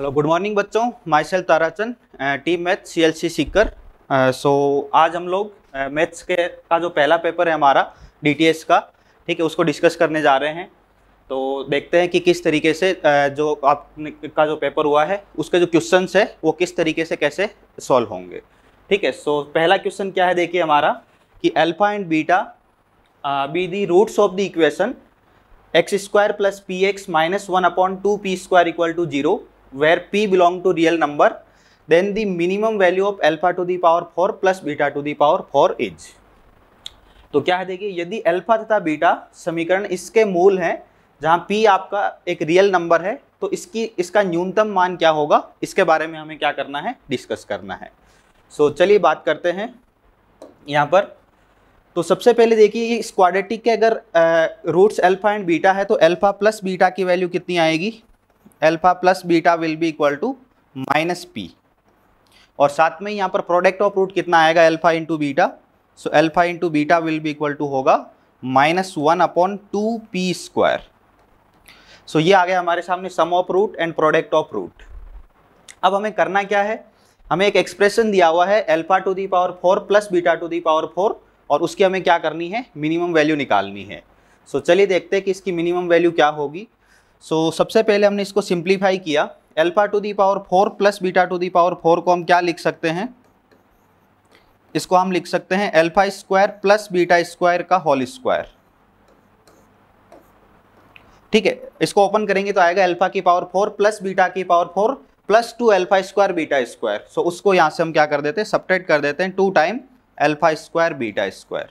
Hello good morning बच्चों myself Tarachand team math C L C Sikar so आज हम लोग मैथ्स के का जो पहला पेपर है हमारा डी टी एस का ठीक है उसको डिस्कस करने जा रहे हैं तो देखते हैं कि किस तरीके से uh, जो आपने का जो पेपर हुआ है उसके जो क्वेश्चन है वो किस तरीके से कैसे सॉल्व होंगे ठीक है सो पहला क्वेश्चन क्या है देखिए हमारा कि alpha and beta be the roots of the equation x square plus p x minus one upon two p square equal to zero where p belong to real number then the minimum value of alpha to the power 4 plus beta to the power 4 is तो क्या है देखिए यदि alpha तथा beta समीकरण इसके मूल हैं जहां पी आपका एक रियल नंबर है तो इसकी इसका न्यूनतम मान क्या होगा इसके बारे में हमें क्या करना है डिस्कस करना है सो so, चलिए बात करते हैं यहाँ पर तो सबसे पहले देखिए इस क्वाड्रेटिक के अगर रूट्स अल्फा एंड बीटा है तो अल्फा प्लस बीटा की वैल्यू कितनी आएगी alpha plus beta will be equal to minus p और साथ में यहाँ पर प्रोडक्ट ऑफ रूट कितना आएगा alpha into beta so alpha into beta will be equal to होगा minus one upon two p square so ये आ गया हमारे सामने sum of root and product of root अब हमें करना क्या है हमें एक एक्सप्रेशन दिया हुआ है alpha to the power four plus beta to the power four और उसकी हमें क्या करनी है मिनिमम वैल्यू निकालनी है सो so, चलिए देखते हैं कि इसकी मिनिमम वैल्यू क्या होगी सो so, सबसे पहले हमने इसको सिंप्लीफाई किया alpha to the power four plus beta to the power four को हम क्या लिख सकते हैं इसको हम लिख सकते हैं alpha square plus beta square का होल स्क्वायर ठीक है इसको ओपन करेंगे तो आएगा एल्फा की पावर फोर प्लस बीटा की power four plus two alpha square beta square so उसको यहां से हम क्या कर देते हैं सपरेट कर देते हैं two time alpha square beta square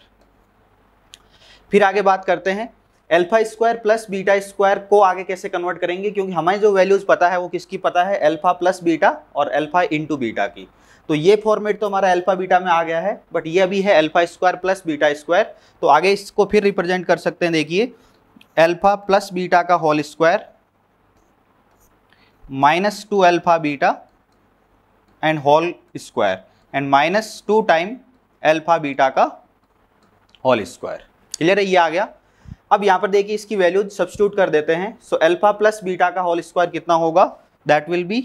फिर आगे बात करते हैं alpha square plus beta square को आगे कैसे कन्वर्ट करेंगे क्योंकि हमें जो वैल्यूज़ पता है वो किसकी पता है एल्फा प्लस बीटा और एल्फा इंटू बीटा की तो ये फॉर्मेट तो हमारा एल्फा बीटा में आ गया है बट ये अभी है alpha square plus beta square तो आगे इसको फिर रिप्रेजेंट कर सकते हैं देखिए एल्फा प्लस बीटा का whole square minus two alpha beta and whole square and minus two time alpha beta का होल स्क्वायर क्लियर है ये आ गया अब यहाँ पर देखिए इसकी वैल्यू सब्सिट्यूट कर देते हैं सो अल्फा प्लस बीटा का होल स्क्वायर कितना होगा that will be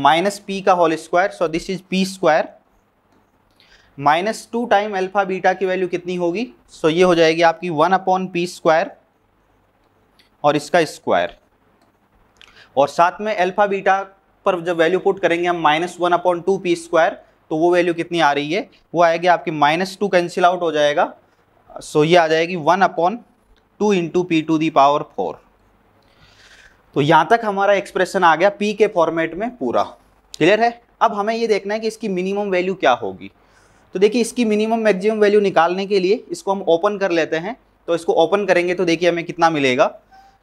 minus p का whole square so this is p square minus two time alpha beta की वैल्यू कितनी होगी सो so, ये हो जाएगी आपकी वन अपॉन पी स्क्वायर और इसका स्क्वायर और साथ में अल्फा बीटा पर जब वैल्यू पुट करेंगे हम minus one upon two p square तो वो वैल्यू कितनी आ रही है वो आएगी आपकी माइनस टू कैंसिल आउट हो जाएगा सो so, ये आ जाएगी one upon two into p to the power four तो यहां तक हमारा एक्सप्रेशन आ गया पी के फॉर्मेट में पूरा क्लियर है अब हमें ये देखना है कि इसकी मिनिमम वैल्यू क्या होगी तो देखिए इसकी मिनिमम मैक्सिमम वैल्यू निकालने के लिए इसको हम ओपन कर लेते हैं तो इसको ओपन करेंगे तो देखिए हमें कितना मिलेगा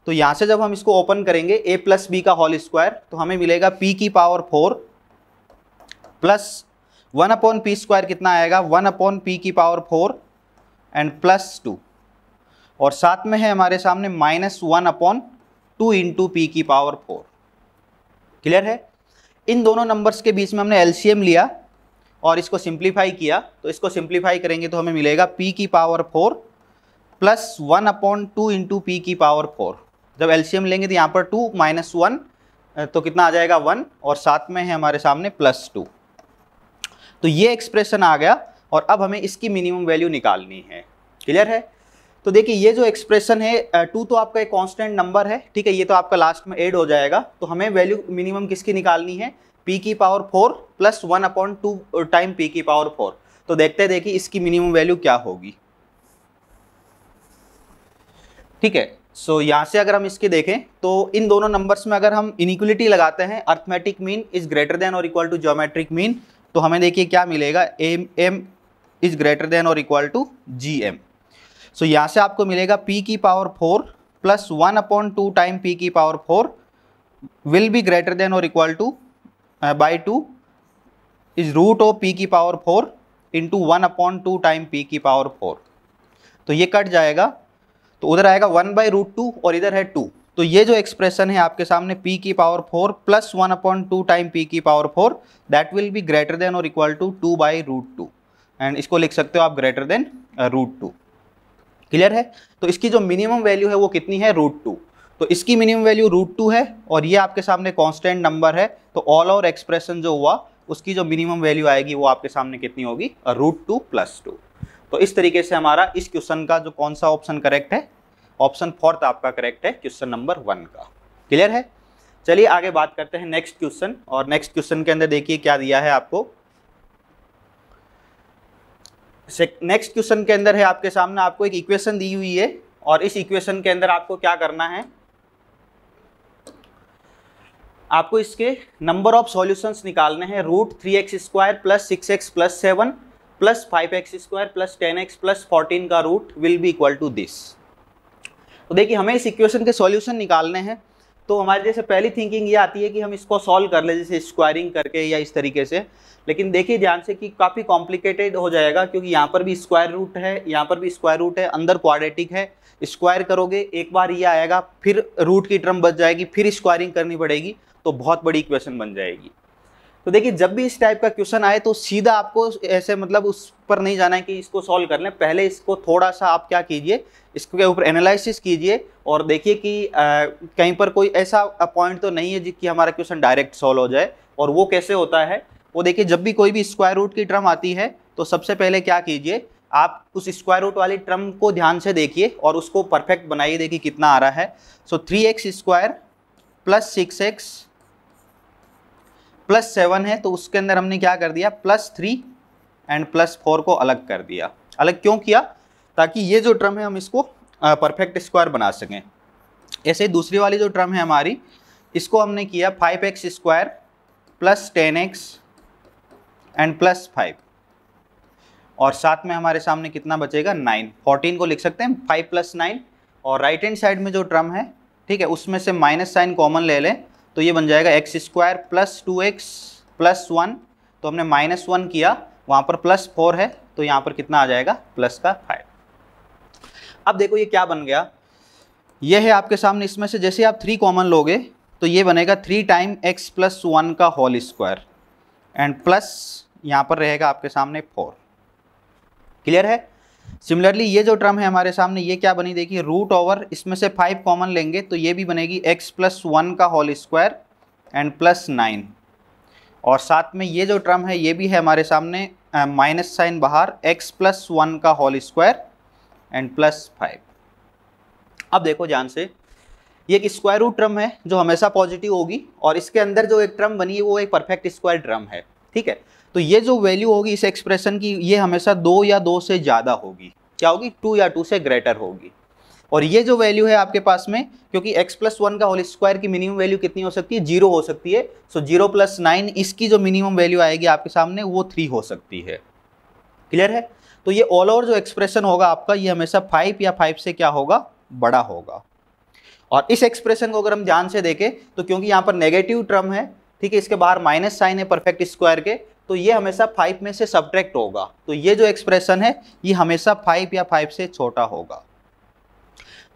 तो यहाँ से जब हम इसको ओपन करेंगे ए प्लस बी का होल स्क्वायर तो हमें मिलेगा पी की power four plus one upon p square कितना आएगा वन अपॉन पी की power four and plus two और साथ में है हमारे सामने minus one upon two into p की पावर फोर क्लियर है इन दोनों नंबर्स के बीच में हमने एलसीएम लिया और इसको सिंप्लीफाई किया तो इसको सिंप्लीफाई करेंगे तो हमें मिलेगा पी की power four plus one upon two into p की पावर फोर जब एलसीएम लेंगे तो यहाँ पर टू माइनस वन तो कितना आ जाएगा वन और साथ में है हमारे सामने प्लस टू तो ये एक्सप्रेशन आ गया और अब हमें इसकी मिनिमम वैल्यू निकालनी है क्लियर है तो देखिए ये जो एक्सप्रेशन है टू तो आपका एक कांस्टेंट नंबर है ठीक है ये तो आपका लास्ट में ऐड हो जाएगा तो हमें वैल्यू मिनिमम किसकी निकालनी है पी की power four plus one upon two time p की पावर फोर तो देखते हैं देखिए इसकी मिनिमम वैल्यू क्या होगी ठीक है सो so, यहाँ से अगर हम इसके देखें तो इन दोनों नंबर्स में अगर हम इनिक्वलिटी लगाते हैं arithmetic mean is greater than और इक्वल टू जोमेट्रिक मीन तो हमें देखिए क्या मिलेगा M M is greater than और equal to G M so यहाँ से आपको मिलेगा पी की power four plus one upon two time p की power four will be greater than और equal to by two is root of p की power four into one upon two time p की power four तो ये cut जाएगा तो उधर आएगा वन बाई रूट टू और इधर है टू तो ये जो एक्सप्रेशन है आपके सामने p की power four plus one upon two time p की power four that will be greater than और equal to two by root two and इसको लिख सकते हो आप greater than root two clear है तो इसकी जो मिनिमम वैल्यू है वो कितनी है रूट टू तो इसकी मिनिमम वैल्यू रूट टू है और ये आपके सामने कॉन्स्टेंट नंबर है तो ऑल ओवर एक्सप्रेशन जो हुआ उसकी जो मिनिमम वैल्यू आएगी वो आपके सामने कितनी होगी रूट टू प्लस टू तो इस तरीके से हमारा इस क्वेश्चन का जो कौन सा ऑप्शन करेक्ट है ऑप्शन फोर्थ आपका करेक्ट है क्वेश्चन नंबर वन का क्लियर है चलिए आगे बात करते हैं नेक्स्ट क्वेश्चन और नेक्स्ट क्वेश्चन के अंदर देखिए क्या दिया है आपको नेक्स्ट क्वेश्चन के अंदर है आपके सामने आपको एक इक्वेशन दी हुई है और इस इक्वेशन के अंदर आपको क्या करना है आपको इसके नंबर ऑफ सॉल्यूशंस निकालने हैं root three x square plus six x plus seven plus five x square plus ten x plus fourteen का root will be equal to this तो देखिए हमें इस इक्वेशन के सॉल्यूशन निकालने हैं तो हमारे जैसे पहली थिंकिंग ये आती है कि हम इसको सॉल्व कर ले जैसे स्क्वायरिंग करके या इस तरीके से लेकिन देखिए ध्यान से कि काफ़ी कॉम्प्लिकेटेड हो जाएगा क्योंकि यहाँ पर भी स्क्वायर रूट है यहाँ पर भी स्क्वायर रूट है अंदर क्वाड्रेटिक है स्क्वायर करोगे एक बार ये आएगा फिर रूट की टर्म बच जाएगी फिर स्क्वायरिंग करनी पड़ेगी तो बहुत बड़ी इक्वेशन बन जाएगी तो देखिए जब भी इस टाइप का क्वेश्चन आए तो सीधा आपको ऐसे मतलब उस पर नहीं जाना है कि इसको सॉल्व कर लें पहले इसको थोड़ा सा आप क्या कीजिए इसके ऊपर एनालिसिस कीजिए और देखिए कि आ, कहीं पर कोई ऐसा पॉइंट तो नहीं है जिसकी हमारा क्वेश्चन डायरेक्ट सॉल्व हो जाए और वो कैसे होता है वो देखिए जब भी कोई भी स्क्वायर रूट की ट्रम आती है तो सबसे पहले क्या कीजिए आप उस स्क्वायर रूट वाली ट्रम को ध्यान से देखिए और उसको परफेक्ट बनाइए देखिए कितना आ रहा है so three x square plus six x plus seven है तो उसके अंदर हमने क्या कर दिया plus three and plus four को अलग कर दिया अलग क्यों किया ताकि ये जो ट्रम है हम इसको परफेक्ट स्क्वायर बना सकें ऐसे दूसरी वाली जो ट्रम है हमारी इसको हमने किया five x square plus ten x and plus five और साथ में हमारे सामने कितना बचेगा नाइन फोर्टीन को लिख सकते हैं फाइव प्लस नाइन और राइट हैंड साइड में जो ट्रम है ठीक है उसमें से माइनस साइन कॉमन ले लें तो ये बन जाएगा x square plus two x plus one तो हमने माइनस वन किया वहाँ पर प्लस फोर है तो यहाँ पर कितना आ जाएगा प्लस का फाइव अब देखो ये क्या बन गया ये है आपके सामने इसमें से जैसे आप थ्री कॉमन लोगे तो ये बनेगा three time x plus one का होल स्क्वायर एंड प्लस यहाँ पर रहेगा आपके सामने फोर क्लियर है सिमिलरली ये जो टर्म है हमारे सामने ये क्या बनी देखिए रूट ओवर इसमें से फाइव कॉमन लेंगे तो ये भी बनेगी एक्स प्लस वन का whole square and plus nine और साथ में ये जो टर्म है ये भी है हमारे सामने माइनस साइन बाहर एक्स प्लस वन का whole square and plus five अब देखो जान से ये एक स्क्वायर रूट टर्म है जो हमेशा पॉजिटिव होगी और इसके अंदर जो एक टर्म बनी है वो एक परफेक्ट स्क्वायर टर्म है ठीक है तो ये जो वैल्यू होगी इस एक्सप्रेशन की ये हमेशा दो या दो से ज़्यादा होगी क्या होगी टू या टू से ग्रेटर होगी और ये जो वैल्यू है आपके पास में क्योंकि x प्लस वन का होल स्क्वायर की मिनिमम वैल्यू कितनी हो सकती है जीरो हो सकती है सो जीरो प्लस नाइन इसकी जो मिनिमम वैल्यू आएगी आपके सामने वो थ्री हो सकती है क्लियर है तो ये ऑल ओवर जो एक्सप्रेशन होगा आपका ये हमेशा फाइव या फाइव से क्या होगा बड़ा होगा और इस एक्सप्रेशन को अगर हम ध्यान से देखें तो क्योंकि यहाँ पर नेगेटिव टर्म है ठीक है इसके बाहर माइनस साइन है परफेक्ट स्क्वायर के तो ये हमेशा फाइव में से सब्ट्रैक्ट होगा तो ये जो एक्सप्रेशन है ये हमेशा फाइव या फाइव से छोटा होगा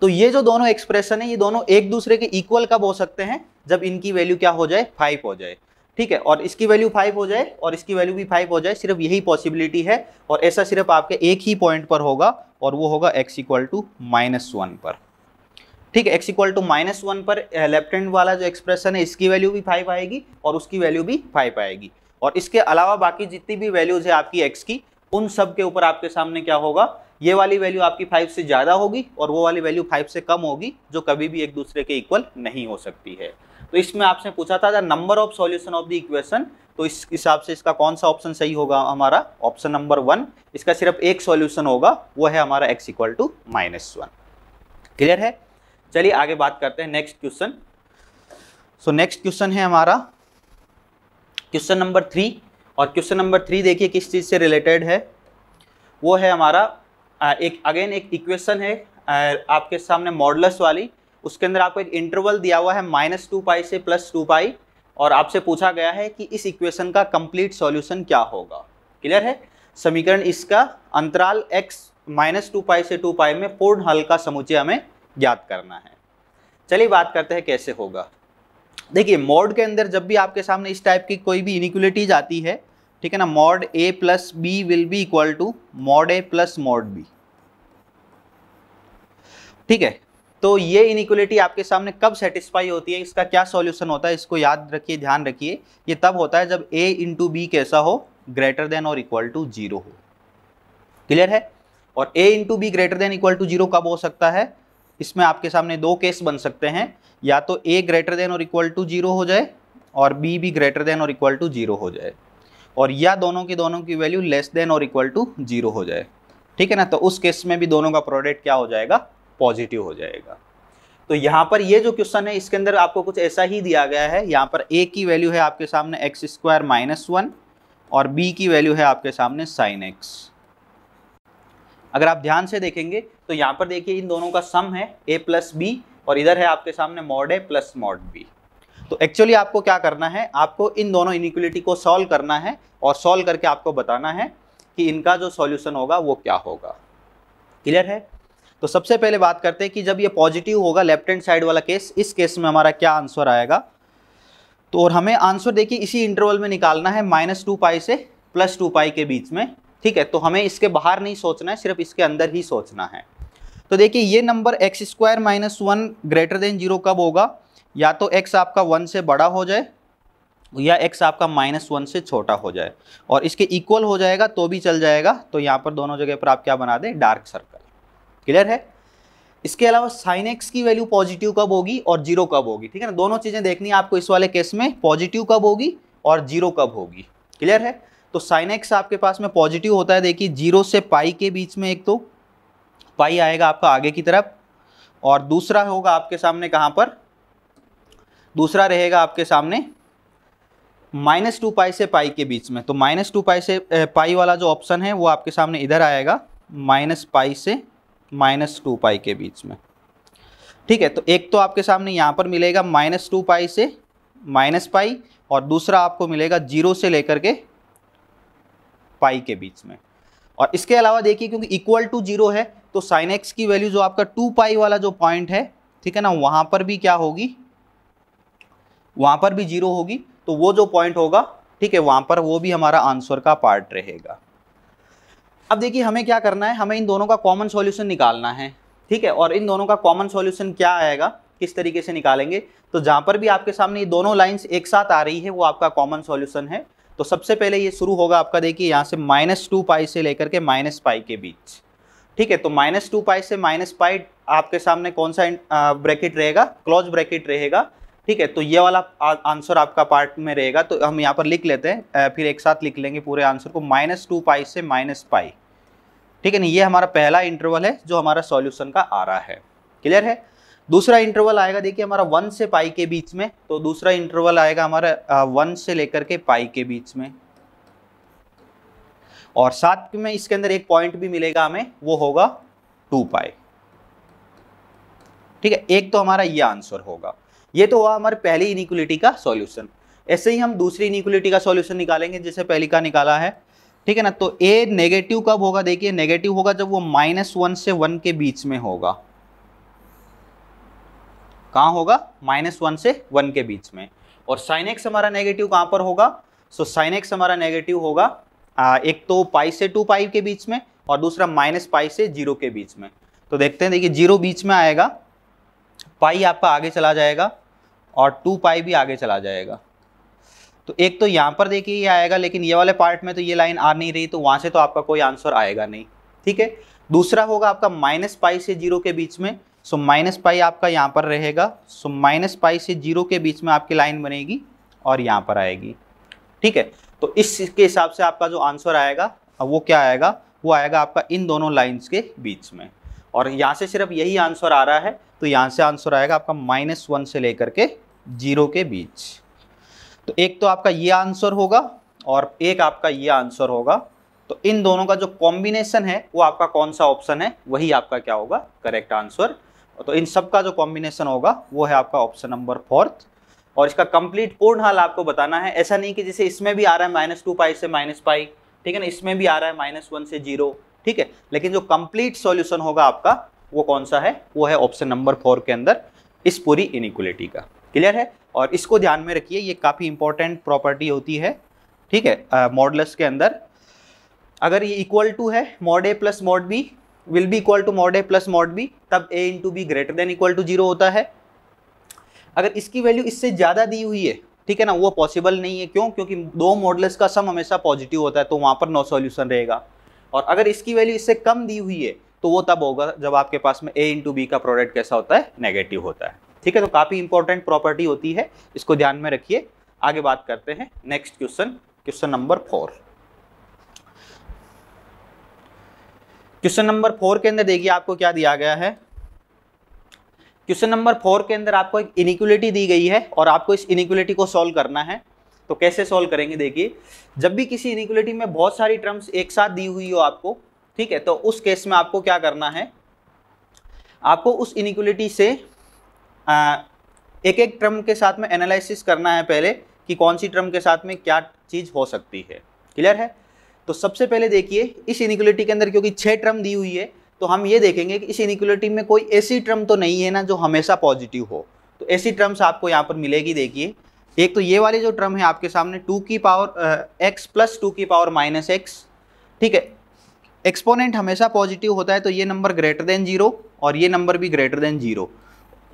तो ये जो दोनों एक्सप्रेशन है ये दोनों एक दूसरे के इक्वल कब हो सकते हैं जब इनकी वैल्यू क्या हो जाए फाइव हो जाए ठीक है और इसकी वैल्यू फाइव हो जाए और इसकी वैल्यू भी फाइव हो जाए सिर्फ यही पॉसिबिलिटी है और ऐसा सिर्फ आपके एक ही पॉइंट पर होगा और वो होगा x equal to minus one पर ठीक है x equal to minus one पर लेफ्ट eh, हैंड वाला जो एक्सप्रेशन है इसकी वैल्यू भी फाइव आएगी और उसकी वैल्यू भी फाइव आएगी और इसके अलावा बाकी जितनी भी वैल्यूज है आपकी एक्स की उन सब के ऊपर आपके सामने क्या होगा ये वाली वैल्यू आपकी फाइव से ज़्यादा होगी और वो वाली वैल्यू फाइव से कम होगी जो कभी भी एक दूसरे के इक्वल नहीं हो सकती है तो इसमें आपसे पूछा था number of solution of the equation तो इस हिसाब से इसका कौन सा ऑप्शन सही होगा हमारा ऑप्शन नंबर वन इसका सिर्फ एक सॉल्यूशन होगा वो है हमारा x equal to minus one clear है चलिए आगे बात करते हैं next question so next question है हमारा क्वेश्चन नंबर थ्री और क्वेश्चन नंबर थ्री देखिए किस चीज़ से रिलेटेड है वो है हमारा एक अगेन एक इक्वेशन है आपके सामने मॉडलस वाली उसके अंदर आपको एक इंटरवल दिया हुआ है माइनस टू पाई से प्लस टू पाई और आपसे पूछा गया है कि इस इक्वेशन का कंप्लीट सॉल्यूशन क्या होगा क्लियर है समीकरण इसका अंतराल एक्स माइनस टू पाई से टू पाई में पूर्ण हल का समुचय हमें ज्ञात करना है चलिए बात करते हैं कैसे होगा देखिए मॉड के अंदर जब भी आपके सामने इस टाइप की कोई भी इनिक्वलिटीज आती है ठीक है ना mod a plus b will be equal to mod a plus mod b ठीक है तो ये इनिक्वलिटी आपके सामने कब सेटिस्फाई होती है इसका क्या सॉल्यूशन होता है इसको याद रखिए ध्यान रखिए ये तब होता है जब ए इंटू बी कैसा हो ग्रेटर देन और इक्वल टू जीरो हो क्लियर है और a into b greater than equal to zero कब हो सकता है इसमें आपके सामने दो केस बन सकते हैं या तो ए ग्रेटर देन और इक्वल टू जीरो हो जाए और बी भी ग्रेटर देन और इक्वल टू जीरो हो जाए और या दोनों की दोनों की वैल्यू लेस देन और इक्वल टू जीरो हो जाए ठीक है ना तो उस केस में भी दोनों का प्रोडक्ट क्या हो जाएगा पॉजिटिव हो जाएगा तो यहाँ पर ये जो क्वेश्चन है इसके अंदर आपको कुछ ऐसा ही दिया गया है यहाँ पर ए की वैल्यू है आपके सामने एक्स स्क्वायर माइनस वन और बी की वैल्यू है आपके सामने साइन एक्स अगर आप ध्यान से देखेंगे तो यहाँ पर देखिए इन दोनों का सम है ए प्लस बी और इधर है आपके सामने mod a plus mod b तो एक्चुअली आपको क्या करना है आपको इन दोनों इनिक्वलिटी को सॉल्व करना है और सॉल्व करके आपको बताना है कि इनका जो सॉल्यूशन होगा वो क्या होगा क्लियर है तो सबसे पहले बात करते हैं कि जब ये पॉजिटिव होगा लेफ्ट हैंड साइड वाला केस इस केस में हमारा क्या आंसर आएगा तो और हमें आंसर देखिए इसी इंटरवल में निकालना है माइनस टू पाई से प्लस टू पाई के बीच में ठीक है तो हमें इसके बाहर नहीं सोचना है सिर्फ इसके अंदर ही सोचना है तो देखिए ये number x square minus one greater than zero कब होगा या तो एक्स आपका वन से बड़ा हो जाए या एक्स आपका माइनस वन से छोटा हो जाए और इसके इक्वल हो जाएगा तो भी चल जाएगा तो यहाँ पर दोनों जगह पर आप क्या बना दें डार्क सर्कल क्लियर है इसके अलावा साइन एक्स की वैल्यू पॉजिटिव कब होगी और जीरो कब होगी ठीक है ना दोनों चीज़ें देखनी है आपको इस वाले केस में पॉजिटिव कब होगी और जीरो कब होगी क्लियर है तो साइन एक्स आपके पास में पॉजिटिव होता है देखिए जीरो से पाई के बीच में एक तो पाई आएगा आपका आगे की तरफ और दूसरा होगा आपके सामने कहाँ पर दूसरा रहेगा आपके सामने माइनस टू पाई से पाई के बीच में तो माइनस टू पाई से पाई वाला जो ऑप्शन है वो आपके सामने इधर आएगा माइनस पाई से माइनस टू पाई के बीच में ठीक है तो एक तो आपके सामने यहाँ पर मिलेगा माइनस टू पाई से माइनस पाई और दूसरा आपको मिलेगा जीरो से लेकर के पाई के बीच में और इसके अलावा देखिए क्योंकि इक्वल टू जीरो है तो साइन एक्स की वैल्यू जो आपका टू पाई वाला जो पॉइंट है ठीक है ना वहां पर भी क्या होगी वहां पर भी जीरो होगी तो वो जो पॉइंट होगा ठीक है वहां पर वो भी हमारा आंसर का पार्ट रहेगा अब देखिए हमें क्या करना है हमें इन दोनों का कॉमन सॉल्यूशन निकालना है ठीक है और इन दोनों का कॉमन सॉल्यूशन क्या आएगा किस तरीके से निकालेंगे तो जहां पर भी आपके सामने ये दोनों लाइंस एक साथ आ रही है वो आपका कॉमन सॉल्यूशन है तो सबसे पहले ये शुरू होगा आपका देखिए यहाँ से माइनस टू पाई से लेकर के माइनस पाई के बीच ठीक है तो माइनस टू पाई से माइनस पाई आपके सामने कौन सा ब्रैकेट रहेगा क्लोज ब्रैकेट रहेगा ठीक है तो ये वाला आंसर आपका पार्ट में रहेगा तो हम यहाँ पर लिख लेते हैं फिर एक साथ लिख लेंगे पूरे आंसर को माइनस टू पाई से माइनस पाई ठीक है ना ये हमारा पहला इंटरवल है जो हमारा सॉल्यूशन का आ रहा है क्लियर है दूसरा इंटरवल आएगा देखिए हमारा वन से पाई के बीच में तो दूसरा इंटरवल आएगा हमारा वन से लेकर के पाई के बीच में और साथ में इसके अंदर एक पॉइंट भी मिलेगा हमें वो होगा टू पाई ठीक है एक तो हमारा ये आंसर होगा ये तो हुआ हमारे पहली इनिक्वलिटी का सॉल्यूशन ऐसे ही हम दूसरी इनिक्वलिटी का सॉल्यूशन निकालेंगे जैसे पहली का निकाला है ठीक है ना तो ए नेगेटिव कब होगा देखिए नेगेटिव होगा जब वो माइनस वन से वन के बीच में होगा कहाँ होगा माइनस वन से वन के बीच में और साइन एक्स हमारा नेगेटिव कहाँ पर होगा सो साइन एक्स हमारा नेगेटिव होगा आ, एक तो पाई से टू पाई के बीच में और दूसरा माइनस पाई से जीरो के बीच में तो देखते हैं देखिए जीरो बीच में आएगा पाई आपका आगे चला जाएगा और टू पाई भी आगे चला जाएगा तो एक तो यहाँ पर देखिए ये आएगा लेकिन ये वाले पार्ट में तो ये लाइन आ नहीं रही तो वहाँ से तो आपका कोई आंसर आएगा नहीं ठीक है दूसरा होगा आपका माइनस पाई से जीरो के बीच में सो माइनस पाई आपका यहाँ पर रहेगा सो माइनस पाई से जीरो के बीच में आपकी लाइन बनेगी और यहाँ पर आएगी ठीक है तो इसके हिसाब से आपका जो आंसर आएगा वो क्या आएगा वो आएगा आपका इन दोनों लाइन्स के बीच में और यहाँ से सिर्फ यही आंसर आ रहा है तो यहाँ से आंसर आएगा आपका माइनस वन से लेकर के जीरो के बीच तो एक तो आपका ये आंसर होगा और एक आपका ये आंसर होगा तो इन दोनों का जो कॉम्बिनेशन है वो आपका कौन सा ऑप्शन है वही आपका क्या होगा करेक्ट आंसर तो इन सब का जो कॉम्बिनेशन होगा वो है आपका ऑप्शन नंबर फोर्थ और इसका कंप्लीट पूर्ण हाल आपको बताना है ऐसा नहीं कि जैसे इसमें भी आ रहा है माइनस टू पाई से माइनस पाई ठीक है ना इसमें भी आ रहा है माइनस वन से जीरो ठीक है लेकिन जो कंप्लीट सॉल्यूशन होगा आपका वो कौन सा है वो है ऑप्शन नंबर फोर के अंदर इस पूरी इनिक्वलिटी का क्लियर है और इसको ध्यान में रखिए ये काफ़ी इंपॉर्टेंट प्रॉपर्टी होती है ठीक है मॉडल्स के अंदर अगर ये इक्वल टू है mod a plus mod b will be equal to mod a plus mod b तब a into b greater than equal to zero होता है अगर इसकी वैल्यू इससे ज़्यादा दी हुई है ठीक है ना वो पॉसिबल नहीं है क्यों क्योंकि दो मॉडल्स का सम हमेशा पॉजिटिव होता है तो वहाँ पर नो सॉल्यूशन रहेगा और अगर इसकी वैल्यू इससे कम दी हुई है तो वो तब होगा जब आपके पास में ए इंटू बी का प्रोडक्ट कैसा होता है नेगेटिव होता है ठीक है तो काफ़ी इंपॉर्टेंट प्रॉपर्टी होती है इसको ध्यान में रखिए आगे बात करते हैं next question question number four question number four के अंदर देखिए आपको क्या दिया गया है क्वेश्चन नंबर फोर के अंदर आपको एक इनिक्वलिटी दी गई है और आपको इस इनिक्वलिटी को सॉल्व करना है तो कैसे सॉल्व करेंगे देखिए जब भी किसी इनिक्वलिटी में बहुत सारी टर्म्स एक साथ दी हुई हो आपको ठीक है तो उस केस में आपको क्या करना है आपको उस इनिक्वलिटी से आ, एक एक टर्म के साथ में एनालिसिस करना है पहले कि कौन सी टर्म के साथ में क्या चीज़ हो सकती है क्लियर है तो सबसे पहले देखिए इस इनिक्वलिटी के अंदर क्योंकि छः टर्म दी हुई है तो हम ये देखेंगे कि इस इनिक्वलिटी में कोई ऐसी टर्म तो नहीं है ना जो हमेशा पॉजिटिव हो तो ऐसी टर्म्स आपको यहाँ पर मिलेगी देखिए एक तो ये वाली जो टर्म है आपके सामने टू की पावर एक्स प्लस टू की पावर माइनस एक्स ठीक है एक्सपोनेंट हमेशा पॉजिटिव होता है तो ये नंबर ग्रेटर देन जीरो और ये नंबर भी ग्रेटर देन जीरो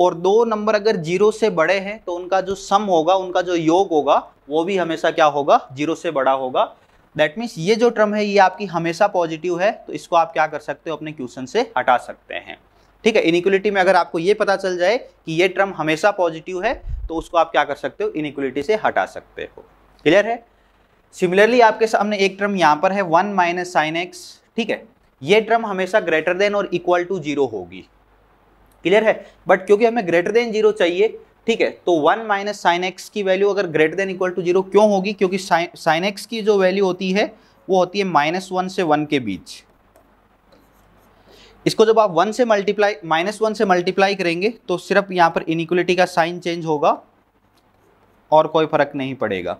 और दो नंबर अगर जीरो से बड़े हैं तो उनका जो सम होगा उनका जो योग होगा वो भी हमेशा क्या होगा जीरो से बड़ा होगा दैट मीन्स ये जो टर्म है ये आपकी हमेशा पॉजिटिव है तो इसको आप क्या कर सकते हो अपने क्वेश्चन से हटा सकते हैं ठीक है इनिक्वलिटी में अगर आपको ये पता चल जाए कि ये टर्म हमेशा पॉजिटिव है तो उसको आप क्या कर सकते हो इनिक्वलिटी से हटा सकते हो क्लियर है सिमिलरली आपके सामने एक टर्म यहाँ पर है वन माइनस साइन एक्स ठीक है ये टर्म हमेशा ग्रेटर देन और इक्वल टू जीरो होगी क्लियर है बट क्योंकि हमें ग्रेटर देन जीरो चाहिए ठीक है तो वन माइनस साइन एक्स की वैल्यू अगर greater than equal to zero क्यों होगी क्योंकि साइन एक्स की जो वैल्यू होती है वो होती है माइनस वन से वन के बीच इसको जब आप वन से मल्टीप्लाई माइनस वन से मल्टीप्लाई करेंगे तो सिर्फ यहां पर इनिक्वलिटी का साइन चेंज होगा और कोई फर्क नहीं पड़ेगा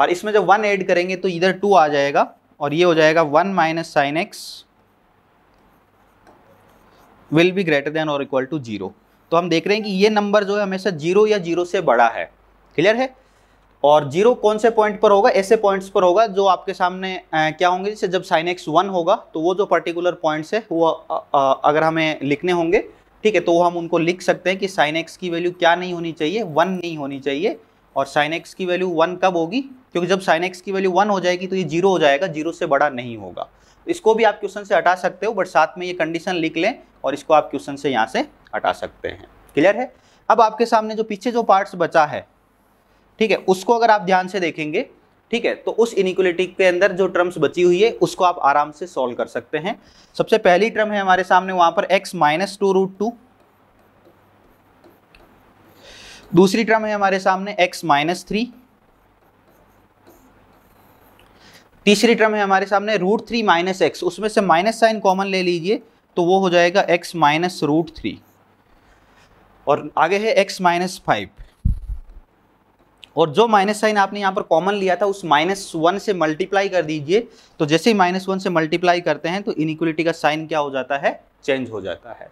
और इसमें जब वन एड करेंगे तो इधर टू आ जाएगा और ये हो जाएगा one minus sine x will be greater than और इक्वल टू जीरो तो हम देख रहे हैं कि ये नंबर जो है हमेशा जीरो या जीरो से बड़ा है क्लियर है और जीरो कौन से पॉइंट पर होगा ऐसे पॉइंट्स पर होगा जो आपके सामने आ, क्या होंगे जैसे जब साइन एक्स वन होगा तो वो जो पर्टिकुलर पॉइंट्स है वो आ, आ, अगर हमें लिखने होंगे ठीक है तो हम उनको लिख सकते हैं कि साइन एक्स की वैल्यू क्या नहीं होनी चाहिए वन नहीं होनी चाहिए और साइन एक्स की वैल्यू वन कब होगी क्योंकि जब साइन एक्स की वैल्यू वन हो जाएगी तो ये जीरो हो जाएगा जीरो से बड़ा नहीं होगा इसको भी आप क्वेश्चन से हटा सकते हो बट साथ में ये कंडीशन लिख लें और इसको आप क्वेश्चन से यहाँ से हटा सकते हैं क्लियर है अब आपके सामने जो पीछे जो पार्ट्स बचा है ठीक है उसको अगर आप ध्यान से देखेंगे ठीक है तो उस इनिक्वलिटी के अंदर जो टर्म्स बची हुई है उसको आप आराम से सॉल्व कर सकते हैं सबसे पहली टर्म है हमारे सामने वहां पर x minus two root two दूसरी टर्म है हमारे सामने x माइनस थ्री तीसरी टर्म है हमारे सामने रूट थ्री माइनस एक्स उसमें से माइनस साइन कॉमन ले लीजिए तो वो हो जाएगा x माइनस रूट थ्री और आगे है x माइनस फाइव और जो माइनस साइन आपने यहाँ पर कॉमन लिया था उस माइनस वन से मल्टीप्लाई कर दीजिए तो जैसे ही माइनस वन से मल्टीप्लाई करते हैं तो इनिक्वलिटी का साइन क्या हो जाता है चेंज हो जाता है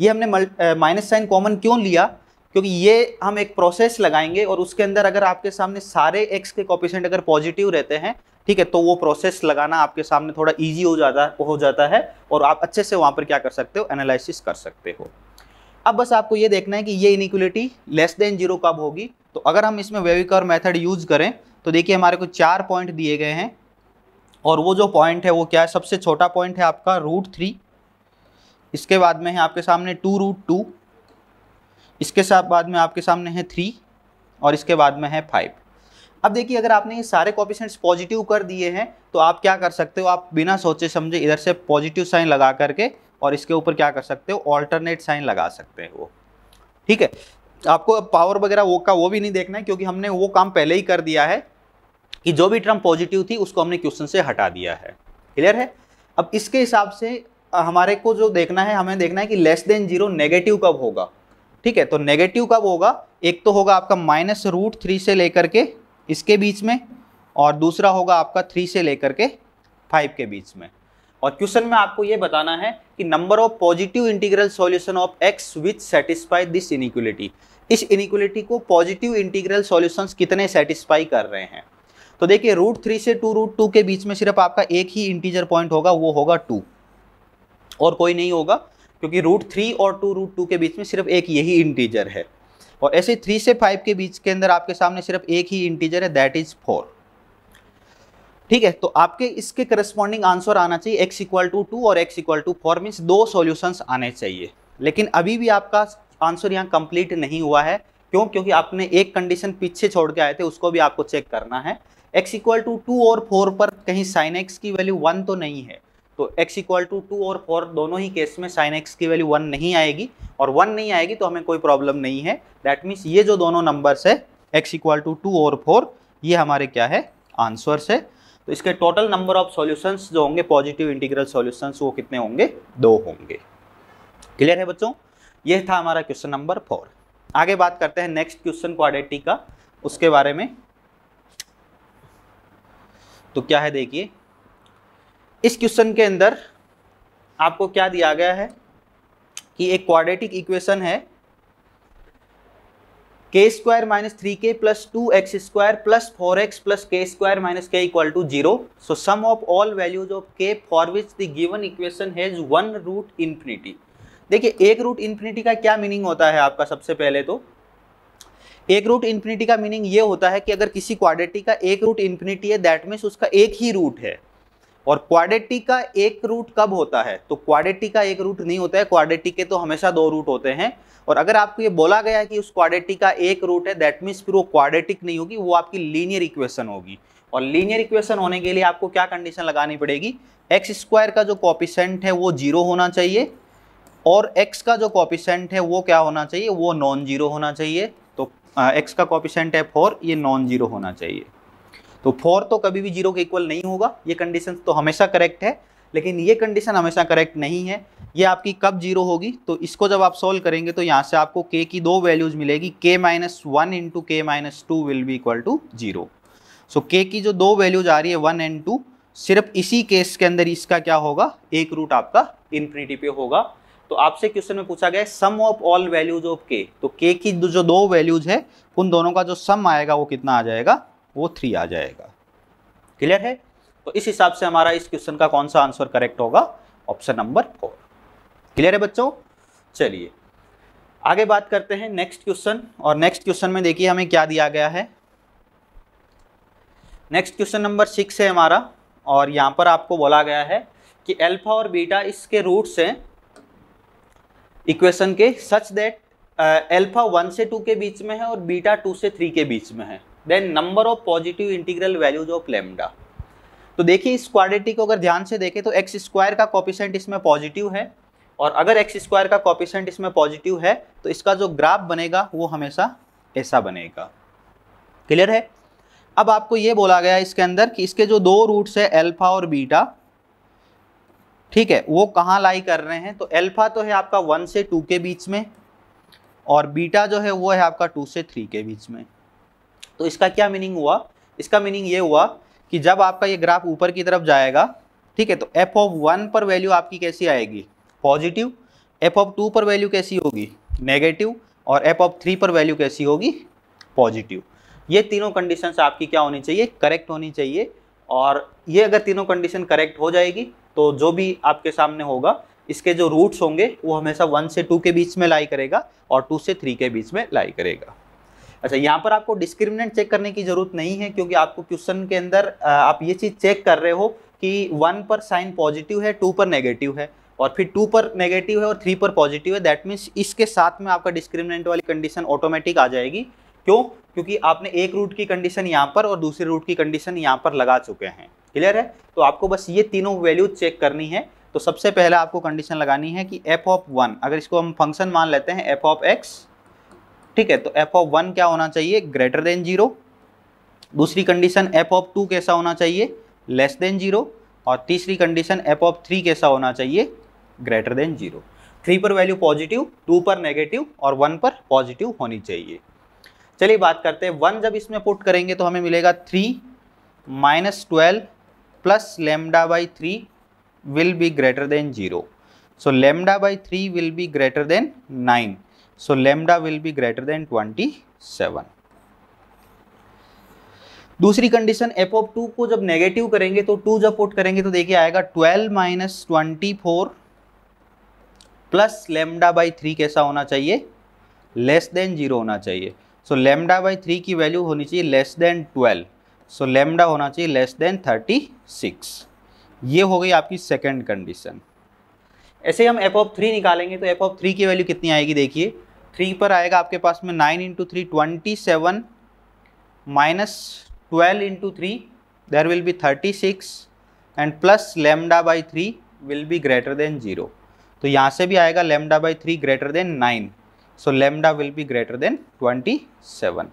ये हमने माइनस साइन कॉमन क्यों लिया क्योंकि ये हम एक प्रोसेस लगाएंगे और उसके अंदर अगर आपके सामने सारे एक्स के कॉपिशेंट अगर पॉजिटिव रहते हैं ठीक है तो वो प्रोसेस लगाना आपके सामने थोड़ा ईजी हो जाता हो जाता है और आप अच्छे से वहाँ पर क्या कर सकते हो एनालिसिस कर सकते हो अब बस आपको ये देखना है कि ये इनिक्वलिटी लेस देन जीरो कब होगी तो अगर हम इसमें वेविकर मेथड यूज़ करें तो देखिए हमारे को चार पॉइंट दिए गए हैं और वो जो पॉइंट है वो क्या है सबसे छोटा पॉइंट है आपका रूट थ्री इसके बाद में है आपके सामने टू रूट टू इसके साथ बाद में आपके सामने है थ्री और इसके बाद में है फाइव अब देखिए अगर आपने ये सारे कॉपिशेंट्स पॉजिटिव कर दिए हैं तो आप क्या कर सकते हो आप बिना सोचे समझे इधर से पॉजिटिव साइन लगा करके और इसके ऊपर क्या कर सकते हो ऑल्टरनेट साइन लगा सकते हैं वो ठीक है आपको पावर वगैरह वो का वो भी नहीं देखना है क्योंकि हमने वो काम पहले ही कर दिया है कि जो भी टर्म पॉजिटिव थी उसको हमने क्वेश्चन से हटा दिया है क्लियर है अब इसके हिसाब से हमारे को जो देखना है हमें देखना है कि लेस देन जीरो नेगेटिव कब होगा ठीक है तो नेगेटिव कब होगा एक तो होगा आपका माइनस रूट थ्री से लेकर के इसके बीच में और दूसरा होगा आपका थ्री से लेकर के फाइव के बीच में और क्वेश्चन में आपको ये बताना है कि number of positive integral solution of x which satisfy this inequality इस इनिक्वलिटी को पॉजिटिव इंटीग्रल सॉल्यूशंस कितने सेटिस्फाई कर रहे हैं तो देखिए रूट थ्री से टू रूट टू के बीच में सिर्फ आपका एक ही इंटीजर पॉइंट होगा वो होगा टू और कोई नहीं होगा क्योंकि रूट थ्री और टू रूट टू के बीच में सिर्फ एक यही इंटीजर है और ऐसे थ्री से फाइव के बीच के अंदर आपके सामने सिर्फ एक ही इंटीजर है दैट इज फोर ठीक है तो आपके इसके करस्पॉन्डिंग आंसर आना चाहिए एक्स इक्वल टू टू और x equal to four means दो सॉल्यूशंस आने चाहिए लेकिन अभी भी आपका आंसर यहाँ कंप्लीट नहीं हुआ है क्यों क्योंकि आपने एक कंडीशन पीछे छोड़ के आए थे उसको भी आपको चेक करना है एक्स इक्वल टू टू और फोर पर कहीं साइन एक्स की वैल्यू वन तो नहीं है तो x इक्वल टू टू और फोर दोनों ही केस में साइन एक्स की वैल्यू वन नहीं आएगी और वन नहीं आएगी तो हमें कोई प्रॉब्लम नहीं है दैट मीन्स ये जो दोनों नंबर्स है x इक्वल टू टू और फोर ये हमारे क्या है आंसर्स है तो इसके टोटल नंबर ऑफ सॉल्यूशंस जो होंगे पॉजिटिव इंटीग्रल सॉल्यूशंस वो कितने होंगे दो होंगे क्लियर है बच्चों यह था हमारा क्वेश्चन नंबर फोर आगे बात करते हैं नेक्स्ट क्वेश्चन क्वाड्रेटिक का उसके बारे में तो क्या है देखिए इस क्वेश्चन के अंदर आपको क्या दिया गया है कि एक क्वाड्रेटिक इक्वेशन है k square minus three k plus two x square plus four x plus k square minus k equal to zero so sum of all values of k for which the given equation has one root infinity देखिए एक root infinity का क्या meaning होता है आपका सबसे पहले तो एक रूट इन्फिनिटी का मीनिंग ये होता है कि अगर किसी क्वाड्रेटिक का एक रूट इन्फिनिटी है दैट मीन्स उसका एक ही रूट है और क्वाडिटी का एक रूट कब होता है तो क्वाडिटी का एक रूट नहीं होता है क्वाडिटी के तो हमेशा दो रूट होते हैं और अगर आपको ये बोला गया है कि उस क्वाडिटी का एक रूट है दैट मीन्स फिर वो क्वाडिटिक नहीं होगी वो आपकी लीनियर इक्वेशन होगी और लीनियर इक्वेशन होने के लिए आपको क्या कंडीशन लगानी पड़ेगी एक्स स्क्वायर का जो कॉपिसेंट है वो जीरो होना चाहिए और एक्स का जो कॉपिसेंट है वो क्या होना चाहिए वो नॉन जीरो होना चाहिए तो एक्स का कॉपिसेंट है फोर ये नॉन जीरो होना चाहिए तो फोर तो कभी भी जीरो के इक्वल नहीं होगा ये कंडीशन तो हमेशा करेक्ट है लेकिन ये कंडीशन हमेशा करेक्ट नहीं है ये आपकी कब जीरो होगी तो इसको जब आप सोल्व करेंगे तो यहाँ से आपको k की दो वैल्यूज मिलेगी k minus one into k minus two will be equal to zero so k की जो दो वैल्यूज आ रही है वन एंड टू सिर्फ इसी केस के अंदर इसका क्या होगा एक रूट आपका इन्फिनिटी पे होगा तो आपसे क्वेश्चन में पूछा गया sum of all values of k तो के की जो दो वैल्यूज है उन दोनों का जो सम आएगा वो कितना आ जाएगा वो थ्री आ जाएगा क्लियर है तो इस हिसाब से हमारा इस क्वेश्चन का कौन सा आंसर करेक्ट होगा ऑप्शन नंबर फोर क्लियर है बच्चों चलिए आगे बात करते हैं नेक्स्ट क्वेश्चन और नेक्स्ट क्वेश्चन में देखिए हमें क्या दिया गया है नेक्स्ट क्वेश्चन नंबर सिक्स है हमारा और यहाँ पर आपको बोला गया है कि एल्फा और बीटा इसके रूट्स हैं इक्वेशन के सच दैट एल्फा वन से टू के बीच में है और बीटा टू से थ्री के बीच में है then number of positive integral values of lambda तो देखिए इस क्वाडिटी को अगर ध्यान से देखें तो एक्स स्क्वायर का कॉपिशेंट इसमें पॉजिटिव है और अगर एक्स स्क्वायर का कॉपिशेंट इसमें पॉजिटिव है तो इसका जो ग्राफ बनेगा वो हमेशा ऐसा बनेगा क्लियर है अब आपको ये बोला गया इसके अंदर कि इसके जो दो रूट्स है एल्फा और बीटा ठीक है वो कहाँ लाई कर रहे हैं तो एल्फा तो है आपका वन से टू के बीच में और बीटा जो है वो है आपका टू से थ्री के बीच में तो इसका क्या मीनिंग हुआ इसका मीनिंग ये हुआ कि जब आपका ये ग्राफ ऊपर की तरफ जाएगा ठीक है तो एफ ऑफ वन पर वैल्यू आपकी कैसी आएगी पॉजिटिव एफ ऑफ टू पर वैल्यू कैसी होगी नेगेटिव और एफ ऑफ थ्री पर वैल्यू कैसी होगी पॉजिटिव ये तीनों कंडीशन आपकी क्या होनी चाहिए करेक्ट होनी चाहिए और ये अगर तीनों कंडीशन करेक्ट हो जाएगी तो जो भी आपके सामने होगा इसके जो रूट्स होंगे वो हमेशा वन से टू के बीच में लाई करेगा और टू से थ्री के बीच में लाई करेगा अच्छा यहाँ पर आपको डिस्क्रिमिनेंट चेक करने की ज़रूरत नहीं है क्योंकि आपको क्वेश्चन के अंदर आप ये चीज़ चेक कर रहे हो कि वन पर साइन पॉजिटिव है टू पर नेगेटिव है और फिर टू पर नेगेटिव है और थ्री पर पॉजिटिव है दैट मीन्स इसके साथ में आपका डिस्क्रिमिनेंट वाली कंडीशन ऑटोमेटिक आ जाएगी क्यों क्योंकि आपने एक रूट की कंडीशन यहाँ पर और दूसरे रूट की कंडीशन यहाँ पर लगा चुके हैं क्लियर है तो आपको बस ये तीनों वैल्यू चेक करनी है तो सबसे पहला आपको कंडीशन लगानी है कि एफ ऑफ वन अगर इसको हम फंक्शन मान लेते हैं एफ ऑफ एक्स ठीक है तो एफ ऑफ वन क्या होना चाहिए ग्रेटर देन जीरो दूसरी कंडीशन एफ ऑफ टू कैसा होना चाहिए लेस देन जीरो और तीसरी कंडीशन एफ ऑफ थ्री कैसा होना चाहिए ग्रेटर देन जीरो थ्री पर वैल्यू पॉजिटिव टू पर नेगेटिव और वन पर पॉजिटिव होनी चाहिए चलिए बात करते हैं वन जब इसमें पुट करेंगे तो हमें मिलेगा three minus twelve plus lambda by three will be greater than zero so lambda by three will be greater than nine So lambda will be greater than 27. दूसरी कंडीशन एफ ऑफ टू को जब negative करेंगे तो to जब put करेंगे तो देखिए आएगा twelve minus twenty four plus lambda by three कैसा होना चाहिए लेस देन जीरो होना चाहिए सो लेमडा बाई थ्री की वैल्यू होनी चाहिए less than twelve so lambda होना चाहिए लेस देन थर्टी सिक्स ये हो गई आपकी सेकेंड कंडीशन ऐसे हम एफ ऑफ थ्री निकालेंगे तो एफ ऑफ थ्री की वैल्यू कितनी आएगी देखिए थ्री पर आएगा आपके पास में nine into three twenty seven minus twelve into three there will be thirty six and plus lambda by three will be greater than zero तो यहाँ से भी आएगा lambda by three greater than nine so lambda will be greater than twenty seven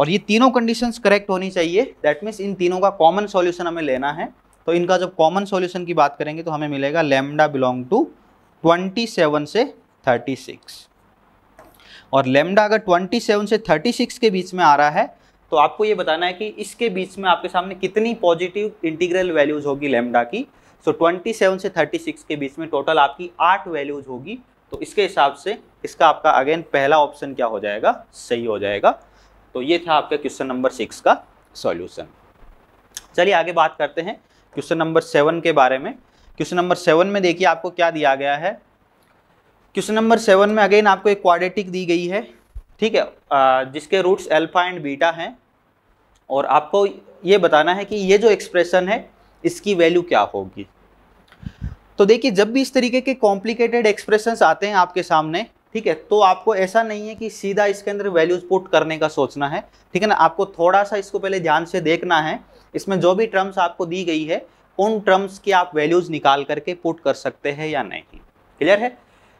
और ये तीनों conditions correct होनी चाहिए दैट मीन्स इन तीनों का कॉमन सॉल्यूशन हमें लेना है तो इनका जब कॉमन सॉल्यूशन की बात करेंगे तो हमें मिलेगा लेमडा बिलोंग टू 27 से 36 और लेमडा अगर 27 से 36 के बीच में आ रहा है तो आपको ये बताना है कि इसके बीच में आपके सामने कितनी पॉजिटिव इंटीग्रल वैल्यूज़ होगी लेमडा की सो so, 27 से 36 के बीच में टोटल आपकी आठ वैल्यूज़ होगी तो इसके हिसाब से इसका आपका अगेन पहला ऑप्शन क्या हो जाएगा सही हो जाएगा तो ये था आपका क्वेश्चन नंबर सिक्स का सॉल्यूशन चलिए आगे बात करते हैं क्वेश्चन नंबर सेवन के बारे में क्वेश्चन नंबर सेवन में देखिए आपको क्या दिया गया है क्वेश्चन नंबर सेवन में अगेन आपको एक क्वाड्रेटिक दी गई है ठीक है जिसके रूट्स अल्फा एंड बीटा हैं और आपको ये बताना है कि ये जो एक्सप्रेशन है इसकी वैल्यू क्या होगी तो देखिए जब भी इस तरीके के कॉम्प्लिकेटेड एक्सप्रेशंस आते हैं आपके सामने ठीक है तो आपको ऐसा नहीं है कि सीधा इसके अंदर वैल्यूज पुट करने का सोचना है ठीक है ना आपको थोड़ा सा इसको पहले ध्यान से देखना है इसमें जो भी टर्म्स आपको दी गई है उन टर्म्स की आप वैल्यूज निकाल करके पुट कर सकते हैं या नहीं क्लियर है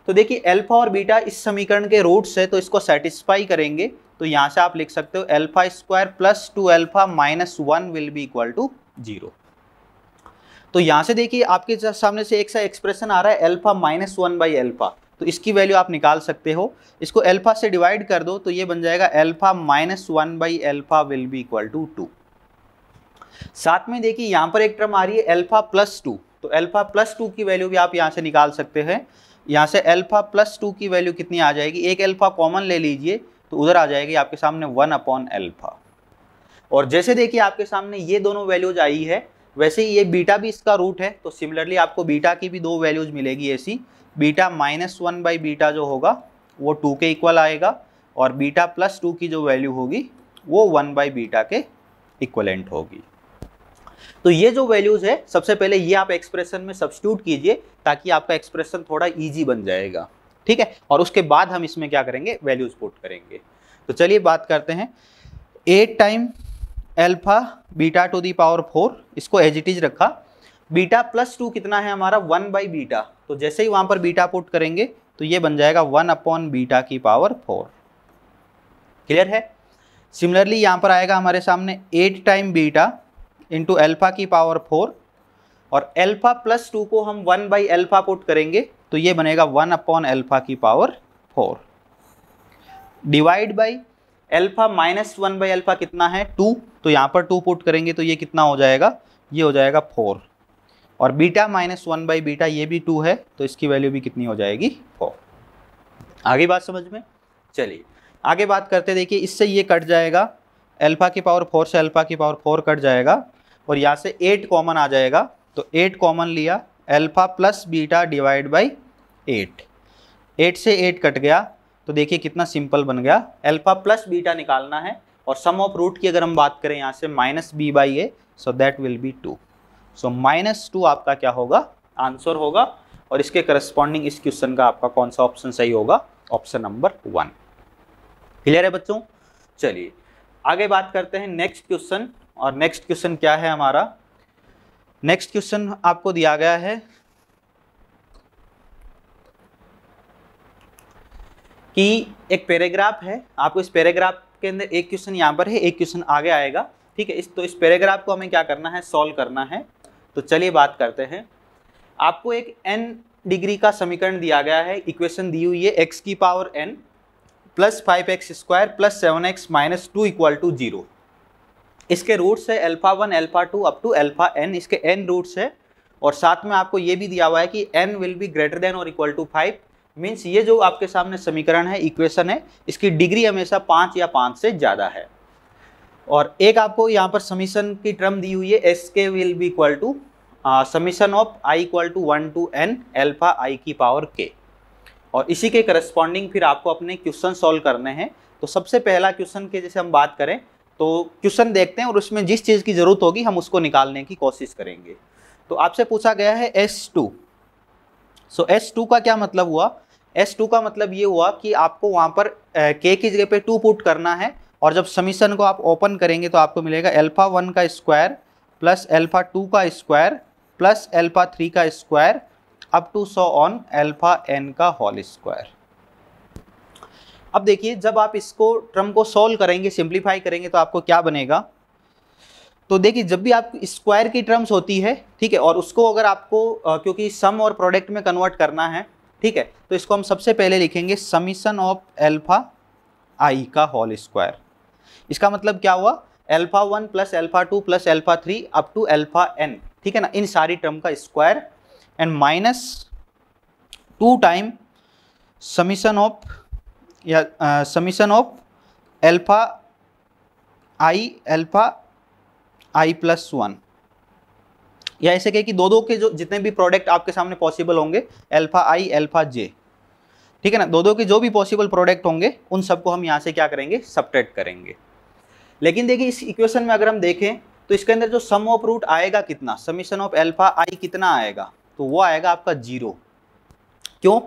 तो देखिए अल्फा और बीटा इस समीकरण के रूट्स है तो इसको सेटिस्फाई करेंगे तो यहाँ से आप लिख सकते हो alpha square plus two alpha minus one will be equal to zero तो यहाँ से देखिए आपके सामने से एक सा एक्सप्रेशन आ रहा है alpha minus one by alpha तो इसकी वैल्यू आप निकाल सकते हो इसको एल्फा से डिवाइड कर दो तो ये बन जाएगा alpha minus one by alpha will be equal to two साथ में देखिए यहाँ पर एक टर्म आ रही है एल्फा प्लस टू तो एल्फा प्लस टू की वैल्यू भी आप यहाँ से निकाल सकते हैं यहाँ से अल्फा प्लस टू की वैल्यू कितनी आ जाएगी एक अल्फा कॉमन ले लीजिए तो उधर आ जाएगी आपके सामने वन अपॉन अल्फा और जैसे देखिए आपके सामने ये दोनों वैल्यूज आई है वैसे ही ये बीटा भी इसका रूट है तो सिमिलरली आपको बीटा की भी दो वैल्यूज मिलेगी ऐसी beta minus one by beta जो होगा वो टू के इक्वल आएगा और बीटा प्लस टू की जो वैल्यू होगी वो वन बाई बीटा के इक्वलेंट होगी तो ये जो वैल्यूज है सबसे पहले ये आप एक्सप्रेशन में सब्सिट्यूट कीजिए ताकि आपका एक्सप्रेशन थोड़ा ईजी बन जाएगा ठीक है और उसके बाद हम इसमें क्या करेंगे वैल्यूज पुट करेंगे तो चलिए बात करते हैं eight time alpha beta to the power four इसको एज इट इज रखा बीटा प्लस टू कितना है हमारा वन बाई बीटा तो जैसे ही वहां पर बीटा पुट करेंगे तो ये बन जाएगा वन अपॉन बीटा की पावर फोर क्लियर है सिमिलरली यहां पर आएगा हमारे सामने eight time beta into alpha की पावर फोर और एल्फा प्लस टू को हम वन बाई एल्फा पुट करेंगे तो ये बनेगा वन अपॉन एल्फा की power four divide by alpha minus one by alpha कितना है टू तो यहाँ पर टू पुट करेंगे तो ये कितना हो जाएगा ये हो जाएगा फोर और beta minus one by beta ये भी टू है तो इसकी वैल्यू भी कितनी हो जाएगी फोर आगे बात समझ में चलिए आगे बात करते देखिए इससे ये कट जाएगा एल्फा की पावर फोर से एल्फा की पावर फोर कट जाएगा और यहाँ से एट कॉमन आ जाएगा तो एट कॉमन लिया alpha plus beta divide by eight eight से एट कट गया तो देखिए कितना सिंपल बन गया अल्फ़ा प्लस बीटा निकालना है और सम ऑफ रूट की अगर हम बात करें यहाँ से minus B by A so that will be two so minus two आपका क्या होगा आंसर होगा और इसके करस्पॉन्डिंग इस क्वेश्चन का आपका कौन सा ऑप्शन सही होगा ऑप्शन नंबर वन क्लियर है बच्चों चलिए आगे बात करते हैं नेक्स्ट क्वेश्चन और नेक्स्ट क्वेश्चन क्या है हमारा नेक्स्ट क्वेश्चन आपको दिया गया है कि एक पैराग्राफ है आपको इस पैराग्राफ के अंदर एक क्वेश्चन यहाँ पर है एक क्वेश्चन आगे आएगा ठीक है इस तो इस पैराग्राफ को हमें क्या करना है सॉल्व करना है तो चलिए बात करते हैं आपको एक एन डिग्री का समीकरण दिया गया है इक्वेशन दी हुई है एक्स की power n plus five x square plus seven x minus two equal to zero इसके रूट्स है alpha one alpha two up to alpha n इसके एन रूट्स है और साथ में आपको ये भी दिया हुआ है कि n will be greater than और इक्वल टू फाइव मीन्स ये जो आपके सामने समीकरण है इक्वेशन है इसकी डिग्री हमेशा पाँच या पाँच से ज़्यादा है और एक आपको यहाँ पर समीशन की टर्म दी हुई है S k will be equal to summation of i equal to one to n alpha i की पावर के और इसी के करस्पॉन्डिंग फिर आपको अपने क्वेश्चन सॉल्व करने हैं तो सबसे पहला क्वेश्चन के जैसे हम बात करें तो क्वेश्चन देखते हैं और उसमें जिस चीज़ की ज़रूरत होगी हम उसको निकालने की कोशिश करेंगे तो आपसे पूछा गया है S two so S two का क्या मतलब हुआ एस टू का मतलब ये हुआ कि आपको वहाँ पर के की जगह पे टू पुट करना है और जब समीशन को आप ओपन करेंगे तो आपको मिलेगा एल्फा वन का स्क्वायर प्लस एल्फा टू का स्क्वायर प्लस एल्फा थ्री का square up to so on alpha n का होल स्क्वायर अब देखिए जब आप इसको ट्रम को सोल्व करेंगे सिंप्लीफाई करेंगे तो आपको क्या बनेगा तो देखिए जब भी आप स्क्वायर की टर्म्स होती है ठीक है और उसको अगर आपको आ, क्योंकि सम और प्रोडक्ट में कन्वर्ट करना है ठीक है तो इसको हम सबसे पहले लिखेंगे समीशन ऑफ एल्फा आई का होल स्क्वायर इसका मतलब क्या हुआ alpha one plus alpha two plus alpha three up to alpha n ठीक है ना इन सारी टर्म का square and minus two time summation of या summation of alpha i alpha i plus one या ऐसे कहे कि दो दो के जो जितने भी प्रोडक्ट आपके सामने पॉसिबल होंगे एल्फा आई एल्फा जे ठीक है ना दो दो के जो भी पॉसिबल प्रोडक्ट होंगे उन सबको हम यहाँ से क्या करेंगे सब्ट्रैक्ट करेंगे लेकिन देखिए इस इक्वेशन में अगर हम देखें तो इसके अंदर जो सम ऑफ रूट आएगा कितना समीशन ऑफ एल्फा आई कितना आएगा तो वो आएगा आपका जीरो क्यों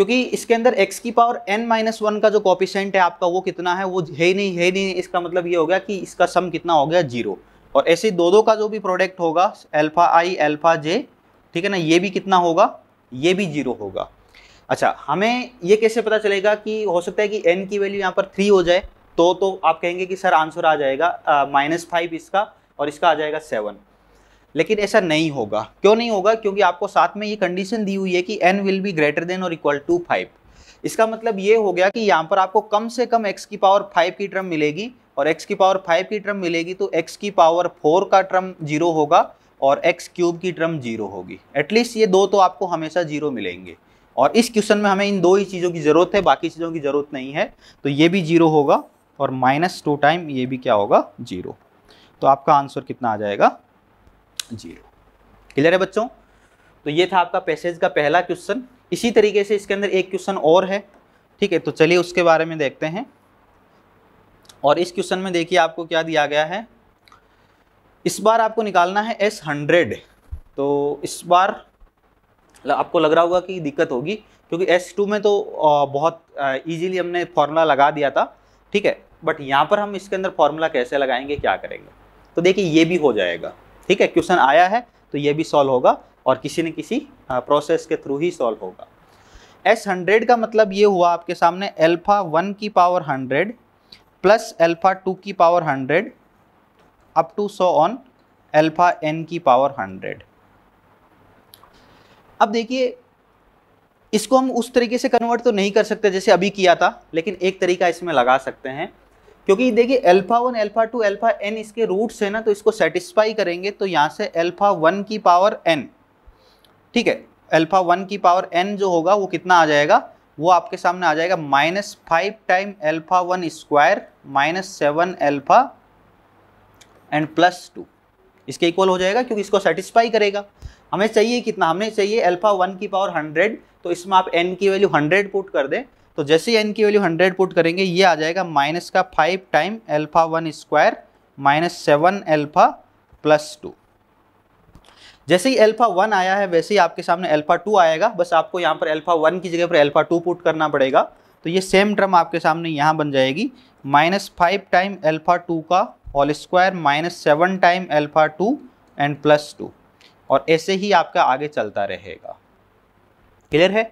क्योंकि इसके अंदर x की पावर n माइनस वन का जो कॉपिशेंट है आपका वो कितना है वो है नहीं है नहीं इसका मतलब ये हो गया कि इसका सम कितना हो गया जीरो और ऐसे दो दो का जो भी प्रोडक्ट होगा एल्फा आई एल्फा जे ठीक है ना ये भी कितना होगा ये भी जीरो होगा अच्छा हमें ये कैसे पता चलेगा कि हो सकता है कि एन की वैल्यू यहाँ पर थ्री हो जाए तो तो आप कहेंगे कि सर आंसर आ जाएगा माइनस फाइव इसका और इसका आ जाएगा सेवन लेकिन ऐसा नहीं होगा क्यों नहीं होगा क्योंकि आपको साथ में ये कंडीशन दी हुई है कि n will be greater than और इक्वल टू फाइव इसका मतलब ये हो गया कि यहाँ पर आपको कम से कम एक्स की पावर फाइव की ट्रम मिलेगी और एक्स की पावर फाइव की ट्रम मिलेगी तो एक्स की पावर फोर का ट्रम जीरो होगा और एक्स क्यूब की ट्रम जीरो होगी एटलीस्ट ये दो तो आपको हमेशा जीरो मिलेंगे और इस क्वेश्चन में हमें इन दो ही चीज़ों की ज़रूरत है बाकी चीज़ों की ज़रूरत नहीं है तो ये भी जीरो होगा और माइनस टू टाइम ये भी क्या होगा जीरो तो आपका आंसर कितना आ जाएगा जीरो क्लियर है बच्चों तो ये था आपका पैसेज का पहला क्वेश्चन इसी तरीके से इसके अंदर एक क्वेश्चन और है ठीक है तो चलिए उसके बारे में देखते हैं और इस क्वेश्चन में देखिए आपको क्या दिया गया है इस बार आपको निकालना है एस हंड्रेड तो इस बार आपको लग रहा होगा कि दिक्कत होगी क्योंकि एस टू में तो बहुत ईजिली हमने फॉर्मूला लगा दिया था ठीक है बट यहाँ पर हम इसके अंदर फॉर्मूला कैसे लगाएंगे क्या करेंगे तो देखिए ये भी हो जाएगा ठीक है क्वेश्चन आया है तो ये भी सॉल्व होगा और किसी न किसी प्रोसेस के थ्रू ही सॉल्व होगा एस हंड्रेड का मतलब ये हुआ आपके सामने एल्फा वन की power hundred plus alpha two की power hundred up to so on alpha n की पावर हंड्रेड अब देखिए इसको हम उस तरीके से कन्वर्ट तो नहीं कर सकते जैसे अभी किया था लेकिन एक तरीका इसमें लगा सकते हैं क्योंकि देखिए alpha one alpha two alpha n इसके रूट्स है ना तो इसको सेटिस्फाई करेंगे तो यहाँ से अल्फा वन की पावर एन ठीक है अल्फा वन की पावर एन जो होगा वो कितना आ जाएगा वो आपके सामने आ जाएगा minus five time alpha one square minus seven alpha and plus two इसके इक्वल हो जाएगा क्योंकि इसको सेटिस्फाई करेगा हमें चाहिए कितना हमें चाहिए अल्फा वन की पावर हंड्रेड तो इसमें आप एन की वैल्यू हंड्रेड पुट कर दें तो जैसे ही एन की वैल्यू हंड्रेड पुट करेंगे ये आ जाएगा माइनस का five time alpha one square minus seven alpha plus two जैसे ही एल्फा वन आया है वैसे ही आपके सामने एल्फा टू आएगा बस आपको यहाँ पर एल्फा वन की जगह पर एल्फा टू पुट करना पड़ेगा तो ये सेम टर्म आपके सामने यहाँ बन जाएगी minus five time alpha two का whole square minus seven time alpha two and plus two और ऐसे ही आपका आगे चलता रहेगा क्लियर है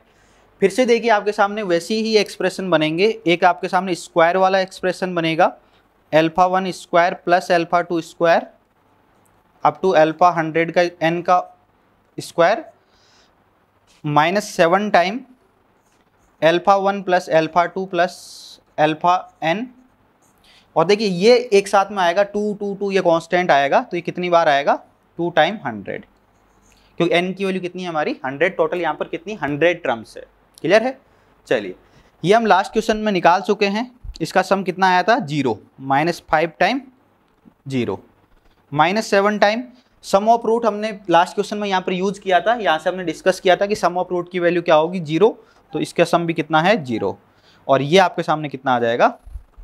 फिर से देखिए आपके सामने वैसी ही एक्सप्रेशन बनेंगे एक आपके सामने स्क्वायर वाला एक्सप्रेशन बनेगा alpha one square plus alpha two square up to alpha hundred का एन का square minus seven time alpha one plus alpha two plus alpha n और देखिए ये एक साथ में आएगा टू टू टू ये कांस्टेंट आएगा तो ये कितनी बार आएगा टू टाइम हंड्रेड क्योंकि एन की वैल्यू कितनी है हमारी हंड्रेड टोटल यहाँ पर कितनी हंड्रेड टर्म्स है क्लियर है चलिए ये हम लास्ट क्वेश्चन में निकाल चुके हैं इसका सम कितना आया था zero minus five time zero minus seven time sum of root हमने लास्ट क्वेश्चन में यहाँ पर यूज़ किया था यहाँ से हमने डिस्कस किया था कि सम ऑफ रूट की वैल्यू क्या होगी जीरो तो इसका सम भी कितना है जीरो और ये आपके सामने कितना आ जाएगा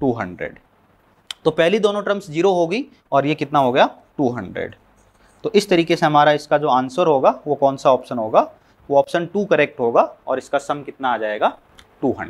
टू हंड्रेड तो पहली दोनों टर्म्स जीरो होगी और ये कितना हो गया टू हंड्रेड तो इस तरीके से हमारा इसका जो आंसर होगा वो कौन सा ऑप्शन होगा वो ऑप्शन टू करेक्ट होगा और इसका सम कितना आ जाएगा 200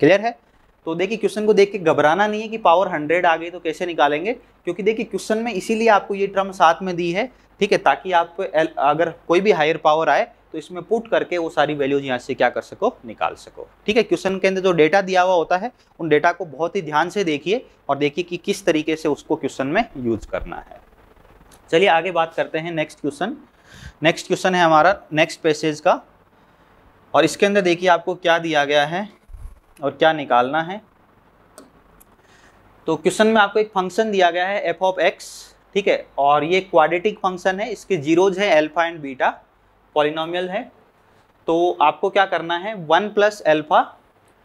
क्लियर है तो देखिए क्वेश्चन को देख के घबराना नहीं है कि पावर 100 आ गई तो कैसे निकालेंगे क्योंकि देखिए क्वेश्चन में इसीलिए आपको ये ट्रम साथ में दी है ठीक है ताकि आपको अगर कोई भी हायर पावर आए तो इसमें पुट करके वो सारी वैल्यूज यहाँ से क्या कर सको निकाल सको ठीक है क्वेश्चन के अंदर जो डेटा दिया हुआ होता है उन डेटा को बहुत ही ध्यान से देखिए और देखिए कि किस तरीके से उसको क्वेश्चन में यूज करना है चलिए आगे बात करते हैं नेक्स्ट क्वेश्चन नेक्स्ट क्वेश्चन है हमारा नेक्स्ट पैसेज का और इसके अंदर देखिए आपको क्या दिया गया है और क्या निकालना है तो क्वेश्चन में आपको एक फंक्शन दिया गया है एफ ऑफ एक्स ठीक है और ये क्वाड्रेटिक फंक्शन है इसके जीरोज है एल्फा एंड बीटा पॉलिनोमियल है तो आपको क्या करना है one plus alpha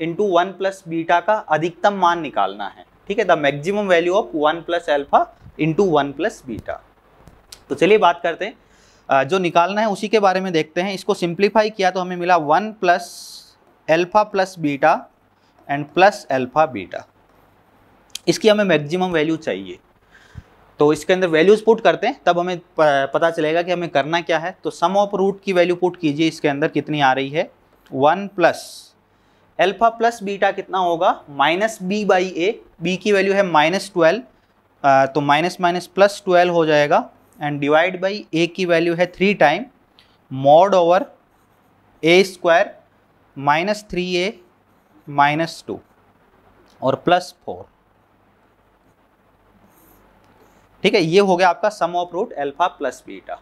into one plus beta का अधिकतम मान निकालना है ठीक है the maximum value of one plus alpha into one plus beta तो चलिए बात करते हैं जो निकालना है उसी के बारे में देखते हैं इसको सिंप्लीफाई किया तो हमें मिला one plus alpha plus beta and plus alpha beta इसकी हमें मैक्सिमम वैल्यू चाहिए तो इसके अंदर वैल्यूज़ पुट करते हैं तब हमें पता चलेगा कि हमें करना क्या है तो सम ऑफ रूट की वैल्यू पुट कीजिए इसके अंदर कितनी आ रही है one plus alpha plus beta कितना होगा minus B by A B की वैल्यू है माइनस ट्वेल्व तो माइनस माइनस प्लस ट्वेल्व हो जाएगा एंड डिवाइड बाई ए की वैल्यू है three time mod over A square minus three A minus two और प्लस फोर ठीक है ये हो गया आपका sum of root alpha plus beta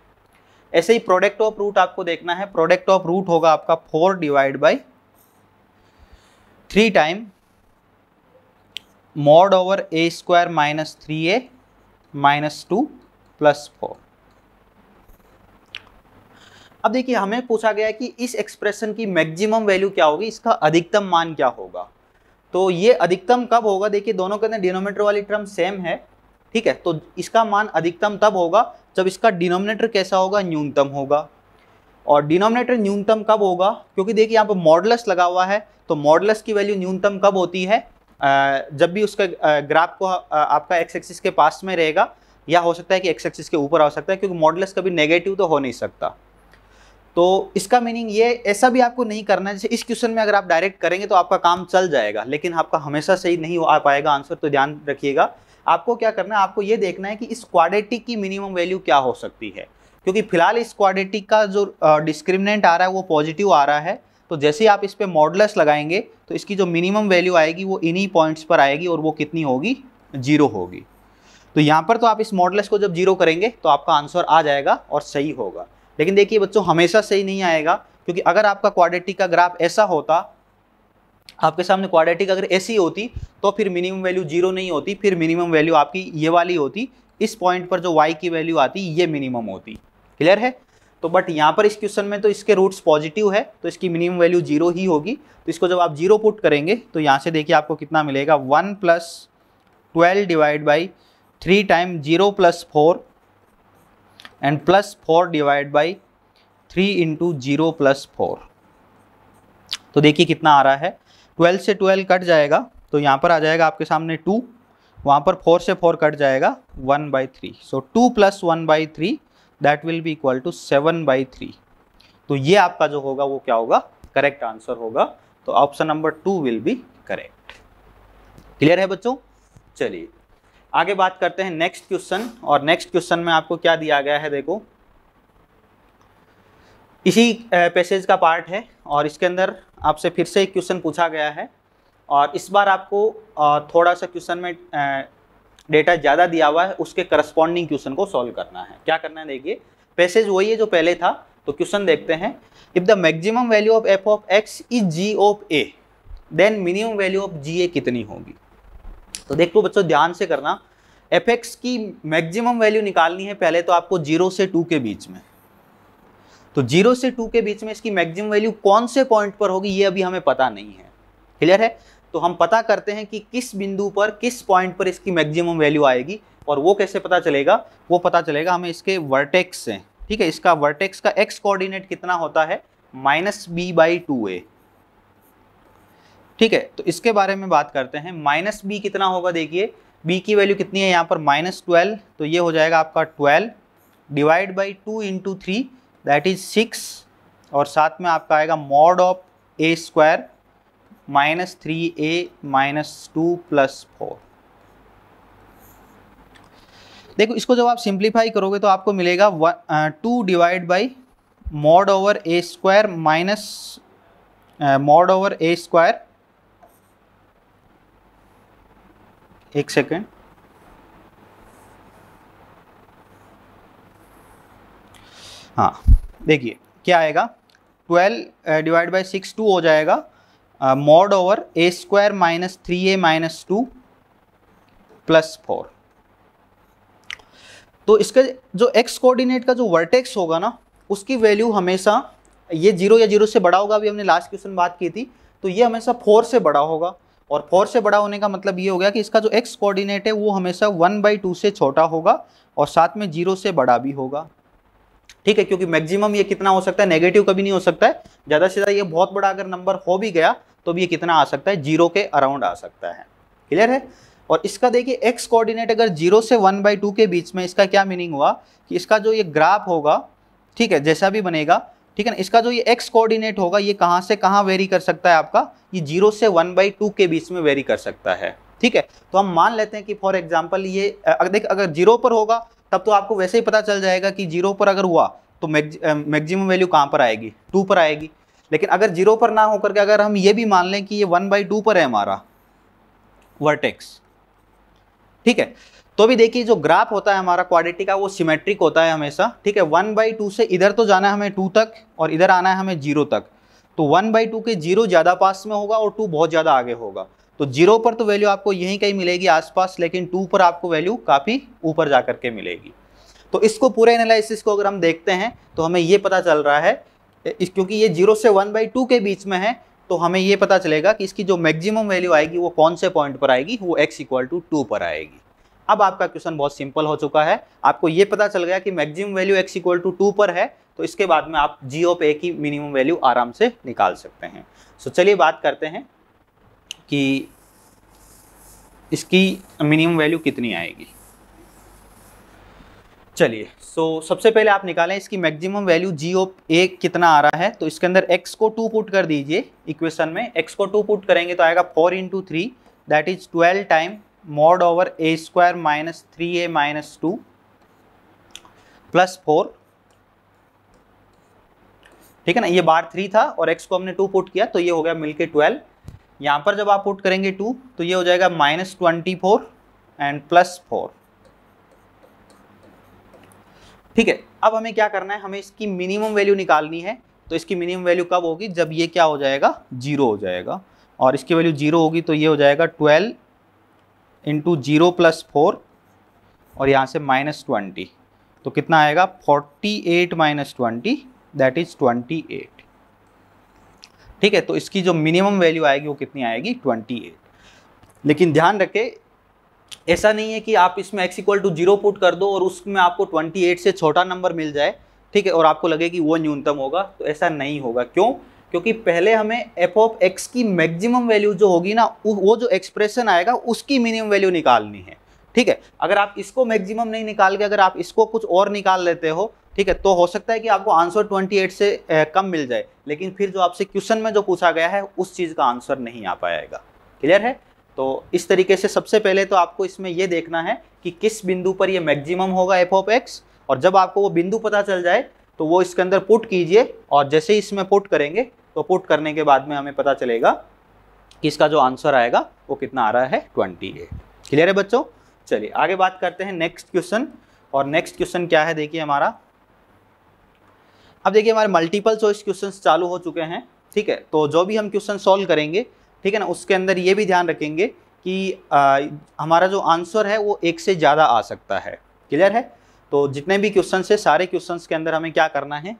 ऐसे ही प्रोडक्ट ऑफ रूट आपको देखना है प्रोडक्ट ऑफ रूट होगा आपका four divide by three time mod over A square minus three A minus two plus four अब देखिए हमें पूछा गया कि इस एक्सप्रेशन की मैक्सिमम वैल्यू क्या होगी इसका अधिकतम मान क्या होगा तो ये अधिकतम कब होगा देखिए दोनों के अंदर डिनोमिनेटर वाली टर्म सेम है ठीक है तो इसका मान अधिकतम तब होगा जब इसका डिनोमिनेटर कैसा होगा न्यूनतम होगा और डिनोमिनेटर न्यूनतम कब होगा क्योंकि देखिए यहाँ पर मॉडलस लगा हुआ है तो मॉडलस की वैल्यू न्यूनतम कब होती है जब भी उसका ग्राफ को आपका एक्स एक्सिस के पास में रहेगा या हो सकता है कि एक्स एक्सिस के ऊपर आ सकता है क्योंकि मॉडल्स कभी नेगेटिव तो हो नहीं सकता तो इसका मीनिंग ये ऐसा भी आपको नहीं करना है जैसे इस क्वेश्चन में अगर आप डायरेक्ट करेंगे तो आपका काम चल जाएगा लेकिन आपका हमेशा सही नहीं आ पाएगा आंसर तो ध्यान रखिएगा आपको क्या करना है आपको ये देखना है कि इस क्वाडेटिक की मिनिमम वैल्यू क्या हो सकती है क्योंकि फिलहाल इस क्वाडेटिक का जो डिस्क्रिमिनेंट आ रहा है वो पॉजिटिव आ रहा है तो जैसे ही आप इस पर मॉडलस लगाएंगे तो इसकी जो मिनिमम वैल्यू आएगी वो इन्हीं पॉइंट्स पर आएगी और वो कितनी होगी जीरो होगी तो यहाँ पर तो आप इस मॉडलस को जब जीरो करेंगे तो आपका आंसर आ जाएगा और सही होगा लेकिन देखिए बच्चों हमेशा सही नहीं आएगा क्योंकि अगर आपका क्वाडिटी का ग्राफ ऐसा होता आपके सामने क्वाड्रेटिक अगर ऐसी होती तो फिर मिनिमम वैल्यू जीरो नहीं होती फिर मिनिमम वैल्यू आपकी ये वाली होती इस पॉइंट पर जो वाई की वैल्यू आती ये मिनिमम होती क्लियर है तो बट यहाँ पर इस क्वेश्चन में तो इसके रूट्स पॉजिटिव है तो इसकी मिनिमम वैल्यू जीरो ही होगी तो इसको जब आप जीरो पुट करेंगे तो यहाँ से देखिए आपको कितना मिलेगा one plus twelve divide by three time zero plus four and plus four divide by three into zero plus four तो देखिए कितना आ रहा है ट्वेल्व से ट्वेल्व कट जाएगा तो यहाँ पर आ जाएगा आपके सामने टू वहाँ पर फोर से फोर कट जाएगा one by three so two plus one by three that will be equal to seven by three तो ये आपका जो होगा वो क्या होगा करेक्ट आंसर होगा तो option number two will be correct clear है बच्चों चलिए आगे बात करते हैं नेक्स्ट क्वेश्चन और नेक्स्ट क्वेश्चन में आपको क्या दिया गया है देखो इसी पैसेज का पार्ट है और इसके अंदर आपसे फिर से एक क्वेश्चन पूछा गया है और इस बार आपको थोड़ा सा क्वेश्चन में डेटा ज़्यादा दिया हुआ है उसके करस्पॉन्डिंग क्वेश्चन को सॉल्व करना है क्या करना है देखिए पैसेज वही है जो पहले था तो क्वेश्चन देखते हैं if the maximum value of F of x is G of A then minimum value of G A कितनी होगी तो लो बच्चों ध्यान से करना एफ की मैक्सिमम वैल्यू निकालनी है पहले तो आपको जीरो से टू के बीच में तो जीरो से टू के बीच में इसकी मैक्सिमम वैल्यू कौन से पॉइंट पर होगी ये अभी हमें पता नहीं है क्लियर है तो हम पता करते हैं कि किस बिंदु पर किस पॉइंट पर इसकी मैक्सिमम वैल्यू आएगी और वो कैसे पता चलेगा वो पता चलेगा हमें इसके वर्टेक्स से ठीक है इसका वर्टेक्स का एक्स कोऑर्डिनेट कितना होता है minus B by two A ठीक है तो इसके बारे में बात करते हैं माइनस बी कितना होगा देखिए बी की वैल्यू कितनी है यहाँ पर माइनस ट्वेल्व तो ये हो जाएगा आपका twelve divide by two into three that is six और साथ में आपका आएगा mod of A square minus three A minus two plus four देखो इसको जब आप सिंप्लीफाई करोगे तो आपको मिलेगा two divide by mod over A square minus mod over A square एक सेकेंड हाँ देखिए क्या आएगा twelve divide by six two हो जाएगा mod over A square minus three A minus two plus four तो इसका जो एक्स कोऑर्डिनेट का जो वर्टेक्स होगा ना उसकी वैल्यू हमेशा ये जीरो या जीरो से बड़ा होगा अभी हमने लास्ट क्वेश्चन बात की थी तो ये हमेशा फोर से बड़ा होगा और फोर से बड़ा होने का मतलब ये हो गया कि इसका जो एक्स कोऑर्डिनेट है वो हमेशा वन बाई टू से छोटा होगा और साथ में जीरो से बड़ा भी होगा ठीक है क्योंकि मैक्सिमम ये कितना हो सकता है नेगेटिव कभी नहीं हो सकता है ज़्यादा से ज़्यादा ये बहुत बड़ा अगर नंबर हो भी गया तो भी ये कितना आ सकता है जीरो के अराउंड आ सकता है क्लियर है और इसका देखिए एक्स कोऑर्डिनेट अगर जीरो से वन बाई टू के बीच में इसका क्या मीनिंग हुआ कि इसका जो ये ग्राफ होगा ठीक है जैसा भी बनेगा ठीक है ना इसका जो ये एक्स कोऑर्डिनेट होगा ये कहाँ से कहाँ वेरी कर सकता है आपका ये जीरो से वन बाई टू के बीच में वेरी कर सकता है ठीक है तो हम मान लेते हैं कि फॉर एग्जाम्पल ये देख अगर जीरो पर होगा तब तो आपको वैसे ही पता चल जाएगा कि जीरो पर अगर हुआ तो मैक्सिमम वैल्यू कहाँ पर आएगी टू पर आएगी लेकिन अगर जीरो पर ना होकर के अगर हम ये भी मान लें कि ये वन बाई टू पर है हमारा वर्टेक्स ठीक है तो भी देखिए जो ग्राफ होता है हमारा क्वालिटी का वो सिमेट्रिक होता है हमेशा ठीक है वन बाई टू से इधर तो जाना है हमें टू तक और इधर आना है हमें जीरो तक तो वन बाई टू के जीरो ज़्यादा पास में होगा और टू बहुत ज़्यादा आगे होगा तो जीरो पर तो वैल्यू आपको यहीं कहीं मिलेगी आसपास लेकिन टू पर आपको वैल्यू काफ़ी ऊपर जा करके मिलेगी तो इसको पूरे एनालिसिस को अगर हम देखते हैं तो हमें ये पता चल रहा है इस क्योंकि ये जीरो से वन बाई टू के बीच में है तो हमें ये पता चलेगा कि इसकी जो मैक्सिमम वैल्यू आएगी वो कौन से पॉइंट पर आएगी वो एक्स इक्वल टू टू पर आएगी अब आपका क्वेश्चन बहुत सिंपल हो चुका है आपको ये पता चल गया कि maximum value x equal to two पर है तो इसके बाद में आप जी ऑफ ए की मिनिमम वैल्यू आराम से निकाल सकते हैं सो so, चलिए बात करते हैं कि इसकी मिनिमम वैल्यू कितनी आएगी चलिए सो so, सबसे पहले आप निकालें इसकी maximum value G of A कितना आ रहा है तो इसके अंदर एक्स को टू पुट कर दीजिए इक्वेशन में एक्स को टू पुट करेंगे तो आएगा four into three that is twelve time over A square minus three A minus two plus four ठीक है ना ये बार थ्री था और एक्स को हमने टू पुट किया तो ये हो गया मिलके ट्वेल्व यहाँ पर जब आप पुट करेंगे टू तो ये हो जाएगा minus twenty four and plus four ठीक है अब हमें क्या करना है हमें इसकी मिनिमम वैल्यू निकालनी है तो इसकी मिनिमम वैल्यू कब होगी जब ये क्या हो जाएगा जीरो हो जाएगा और इसकी वैल्यू जीरो होगी तो ये हो जाएगा twelve into zero plus four और यहाँ से माइनस ट्वेंटी तो कितना आएगा forty eight minus twenty that is twenty eight ठीक है तो इसकी जो मिनिमम वैल्यू आएगी वो कितनी आएगी ट्वेंटी एट लेकिन ध्यान रखें ऐसा नहीं है कि आप इसमें x equal to zero put कर दो और उसमें आपको 28 से छोटा नंबर मिल जाए ठीक है और आपको लगे कि वो न्यूनतम होगा तो ऐसा नहीं होगा क्यों क्योंकि पहले हमें एफ ऑफ एक्स की मैक्सिमम वैल्यू जो होगी ना वो जो एक्सप्रेशन आएगा उसकी मिनिमम वैल्यू निकालनी है ठीक है अगर आप इसको मैक्सिमम नहीं निकाल के अगर आप इसको कुछ और निकाल लेते हो ठीक है तो हो सकता है कि आपको आंसर 28 से ए, कम मिल जाए लेकिन फिर जो आपसे क्वेश्चन में जो पूछा गया है उस चीज़ का आंसर नहीं आ पाएगा क्लियर है तो इस तरीके से सबसे पहले तो आपको इसमें यह देखना है कि किस बिंदु पर यह मैक्सिमम होगा एफ ऑफ एक्स और जब आपको वो बिंदु पता चल जाए तो वो इसके अंदर पुट कीजिए और जैसे ही इसमें पुट करेंगे तो पुट करने के बाद में हमें पता चलेगा कि इसका जो आंसर आएगा वो कितना आ रहा है ट्वेंटी क्लियर है बच्चों चलिए आगे बात करते हैं नेक्स्ट क्वेश्चन और नेक्स्ट क्वेश्चन क्या है देखिए हमारा अब देखिए हमारे मल्टीपल चॉइस क्वेश्चन चालू हो चुके हैं ठीक है तो जो भी हम क्वेश्चन सॉल्व करेंगे ठीक है ना उसके अंदर ये भी ध्यान रखेंगे कि आ, हमारा जो आंसर है वो एक से ज़्यादा आ सकता है क्लियर है तो जितने भी क्वेश्चन है सारे क्वेश्चन के अंदर हमें क्या करना है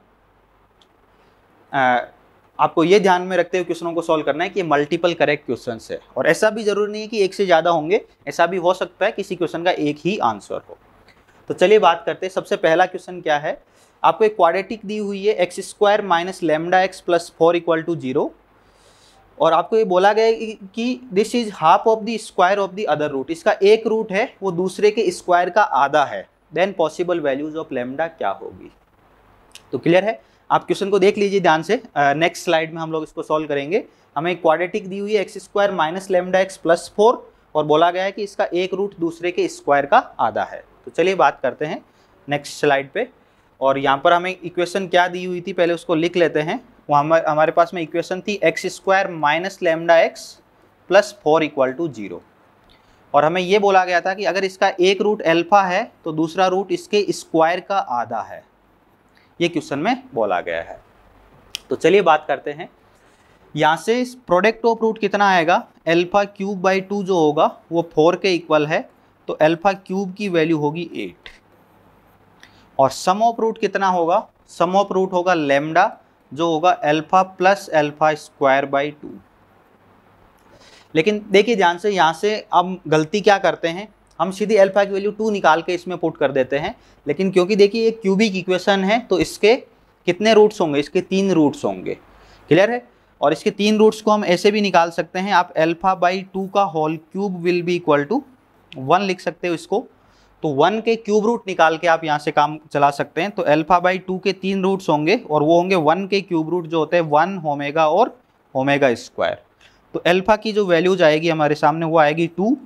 आपको ये ध्यान में रखते हुए क्वेश्चनों को सॉल्व करना है कि मल्टीपल करेक्ट क्वेश्चन है और ऐसा भी जरूरी नहीं है कि एक से ज़्यादा होंगे ऐसा भी हो सकता है किसी क्वेश्चन का एक ही आंसर हो तो चलिए बात करते हैं सबसे पहला क्वेश्चन क्या है आपको एक क्वाड्रेटिक दी हुई है x square minus lambda x plus four equal to zero और आपको ये बोला गया कि this is half of the square of the other root इसका एक रूट है वो दूसरे के स्क्वायर का आधा है then possible values of lambda क्या होगी तो क्लियर है आप क्वेश्चन को देख लीजिए ध्यान से नेक्स्ट स्लाइड में हम लोग इसको सॉल्व करेंगे हमें क्वाड्रेटिक दी हुई है x square minus lambda x plus four और बोला गया है कि इसका एक रूट दूसरे के स्क्वायर का आधा है तो चलिए बात करते हैं नेक्स्ट स्लाइड पे और यहाँ पर हमें इक्वेशन क्या दी हुई थी पहले उसको लिख लेते हैं वहाँ हमारे हमारे पास में इक्वेशन थी x square minus lambda x plus four equal to zero और हमें ये बोला गया था कि अगर इसका एक रूट एल्फा है तो दूसरा रूट इसके स्क्वायर का आधा है ये क्वेश्चन में बोला गया है तो चलिए बात करते हैं यहाँ से प्रोडक्ट ऑफ रूट कितना आएगा एल्फा क्यूब बाई टू जो होगा वो फोर के इक्वल है तो एल्फा क्यूब की वैल्यू होगी एट और सम ऑफ रूट कितना होगा सम ऑफ रूट होगा लेमडा जो होगा alpha plus alpha square by two लेकिन देखिए ध्यान से यहाँ से अब गलती क्या करते हैं हम सीधी एल्फा की वैल्यू टू निकाल के इसमें पुट कर देते हैं लेकिन क्योंकि देखिए ये क्यूबिक इक्वेशन है तो इसके कितने रूट्स होंगे इसके तीन रूट्स होंगे क्लियर है और इसके तीन रूट्स को हम ऐसे भी निकाल सकते हैं आप एल्फा बाई टू का whole cube will be equal to one लिख सकते हो इसको तो वन के क्यूब रूट निकाल के आप यहाँ से काम चला सकते हैं तो एल्फा बाई टू के तीन रूट्स होंगे और वो होंगे वन के क्यूब रूट जो होते हैं वन होमेगा और होमेगा स्क्वायर तो एल्फा की जो वैल्यूज आएगी हमारे सामने वो आएगी टू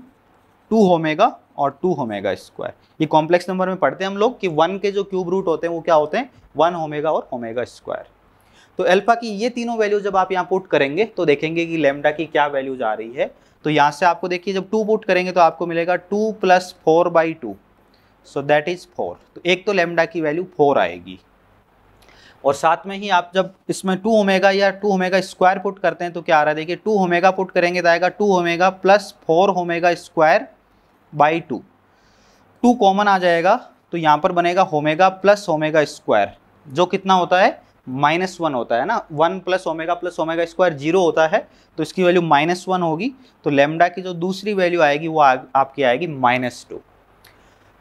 टू होमेगा और टू होमेगा स्क्वायर ये कॉम्प्लेक्स नंबर में पढ़ते हैं हम लोग कि वन के जो क्यूब रूट होते हैं वो क्या होते हैं वन होमेगा और होमेगा स्क्वायर तो एल्फा की ये तीनों वैल्यू जब आप यहाँ पुट करेंगे तो देखेंगे कि लेमडा की क्या वैल्यूज आ रही है तो यहाँ से आपको देखिए जब टू पुट करेंगे तो आपको मिलेगा two plus four by two so that is four तो एक तो लेमडा की वैल्यू फोर आएगी और साथ में ही आप जब इसमें टू होमेगा या टू होमेगा स्क्वायर पुट करते हैं तो क्या आ रहा है देखिए टू होमेगा पुट करेंगे तो आएगा two omega plus four omega square by two two common आ जाएगा तो यहाँ पर बनेगा होमेगा प्लस होमेगा स्क्वायर जो कितना होता है माइनस वन होता है ना one plus omega plus omega square zero होता है तो इसकी वैल्यू माइनस वन होगी तो लेमडा की जो दूसरी वैल्यू आएगी वो आ, आपकी आएगी माइनस टू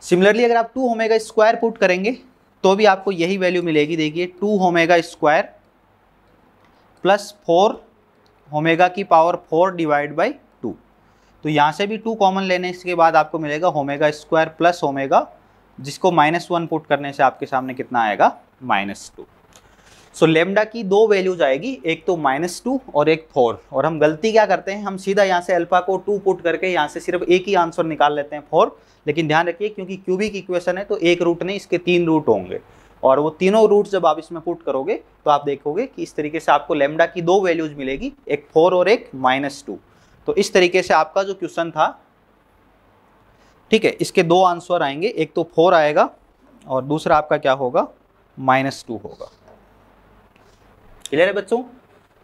सिमिलरली अगर आप टू होमेगा स्क्वायर पुट करेंगे तो भी आपको यही वैल्यू मिलेगी देखिए two omega square plus four omega की पावर फोर डिवाइड बाई तो यहाँ से भी टू कॉमन लेने के बाद आपको मिलेगा होमेगा स्क्वायर प्लस होमेगा जिसको माइनस वन पुट करने से आपके सामने कितना आएगा माइनस टू सो लेमडा की दो वैल्यूज आएगी एक तो माइनस टू और एक फोर और हम गलती क्या करते हैं हम सीधा यहाँ से अल्फा को टू पुट करके यहाँ से सिर्फ एक ही आंसर निकाल लेते हैं फोर लेकिन ध्यान रखिए क्योंकि क्यूबिक इक्वेशन है तो एक रूट नहीं इसके तीन रूट होंगे और वो तीनों रूट जब आप इसमें पुट करोगे तो आप देखोगे कि इस तरीके से आपको लेमडा की दो वैल्यूज मिलेगी एक फोर और एक माइनस टू तो इस तरीके से आपका जो क्वेश्चन था ठीक है इसके दो आंसर आएंगे एक तो फोर आएगा और दूसरा आपका क्या होगा माइनस टू होगा क्लियर है बच्चों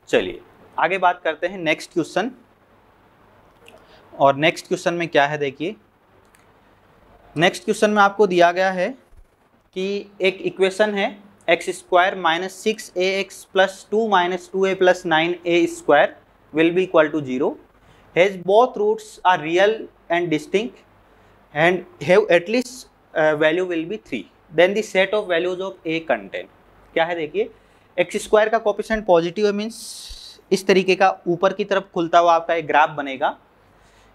चलिए आगे बात करते हैं नेक्स्ट क्वेश्चन और नेक्स्ट क्वेश्चन में क्या है देखिए नेक्स्ट क्वेश्चन में आपको दिया गया है कि एक इक्वेशन है x square minus six a x plus two minus two a plus nine a square will be equal to zero has both roots are real and distinct and have at least value will be three then the set of values of a content क्या है देखिए x square का coefficient positive है means इस तरीके का ऊपर की तरफ खुलता हुआ आपका एक ग्राफ बनेगा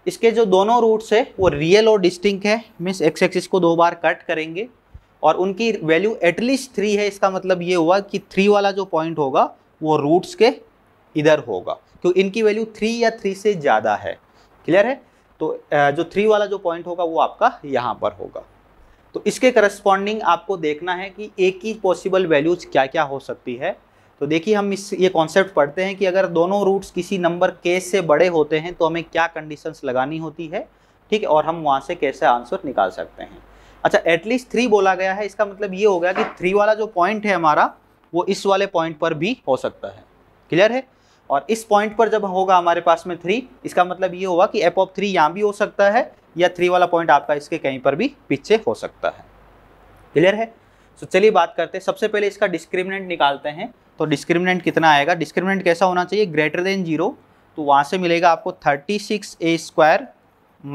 इसके जो दोनों रूट्स है वो रियल और डिस्टिंक है मीन्स एक्स एक्सिस को दो बार कट करेंगे और उनकी वैल्यू एटलीस्ट थ्री है इसका मतलब ये हुआ कि थ्री वाला जो पॉइंट होगा वो रूट्स के इधर होगा तो इनकी वैल्यू थ्री या थ्री से ज़्यादा है क्लियर है तो जो थ्री वाला जो पॉइंट होगा वो आपका यहाँ पर होगा तो इसके करस्पॉन्डिंग आपको देखना है कि एक ही पॉसिबल वैल्यूज क्या क्या हो सकती है तो देखिए हम इस ये कॉन्सेप्ट पढ़ते हैं कि अगर दोनों रूट्स किसी नंबर के से बड़े होते हैं तो हमें क्या कंडीशंस लगानी होती है ठीक है और हम वहाँ से कैसे आंसर निकाल सकते हैं अच्छा एटलीस्ट थ्री बोला गया है इसका मतलब ये हो गया कि थ्री वाला जो पॉइंट है हमारा वो इस वाले पॉइंट पर भी हो सकता है क्लियर है और इस पॉइंट पर जब होगा हमारे पास में थ्री इसका मतलब ये होगा कि एप ऑफ थ्री यहाँ भी हो सकता है या थ्री वाला पॉइंट आपका इसके कहीं पर भी पीछे हो सकता है क्लियर है तो so, चलिए बात करते हैं सबसे पहले इसका डिस्क्रिमिनेंट निकालते हैं तो डिस्क्रिमिनेंट कितना आएगा डिस्क्रिमिनेंट कैसा होना चाहिए ग्रेटर देन जीरो तो वहाँ से मिलेगा आपको thirty six a square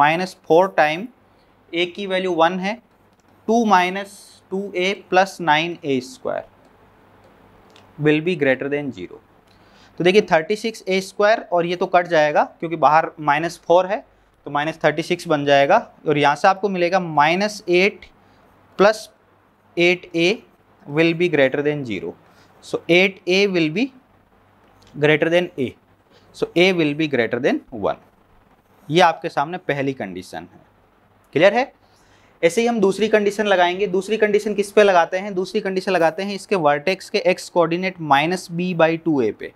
minus four time a की वैल्यू वन है two minus two a plus nine a square will be greater than zero तो देखिए थर्टी सिक्स ए स्क्वायर और ये तो कट जाएगा क्योंकि बाहर माइनस फोर है तो माइनस थर्टी सिक्स बन जाएगा और यहाँ से आपको मिलेगा minus eight plus eight a will be greater than zero so eight a will be greater than a so a will be greater than one ये आपके सामने पहली कंडीशन है क्लियर है ऐसे ही हम दूसरी कंडीशन लगाएंगे दूसरी कंडीशन किस पे लगाते हैं दूसरी कंडीशन लगाते हैं इसके वर्टेक्स के x coordinate minus B by two a पे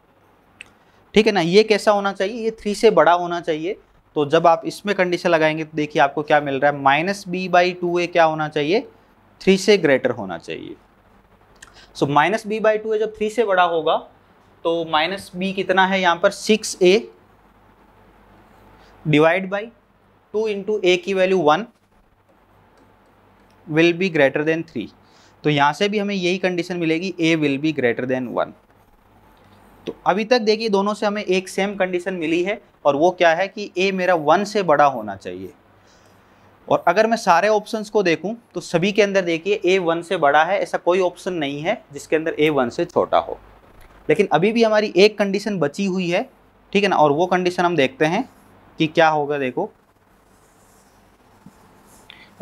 ठीक है ना ये कैसा होना चाहिए ये थ्री से बड़ा होना चाहिए तो जब आप इसमें कंडीशन लगाएंगे तो देखिए आपको क्या मिल रहा है minus B by two a क्या होना चाहिए थ्री से ग्रेटर होना चाहिए so minus B by two a जब थ्री से बड़ा होगा तो माइनस बी कितना है यहाँ पर six a divide by two into a की value one will be greater than three तो यहाँ से भी हमें यही कंडीशन मिलेगी a will be greater than one तो अभी तक देखिए दोनों से हमें एक सेम कंडीशन मिली है और वो क्या है कि ए मेरा वन से बड़ा होना चाहिए और अगर मैं सारे ऑप्शंस को देखूं तो सभी के अंदर देखिए ए वन से बड़ा है ऐसा कोई ऑप्शन नहीं है जिसके अंदर ए वन से छोटा हो लेकिन अभी भी हमारी एक कंडीशन बची हुई है ठीक है ना और वो कंडीशन हम देखते हैं कि क्या होगा देखो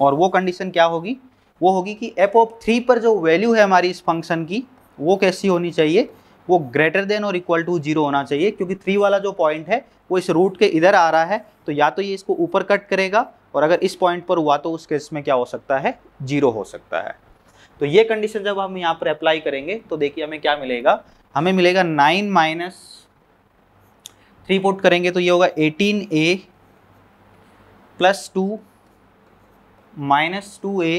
और वो कंडीशन क्या होगी वो होगी कि एफ ऑफ थ्री पर जो वैल्यू है हमारी इस फंक्शन की वो कैसी होनी चाहिए वो ग्रेटर देन और इक्वल टू जीरो होना चाहिए क्योंकि थ्री वाला जो पॉइंट है वो इस रूट के इधर आ रहा है तो या तो ये इसको ऊपर कट करेगा और अगर इस पॉइंट पर हुआ तो उस केस में क्या हो सकता है जीरो हो सकता है तो ये कंडीशन जब हम यहाँ पर अप्लाई करेंगे तो देखिए हमें क्या मिलेगा हमें मिलेगा नाइन माइनस थ्री पुट करेंगे तो ये होगा eighteen a plus two minus two a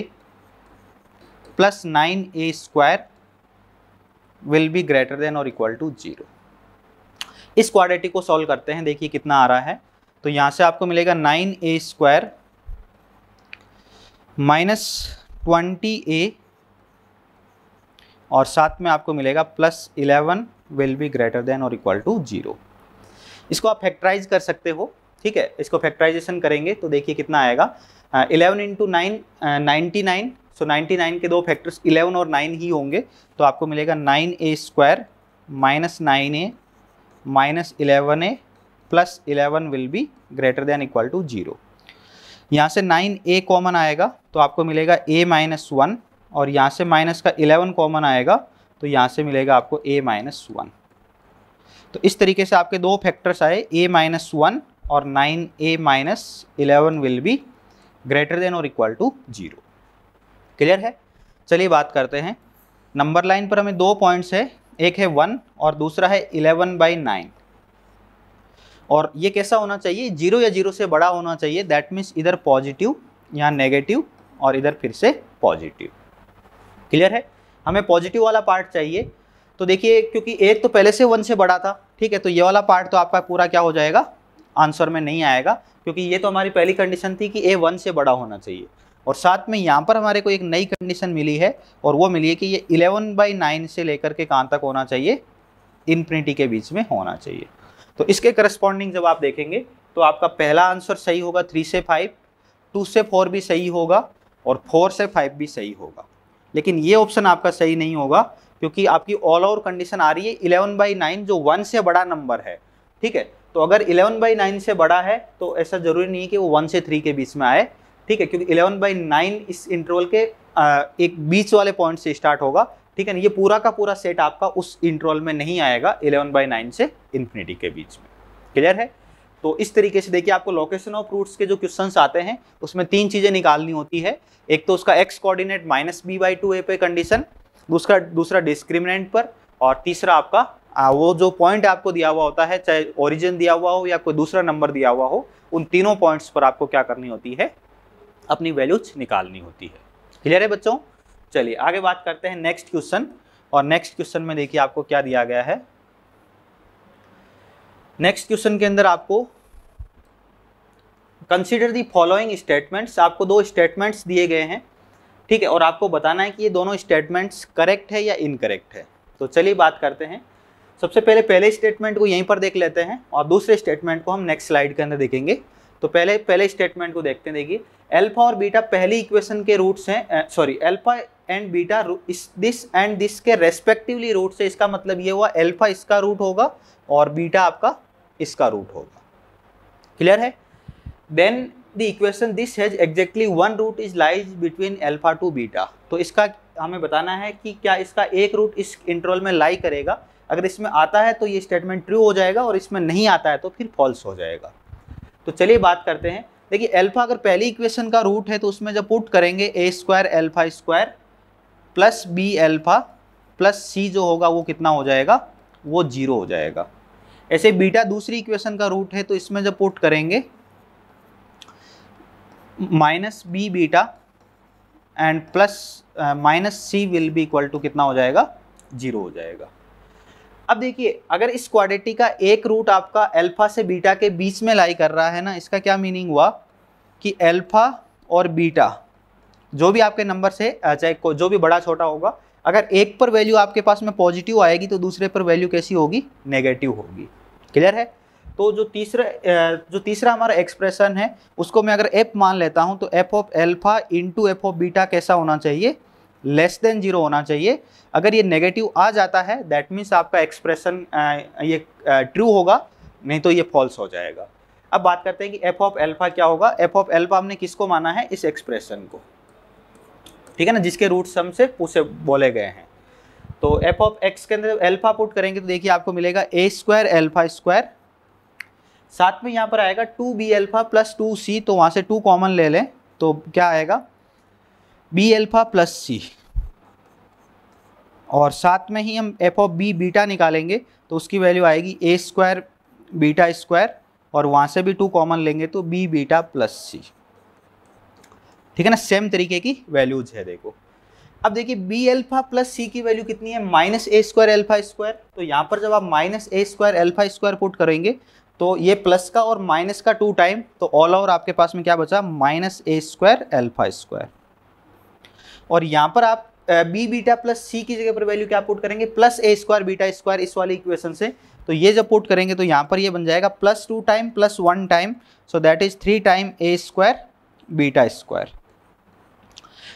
plus nine a square will be greater than और इक्वल टू जीरो इस क्वाड्रेटिक को सॉल्व करते हैं देखिए कितना आ रहा है तो यहाँ से आपको मिलेगा nine a square minus twenty a और साथ में आपको मिलेगा plus eleven will be greater than और इक्वल टू जीरो इसको आप फैक्टराइज कर सकते हो ठीक है इसको फैक्टराइजेशन करेंगे तो देखिए कितना आएगा eleven into nine ninety nine so ninety nine के दो फैक्टर्स इलेवन और नाइन ही होंगे तो आपको मिलेगा nine a square minus nine a minus eleven a plus eleven will be greater than equal to zero यहाँ से नाइन ए कॉमन आएगा तो आपको मिलेगा ए माइनस वन और यहाँ से माइनस का इलेवन कॉमन आएगा तो यहाँ से मिलेगा आपको ए माइनस वन तो इस तरीके से आपके दो फैक्टर्स आए ए माइनस वन और nine a minus eleven will be greater than और इक्वल टू जीरो क्लियर है चलिए बात करते हैं नंबर लाइन पर हमें दो पॉइंट्स है एक है वन और दूसरा है इलेवन बाई नाइन और ये कैसा होना चाहिए जीरो या जीरो से बड़ा होना चाहिए दैट मीन्स इधर पॉजिटिव या नेगेटिव और इधर फिर से पॉजिटिव क्लियर है हमें पॉजिटिव वाला पार्ट चाहिए तो देखिए क्योंकि एक तो पहले से वन से बड़ा था ठीक है तो ये वाला पार्ट तो आपका पूरा क्या हो जाएगा आंसर में नहीं आएगा क्योंकि ये तो हमारी पहली कंडीशन थी कि ए वन से बड़ा होना चाहिए और साथ में यहाँ पर हमारे को एक नई कंडीशन मिली है और वो मिली है कि ये 11 बाई नाइन से लेकर के कहाँ तक होना चाहिए इनफिनिटी के बीच में होना चाहिए तो इसके करस्पॉन्डिंग जब आप देखेंगे तो आपका पहला आंसर सही होगा थ्री से फाइव टू से फोर भी सही होगा और फोर से फाइव भी सही होगा लेकिन ये ऑप्शन आपका सही नहीं होगा क्योंकि आपकी ऑल ओवर कंडीशन आ रही है इलेवन बाई नाइन जो वन से बड़ा नंबर है ठीक है तो अगर इलेवन बाई नाइन से बड़ा है तो ऐसा ज़रूरी नहीं है कि वो वन से थ्री के बीच में आए ठीक है क्योंकि इलेवन बाई नाइन इस इंटरवल के आ, एक बीच वाले पॉइंट से स्टार्ट होगा ठीक है ना ये पूरा का पूरा सेट आपका उस इंटरवल में नहीं आएगा इलेवन बाई नाइन से इन्फिनिटी के बीच में क्लियर है तो इस तरीके से देखिए आपको लोकेशन ऑफ रूट्स के जो क्वेश्चंस आते हैं उसमें तीन चीज़ें निकालनी होती है एक तो उसका x coordinate minus B by two a पे कंडीशन दूसरा दूसरा डिस्क्रिमिनेंट पर और तीसरा आपका आ, वो जो पॉइंट आपको दिया हुआ होता है चाहे ओरिजिन दिया हुआ हो या कोई दूसरा नंबर दिया हुआ हो उन तीनों पॉइंट्स पर आपको क्या करनी होती है अपनी वैल्यूज निकालनी होती है क्लियर है बच्चों चलिए आगे बात करते हैं नेक्स्ट क्वेश्चन और नेक्स्ट क्वेश्चन में देखिए आपको क्या दिया गया है नेक्स्ट क्वेश्चन के अंदर आपको कंसिडर दी फॉलोइंग स्टेटमेंट्स आपको दो स्टेटमेंट्स दिए गए हैं ठीक है और आपको बताना है कि ये दोनों स्टेटमेंट्स करेक्ट है या इनकरेक्ट है तो चलिए बात करते हैं सबसे पहले पहले स्टेटमेंट को यहीं पर देख लेते हैं और दूसरे स्टेटमेंट को हम नेक्स्ट स्लाइड के अंदर देखेंगे तो पहले पहले स्टेटमेंट को देखते हैं देखिए अल्फा और बीटा पहली इक्वेशन के रूट्स हैं सॉरी अल्फा एंड बीटा इस दिस एंड दिस के रेस्पेक्टिवली रूट से इसका मतलब ये हुआ अल्फा इसका रूट होगा और बीटा आपका इसका रूट होगा क्लियर है then the equation this has exactly one root is lies between alpha to beta तो इसका हमें बताना है कि क्या इसका एक रूट इस इंटरवल में लाई करेगा अगर इसमें आता है तो ये स्टेटमेंट ट्रू हो जाएगा और इसमें नहीं आता है तो फिर फॉल्स हो जाएगा तो चलिए बात करते हैं देखिए एल्फा अगर पहली इक्वेशन का रूट है तो उसमें जब पुट करेंगे a square alpha square plus b alpha plus c जो होगा वो कितना हो जाएगा वो जीरो हो जाएगा ऐसे बीटा दूसरी इक्वेशन का रूट है तो इसमें जब पुट करेंगे minus b beta and plus minus c will be equal to कितना हो जाएगा जीरो हो जाएगा अब देखिए अगर इस क्वाडिटी का एक रूट आपका एल्फा से बीटा के बीच में लाई कर रहा है ना इसका क्या मीनिंग हुआ कि एल्फा और बीटा जो भी आपके नंबर से चाहे जो भी बड़ा छोटा होगा अगर एक पर वैल्यू आपके पास में पॉजिटिव आएगी तो दूसरे पर वैल्यू कैसी होगी नेगेटिव होगी क्लियर है तो जो तीसरा जो तीसरा हमारा एक्सप्रेशन है उसको मैं अगर एफ मान लेता हूँ तो f of alpha into f of beta कैसा होना चाहिए लेस देन जीरो होना चाहिए अगर ये नेगेटिव आ जाता है दैट मीन्स आपका एक्सप्रेशन ये ट्रू होगा नहीं तो ये फॉल्स हो जाएगा अब बात करते हैं कि एफ ऑफ एल्फा क्या होगा एफ ऑफ एल्फा हमने किसको माना है इस एक्सप्रेशन को ठीक है ना जिसके रूट सम से पूछे बोले गए हैं तो एफ ऑफ एक्स के अंदर एल्फा पुट करेंगे तो देखिए आपको मिलेगा ए स्क्वायर एल्फा स्क्वायर साथ में यहाँ पर आएगा two b alpha plus two c तो वहाँ से टू कॉमन ले लें तो क्या आएगा बी एल्फा प्लस सी और साथ में ही हम एफ ऑफ बी बीटा निकालेंगे तो उसकी वैल्यू आएगी ए स्क्वायर बीटा स्क्वायर और वहाँ से भी टू कॉमन लेंगे तो बी बीटा प्लस सी ठीक है ना सेम तरीके की वैल्यूज है देखो अब देखिए बी एल्फा प्लस सी की वैल्यू कितनी है minus a square alpha square तो यहाँ पर जब आप minus a square alpha square put करेंगे तो ये प्लस का और माइनस का टू टाइम तो ऑल ओवर आपके पास में क्या बचा minus a square alpha square और यहाँ पर आप बी बीटा प्लस सी की जगह पर वैल्यू क्या पुट करेंगे plus a square beta square इस वाले इक्वेशन से तो ये जब पुट करेंगे तो यहाँ पर ये बन जाएगा plus two time plus one time so that is three time a square beta square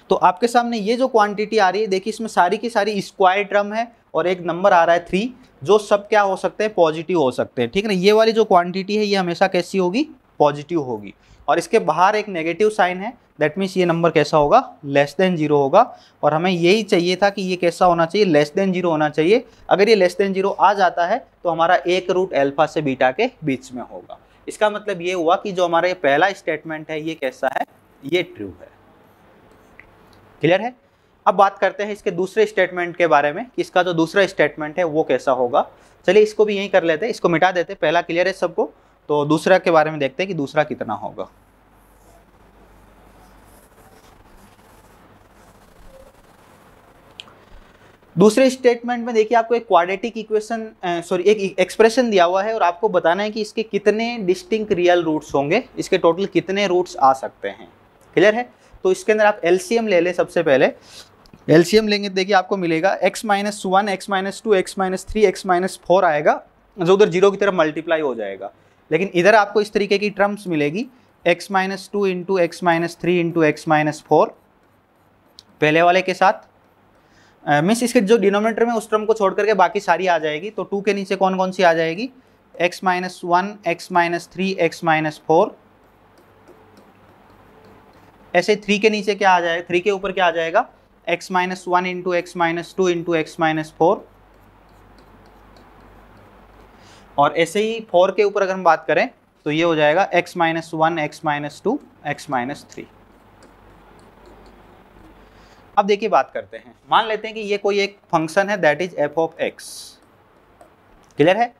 तो आपके सामने ये जो क्वांटिटी आ रही है देखिए इसमें सारी की सारी स्क्वायर टर्म है और एक नंबर आ रहा है थ्री जो सब क्या हो सकते हैं पॉजिटिव हो सकते हैं ठीक है ना ये वाली जो क्वांटिटी है ये हमेशा कैसी होगी पॉजिटिव होगी और इसके बाहर एक नेगेटिव साइन है दैट मीन्स ये नंबर कैसा होगा लेस देन जीरो होगा और हमें यही चाहिए था कि ये कैसा होना चाहिए लेस देन जीरो होना चाहिए अगर ये लेस देन जीरो आ जाता है तो हमारा एक रूट एल्फा से बीटा के बीच में होगा इसका मतलब ये हुआ कि जो हमारा ये पहला स्टेटमेंट है ये कैसा है ये ट्रू है क्लियर है अब बात करते हैं इसके दूसरे स्टेटमेंट के बारे में कि इसका जो दूसरा स्टेटमेंट है वो कैसा होगा चलिए इसको भी यही कर लेते हैं इसको मिटा देते पहला क्लियर है सबको तो दूसरा के बारे में देखते हैं कि दूसरा कितना होगा दूसरे स्टेटमेंट में देखिए आपको एक क्वाड्रेटिक इक्वेशन सॉरी एक एक्सप्रेशन दिया हुआ है और आपको बताना है कि इसके कितने डिस्टिंक रियल रूट्स होंगे इसके टोटल कितने रूट्स आ सकते हैं क्लियर है तो इसके अंदर आप एलसीएम ले लें सबसे पहले एलसीएम लेंगे तो देखिए आपको मिलेगा x minus one x minus two x minus three x minus four आएगा जो उधर जीरो की तरफ मल्टीप्लाई हो जाएगा लेकिन इधर आपको इस तरीके की टर्म्स मिलेगी x minus two into x minus three into x minus four पहले वाले के साथ मीन्स uh, इसके जो डिनोमिनेटर में उस टर्म को छोड़ करके बाकी सारी आ जाएगी तो टू के नीचे कौन कौन सी आ जाएगी x minus one x minus three x minus four ऐसे थ्री के नीचे क्या आ जाएगा थ्री के ऊपर क्या आ जाएगा x minus one into x minus two into x minus four और ऐसे ही फोर के ऊपर अगर हम बात करें तो ये हो जाएगा x minus one x minus two x minus three अब देखिए बात करते हैं मान लेते हैं कि ये कोई एक फंक्शन है that is f of x clear है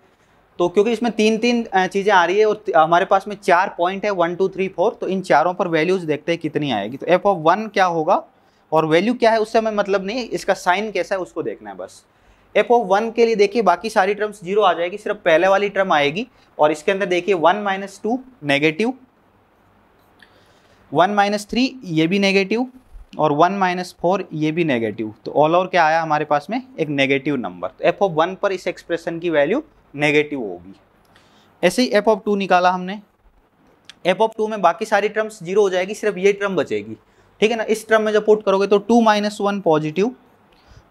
तो क्योंकि इसमें तीन तीन चीज़ें आ रही है और हमारे पास में चार पॉइंट है वन टू थ्री फोर तो इन चारों पर वैल्यूज़ देखते हैं कितनी आएगी तो एफ ऑफ वन क्या होगा और वैल्यू क्या है उससे हमें मतलब नहीं इसका साइन कैसा है उसको देखना है बस एफ ओ वन के लिए देखिए बाकी सारी टर्म्स जीरो आ जाएगी सिर्फ पहले वाली टर्म आएगी और इसके अंदर देखिए one minus two negative one minus three ये भी नेगेटिव और वन माइनस फोर ये भी नेगेटिव तो ऑल ओवर क्या आया हमारे पास में एक नेगेटिव नंबर तो एफ ऑफ वन पर इस एक्सप्रेशन की वैल्यू नेगेटिव होगी ऐसे ही एफ ऑफ टू निकाला हमने एफ ऑफ टू में बाकी सारी टर्म्स जीरो हो जाएगी सिर्फ ये टर्म बचेगी ठीक है ना इस टर्म में जब पुट करोगे तो two minus one positive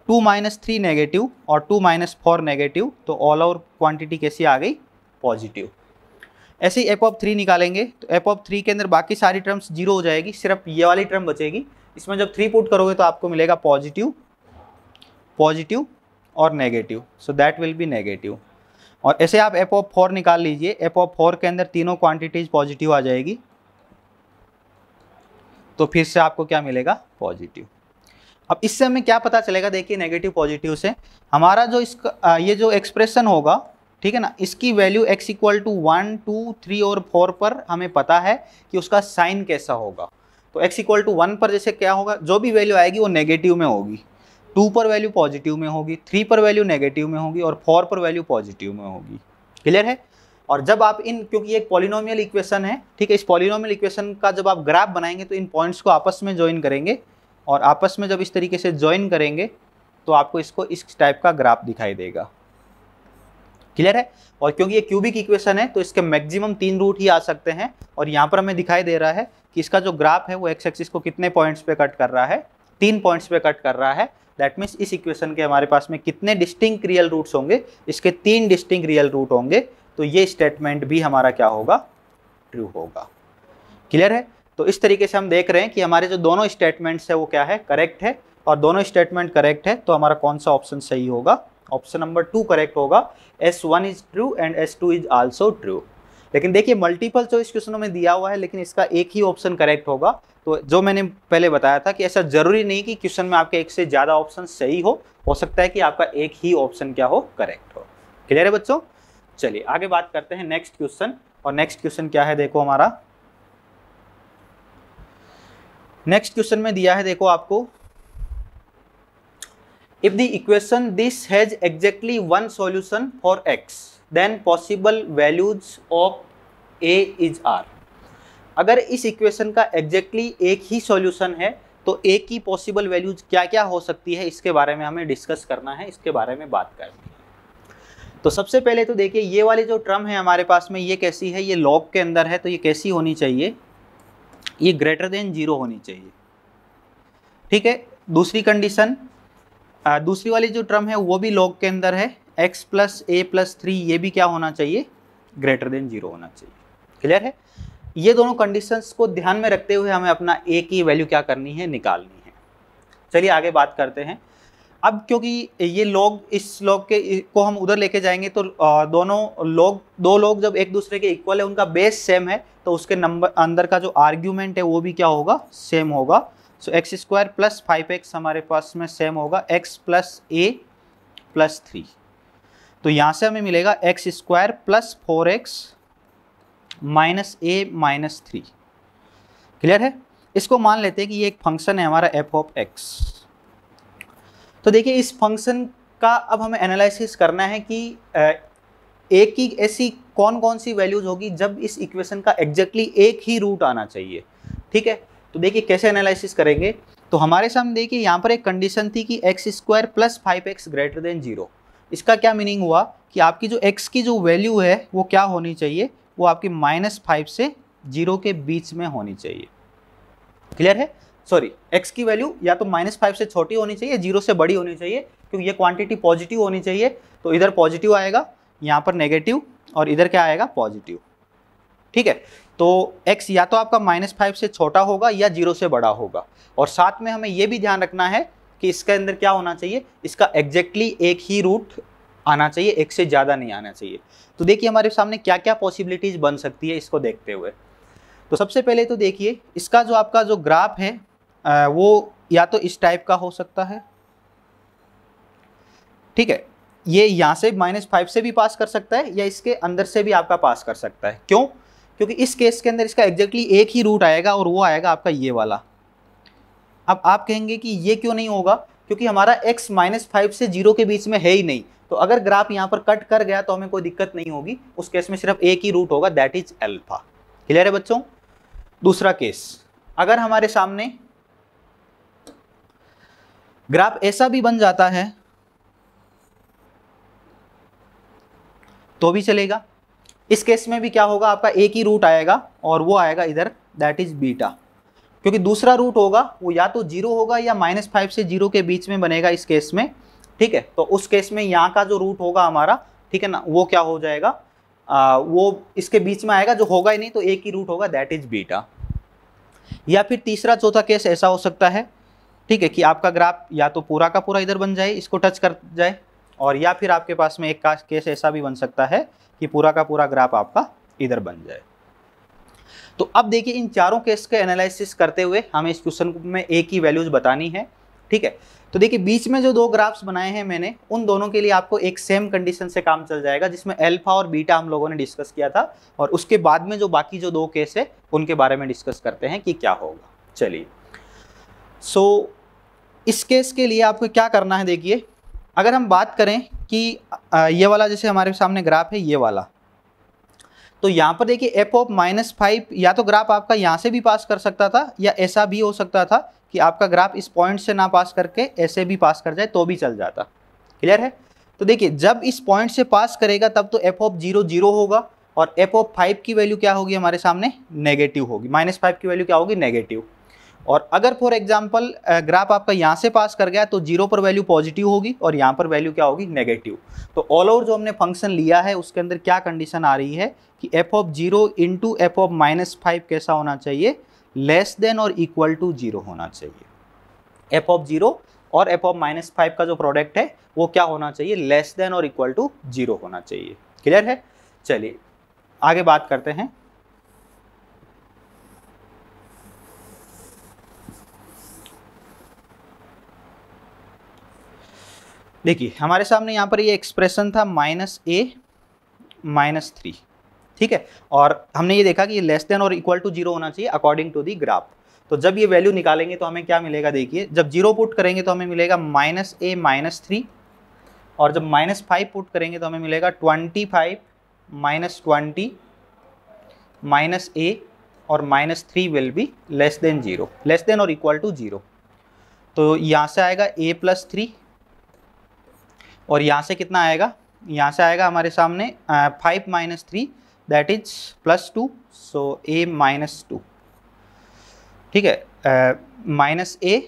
two minus three negative और टू माइनस फोर नेगेटिव तो ऑल ओवर क्वांटिटी कैसी आ गई पॉजिटिव ऐसे ही एप ऑफ थ्री निकालेंगे तो एप ऑफ थ्री के अंदर बाकी सारी टर्म्स जीरो हो जाएगी सिर्फ ये वाली टर्म बचेगी इसमें जब थ्री पुट करोगे तो आपको मिलेगा पॉजिटिव पॉजिटिव और negative so that will be negative और ऐसे आप एप ऑफ फोर निकाल लीजिए एप ऑफ फोर के अंदर तीनों क्वांटिटीज पॉजिटिव आ जाएगी तो फिर से आपको क्या मिलेगा पॉजिटिव अब इससे हमें क्या पता चलेगा देखिए नेगेटिव पॉजिटिव से हमारा जो इसका ये जो एक्सप्रेशन होगा ठीक है ना इसकी value x equal to one two three और फोर पर हमें पता है कि उसका साइन कैसा होगा तो x इक्वल टू वन पर जैसे क्या होगा जो भी वैल्यू आएगी वो नेगेटिव में होगी टू पर वैल्यू पॉजिटिव में होगी थ्री पर वैल्यू नेगेटिव में होगी और फोर पर वैल्यू पॉजिटिव में होगी क्लियर है और जब आप इन क्योंकि एक पॉलिनोमियल इक्वेशन है ठीक है इस पॉलिनोमियल इक्वेशन का जब आप ग्राफ बनाएंगे तो इन पॉइंट्स को आपस में ज्वाइन करेंगे और आपस में जब इस तरीके से ज्वाइन करेंगे तो आपको इसको इस टाइप का ग्राफ दिखाई देगा क्लियर है और क्योंकि ये क्यूबिक इक्वेशन है तो इसके मैक्सिमम तीन रूट ही आ सकते हैं और यहाँ पर हमें दिखाई दे रहा है कि इसका जो ग्राफ है वो एक्स एक्सिस को कितने पॉइंट्स पे कट कर रहा है तीन पॉइंट्स पे कट कर रहा है दैट मीन्स इस इक्वेशन के हमारे पास में कितने डिस्टिंग रियल रूट्स होंगे इसके तीन डिस्टिंग रियल रूट होंगे तो ये स्टेटमेंट भी हमारा क्या होगा ट्रू होगा क्लियर है तो इस तरीके से हम देख रहे हैं कि हमारे जो दोनों स्टेटमेंट्स है वो क्या है करेक्ट है और दोनों स्टेटमेंट करेक्ट है तो हमारा कौन सा ऑप्शन सही होगा ऑप्शन नंबर टू करेक्ट होगा S one is true and S two is also true लेकिन देखिए मल्टीपल चॉइस क्वेश्चनों में दिया हुआ है लेकिन इसका एक ही ऑप्शन करेक्ट होगा तो जो मैंने पहले बताया था कि ऐसा जरूरी नहीं कि क्वेश्चन में आपके एक से ज़्यादा ऑप्शन सही हो हो सकता है कि आपका एक ही ऑप्शन क्या हो करेक्ट हो क्लियर है बच्चों चलिए आगे बात करते हैं नेक्स्ट क्वेश्चन और नेक्स्ट क्वेश्चन क्या है देखो हमारा नेक्स्ट क्वेश्चन में दिया है देखो आपको if the equation this has exactly one solution for x then possible values of a is are अगर इस इक्वेशन का एग्जैक्टली एक ही सॉल्यूशन है तो ए की पॉसिबल वैल्यूज क्या क्या हो सकती है इसके बारे में हमें डिस्कस करना है इसके बारे में बात करनी है तो सबसे पहले तो देखिए ये वाली जो ट्रम है हमारे पास में ये कैसी है ये लॉग के अंदर है तो ये कैसी होनी चाहिए ये ग्रेटर देन जीरो होनी चाहिए ठीक है दूसरी कंडीशन दूसरी वाली जो टर्म है वो भी लॉग के अंदर है x plus a plus three ये भी क्या होना चाहिए ग्रेटर देन जीरो होना चाहिए क्लियर है ये दोनों कंडीशंस को ध्यान में रखते हुए हमें अपना ए की वैल्यू क्या करनी है निकालनी है चलिए आगे बात करते हैं अब क्योंकि ये लोग इस लोग के को हम उधर लेके जाएंगे तो दोनों लोग दो लोग जब एक दूसरे के इक्वल है उनका बेस सेम है तो उसके नंबर अंदर का जो आर्ग्यूमेंट है वो भी क्या होगा सेम होगा so x square plus five x हमारे पास में सेम होगा x plus a plus three तो यहाँ से हमें मिलेगा x square plus four x minus a minus three clear है इसको मान लेते हैं कि ये एक फंक्शन है हमारा एफ ऑफ एक्स तो देखिए इस फंक्शन का अब हमें एनालिसिस करना है कि एक की ऐसी कौन कौन सी वैल्यूज़ होगी जब इस इक्वेशन का एग्जैक्टली एक ही रूट आना चाहिए ठीक है तो देखिए कैसे एनालिसिस करेंगे तो हमारे सामने देखिए यहाँ पर एक कंडीशन थी कि x square plus five x greater than zero इसका क्या मीनिंग हुआ कि आपकी जो एक्स की जो वैल्यू है वो क्या होनी चाहिए वो आपकी माइनस फाइव से जीरो के बीच में होनी चाहिए क्लियर है सॉरी एक्स की वैल्यू या तो माइनस फाइव से छोटी होनी चाहिए जीरो से बड़ी होनी चाहिए क्योंकि ये क्वांटिटी पॉजिटिव होनी चाहिए तो इधर पॉजिटिव आएगा यहाँ पर नेगेटिव और इधर क्या आएगा पॉजिटिव ठीक है तो x या तो आपका माइनस फाइव से छोटा होगा या जीरो से बड़ा होगा और साथ में हमें ये भी ध्यान रखना है कि इसके अंदर क्या होना चाहिए इसका एग्जैक्टली exactly एक ही रूट आना चाहिए एक से ज़्यादा नहीं आना चाहिए तो देखिए हमारे सामने क्या क्या पॉसिबिलिटीज़ बन सकती है इसको देखते हुए तो सबसे पहले तो देखिए इसका जो आपका जो ग्राफ है वो या तो इस टाइप का हो सकता है ठीक है ये यहाँ से माइनस फाइव से भी पास कर सकता है या इसके अंदर से भी आपका पास कर सकता है क्यों क्योंकि इस केस के अंदर इसका एग्जैक्टली एक ही रूट आएगा और वो आएगा आपका ये वाला अब आप कहेंगे कि ये क्यों नहीं होगा क्योंकि हमारा x माइनस फाइव से जीरो के बीच में है ही नहीं तो अगर ग्राफ यहाँ पर कट कर गया तो हमें कोई दिक्कत नहीं होगी उस केस में सिर्फ एक ही रूट होगा दैट इज एल्फा क्लियर है बच्चों दूसरा केस अगर हमारे सामने ग्राफ ऐसा भी बन जाता है तो भी चलेगा इस केस में भी क्या होगा आपका एक ही रूट आएगा और वो आएगा इधर दैट इज बीटा क्योंकि दूसरा रूट होगा वो या तो जीरो होगा या माइनस फाइव से जीरो के बीच में बनेगा इस केस में ठीक है तो उस केस में यहाँ का जो रूट होगा हमारा ठीक है ना वो क्या हो जाएगा आ, वो इसके बीच में आएगा जो होगा ही नहीं तो एक ही रूट होगा दैट इज बीटा या फिर तीसरा चौथा केस ऐसा हो सकता है ठीक है कि आपका ग्राफ या तो पूरा का पूरा इधर बन जाए इसको टच कर जाए और या फिर आपके पास में एक केस ऐसा भी बन सकता है कि पूरा का पूरा ग्राफ आपका इधर बन जाए तो अब देखिए इन चारों केस के एनालिसिस करते हुए हमें इस क्वेश्चन में ए की वैल्यूज बतानी है ठीक है तो देखिए बीच में जो दो ग्राफ्स बनाए हैं मैंने उन दोनों के लिए आपको एक सेम कंडीशन से काम चल जाएगा जिसमें अल्फा और बीटा हम लोगों ने डिस्कस किया था और उसके बाद में जो बाकी जो दो केस है उनके बारे में डिस्कस करते हैं कि क्या होगा चलिए सो इस केस के लिए आपको क्या करना है देखिए अगर हम बात करें कि ये वाला जैसे हमारे सामने ग्राफ है ये वाला तो यहाँ पर देखिए एफ ऑफ माइनस फाइव या तो ग्राफ आपका यहाँ से भी पास कर सकता था या ऐसा भी हो सकता था कि आपका ग्राफ इस पॉइंट से ना पास करके ऐसे भी पास कर जाए तो भी चल जाता क्लियर है तो देखिए जब इस पॉइंट से पास करेगा तब तो एफ ऑफ जीरो जीरो होगा और एफ ऑफ फाइव की वैल्यू क्या होगी हमारे सामने नेगेटिव होगी माइनस फाइव की वैल्यू क्या होगी नेगेटिव और अगर फॉर एग्जाम्पल ग्राफ आपका यहाँ से पास कर गया तो जीरो पर वैल्यू पॉजिटिव होगी और यहाँ पर वैल्यू क्या होगी नेगेटिव तो ऑल ओवर जो हमने फंक्शन लिया है उसके अंदर क्या कंडीशन आ रही है कि f of zero into f of minus five कैसा होना चाहिए लेस देन और इक्वल टू जीरो होना चाहिए एफ ऑफ जीरो और एफ ऑफ माइनस फाइव का जो प्रोडक्ट है वो क्या होना चाहिए लेस देन और इक्वल टू जीरो होना चाहिए क्लियर है चलिए आगे बात करते हैं देखिए हमारे सामने यहाँ पर ये एक्सप्रेशन था माइनस ए माइनस थ्री ठीक है और हमने ये देखा कि लेस देन और इक्वल टू जीरो होना चाहिए अकॉर्डिंग टू दी ग्राफ तो जब ये वैल्यू निकालेंगे तो हमें क्या मिलेगा देखिए जब जीरो पुट करेंगे तो हमें मिलेगा माइनस ए माइनस थ्री और जब माइनस फाइव पुट करेंगे तो हमें मिलेगा twenty five minus twenty minus a और minus three will be less than zero less than और इक्वल टू जीरो तो यहाँ से आएगा ए प्लस थ्री और यहाँ से कितना आएगा यहाँ से आएगा हमारे सामने five minus three that is plus two so a minus two ठीक है माइनस ए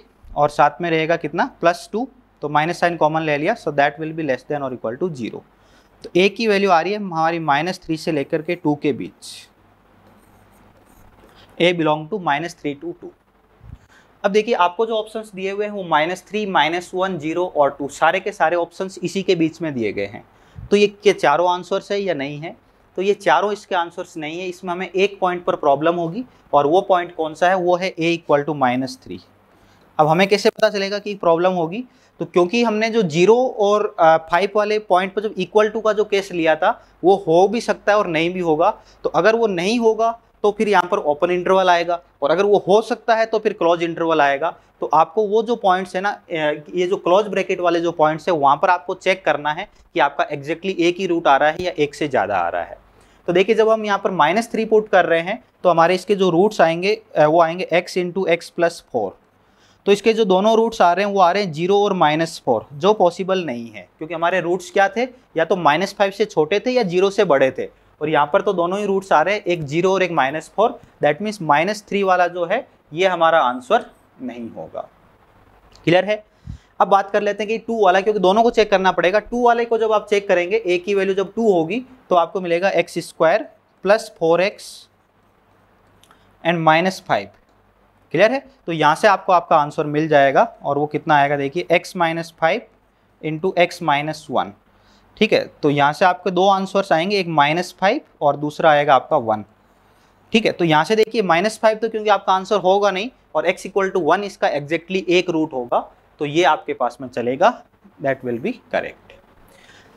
और साथ में रहेगा कितना प्लस टू तो माइनस साइन कॉमन ले लिया so that will be less than और इक्वल टू जीरो तो ए की वैल्यू आ रही है हमारी माइनस थ्री से लेकर के टू के बीच a belong to minus three to two अब देखिए आपको जो ऑप्शंस दिए हुए हैं वो minus three minus one zero और टू सारे के सारे ऑप्शंस इसी के बीच में दिए गए हैं तो ये के चारों आंसर्स है या नहीं है तो ये चारों इसके आंसर्स नहीं है इसमें हमें एक पॉइंट पर प्रॉब्लम होगी और वो पॉइंट कौन सा है वो है a equal to minus three अब हमें कैसे पता चलेगा कि प्रॉब्लम होगी तो क्योंकि हमने जो जीरो और फाइव वाले पॉइंट पर जब इक्वल टू का जो केस लिया था वो हो भी सकता है और नहीं भी होगा तो अगर वो नहीं होगा तो फिर यहाँ पर ओपन इंटरवल आएगा और अगर वो हो सकता है तो फिर क्लोज इंटरवल आएगा तो आपको वो जो पॉइंट्स है ना ये जो क्लोज ब्रैकेट वाले जो पॉइंट्स है वहाँ पर आपको चेक करना है कि आपका एग्जैक्टली एक ही रूट आ रहा है या एक से ज़्यादा आ रहा है तो देखिए जब हम यहाँ पर माइनस थ्री पुट कर रहे हैं तो हमारे इसके जो रूट्स आएंगे वो आएंगे x into x plus four तो इसके जो दोनों रूट्स आ रहे हैं वो आ रहे हैं जीरो और माइनस फोर जो पॉसिबल नहीं है क्योंकि हमारे रूट्स क्या थे या तो माइनस फाइव से छोटे थे या जीरो से बड़े थे और यहाँ पर तो दोनों ही रूट्स आ रहे हैं एक जीरो और एक minus four that means minus three वाला जो है ये हमारा आंसर नहीं होगा क्लियर है अब बात कर लेते हैं कि टू वाला क्योंकि दोनों को चेक करना पड़ेगा टू वाले को जब आप चेक करेंगे ए की वैल्यू जब टू होगी तो आपको मिलेगा x square plus four x and minus five clear है तो यहाँ से आपको आपका आंसर मिल जाएगा और वो कितना आएगा देखिए x minus five into x minus one ठीक है तो यहाँ से आपके दो आंसर्स आएंगे एक माइनस फाइव और दूसरा आएगा आपका वन ठीक है तो यहाँ से देखिए माइनस फाइव तो क्योंकि आपका आंसर होगा नहीं और एक्स इक्वल टू वन इसका एग्जैक्टली एक रूट होगा तो ये आपके पास में चलेगा दैट विल बी करेक्ट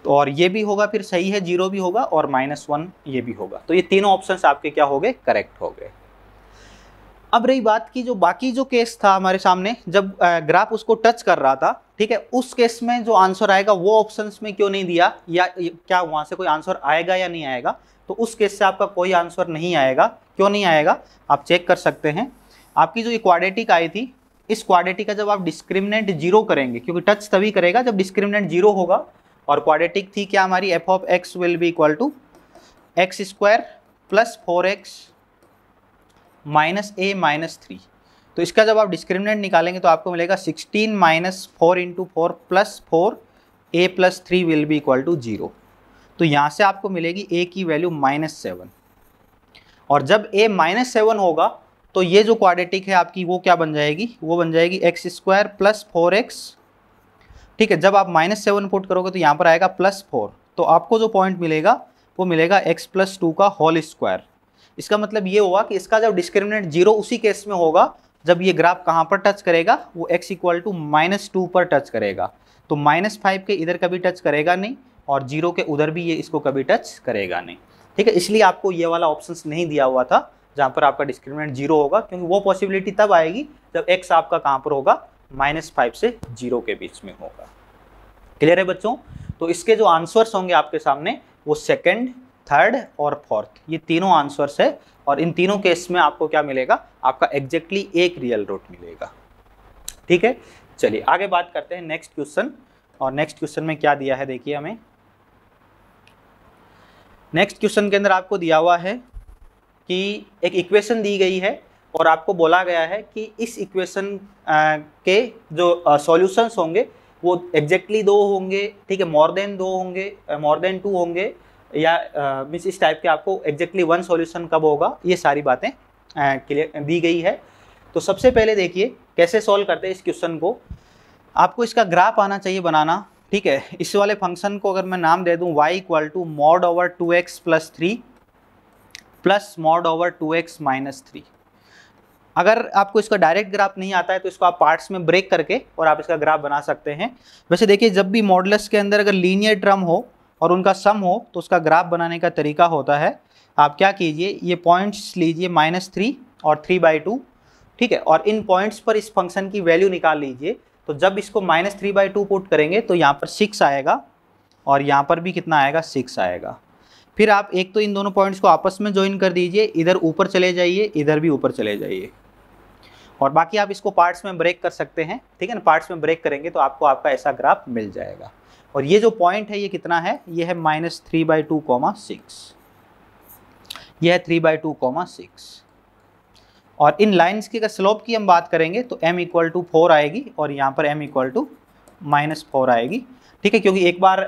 तो और ये भी होगा फिर सही है जीरो भी होगा और माइनस वन ये भी होगा तो ये तीनों ऑप्शन आपके क्या हो गए करेक्ट हो गए अब रही बात की जो बाकी जो केस था हमारे सामने जब ग्राफ उसको टच कर रहा था ठीक है उस केस में जो आंसर आएगा वो ऑप्शन में क्यों नहीं दिया या क्या वहाँ से कोई आंसर आएगा या नहीं आएगा तो उस केस से आपका कोई आंसर नहीं आएगा क्यों नहीं आएगा आप चेक कर सकते हैं आपकी जो इक्वाडेटिक आई थी इस क्वाडेटिक का जब आप डिस्क्रिमिनेंट जीरो करेंगे क्योंकि टच तभी करेगा जब डिस्क्रिमिनेंट जीरो होगा और क्वाडेटिक थी क्या हमारी f of x will be equal to x square plus four x minus a minus three तो इसका जब आप डिस्क्रिमिनेंट निकालेंगे तो आपको मिलेगा sixteen minus four into four plus four a plus three will be equal to zero तो यहाँ से आपको मिलेगी ए की वैल्यू माइनस सेवन और जब ए माइनस सेवन होगा तो ये जो क्वाड्रेटिक है आपकी वो क्या बन जाएगी वो बन जाएगी x square plus four x ठीक है जब आप माइनस सेवन पुट करोगे तो यहाँ पर आएगा प्लस फोर तो आपको जो पॉइंट मिलेगा वो मिलेगा एक्स प्लस टू का होल स्क्वायर इसका मतलब ये हुआ कि इसका जब डिस्क्रिमिनेंट जीरो उसी केस में होगा जब ये ग्राफ कहाँ पर टच करेगा वो x equal to minus two पर टच करेगा तो माइनस फाइव के इधर कभी टच करेगा नहीं और जीरो के उधर भी ये इसको कभी टच करेगा नहीं ठीक है इसलिए आपको ये वाला ऑप्शन नहीं दिया हुआ था जहाँ पर आपका डिस्क्रिमिनेंट जीरो होगा क्योंकि वो पॉसिबिलिटी तब आएगी जब एक्स आपका कहाँ पर होगा माइनस फाइव से जीरो के बीच में होगा क्लियर है बच्चों तो इसके जो आंसर्स होंगे आपके सामने वो सेकेंड थर्ड और फोर्थ ये तीनों आंसर्स है और इन तीनों केस में आपको क्या मिलेगा आपका एग्जैक्टली एक रियल रूट मिलेगा ठीक है चलिए आगे बात करते हैं नेक्स्ट क्वेश्चन और नेक्स्ट क्वेश्चन में क्या दिया है देखिए हमें नेक्स्ट क्वेश्चन के अंदर आपको दिया हुआ है कि एक इक्वेशन दी गई है और आपको बोला गया है कि इस इक्वेशन के जो सॉल्यूशंस होंगे वो एग्जैक्टली exactly दो होंगे ठीक है मोर देन दो होंगे मोर देन टू होंगे या मीन्स इस टाइप के आपको एग्जैक्टली वन सॉल्यूशन कब होगा ये सारी बातें क्लियर दी गई है तो सबसे पहले देखिए कैसे सॉल्व करते हैं इस क्वेश्चन को आपको इसका ग्राफ आना चाहिए बनाना ठीक है इस वाले फंक्शन को अगर मैं नाम दे दूं y equal to mod over two x plus three plus mod over two x minus three अगर आपको इसका डायरेक्ट ग्राफ नहीं आता है तो इसको आप पार्ट्स में ब्रेक करके और आप इसका ग्राफ बना सकते हैं वैसे देखिए जब भी मॉडल्स के अंदर अगर लीनियर ट्रम हो और उनका सम हो तो उसका ग्राफ बनाने का तरीका होता है आप क्या कीजिए ये पॉइंट्स लीजिए माइनस थ्री और थ्री बाई टू ठीक है और इन पॉइंट्स पर इस फंक्शन की वैल्यू निकाल लीजिए तो जब इसको minus three by two put करेंगे तो यहाँ पर सिक्स आएगा और यहाँ पर भी कितना आएगा सिक्स आएगा फिर आप एक तो इन दोनों पॉइंट्स को आपस में ज्वाइन कर दीजिए इधर ऊपर चले जाइए इधर भी ऊपर चले जाइए और बाकी आप इसको पार्ट्स में ब्रेक कर सकते हैं ठीक है ना पार्ट्स में ब्रेक करेंगे तो आपको आपका ऐसा ग्राफ मिल जाएगा और ये जो पॉइंट है ये कितना है ये है minus three by two comma six यह है three by two comma six और इन लाइन्स की अगर स्लोप की हम बात करेंगे तो m इक्वल टू फोर आएगी और यहाँ पर m equal to minus four आएगी ठीक है क्योंकि एक बार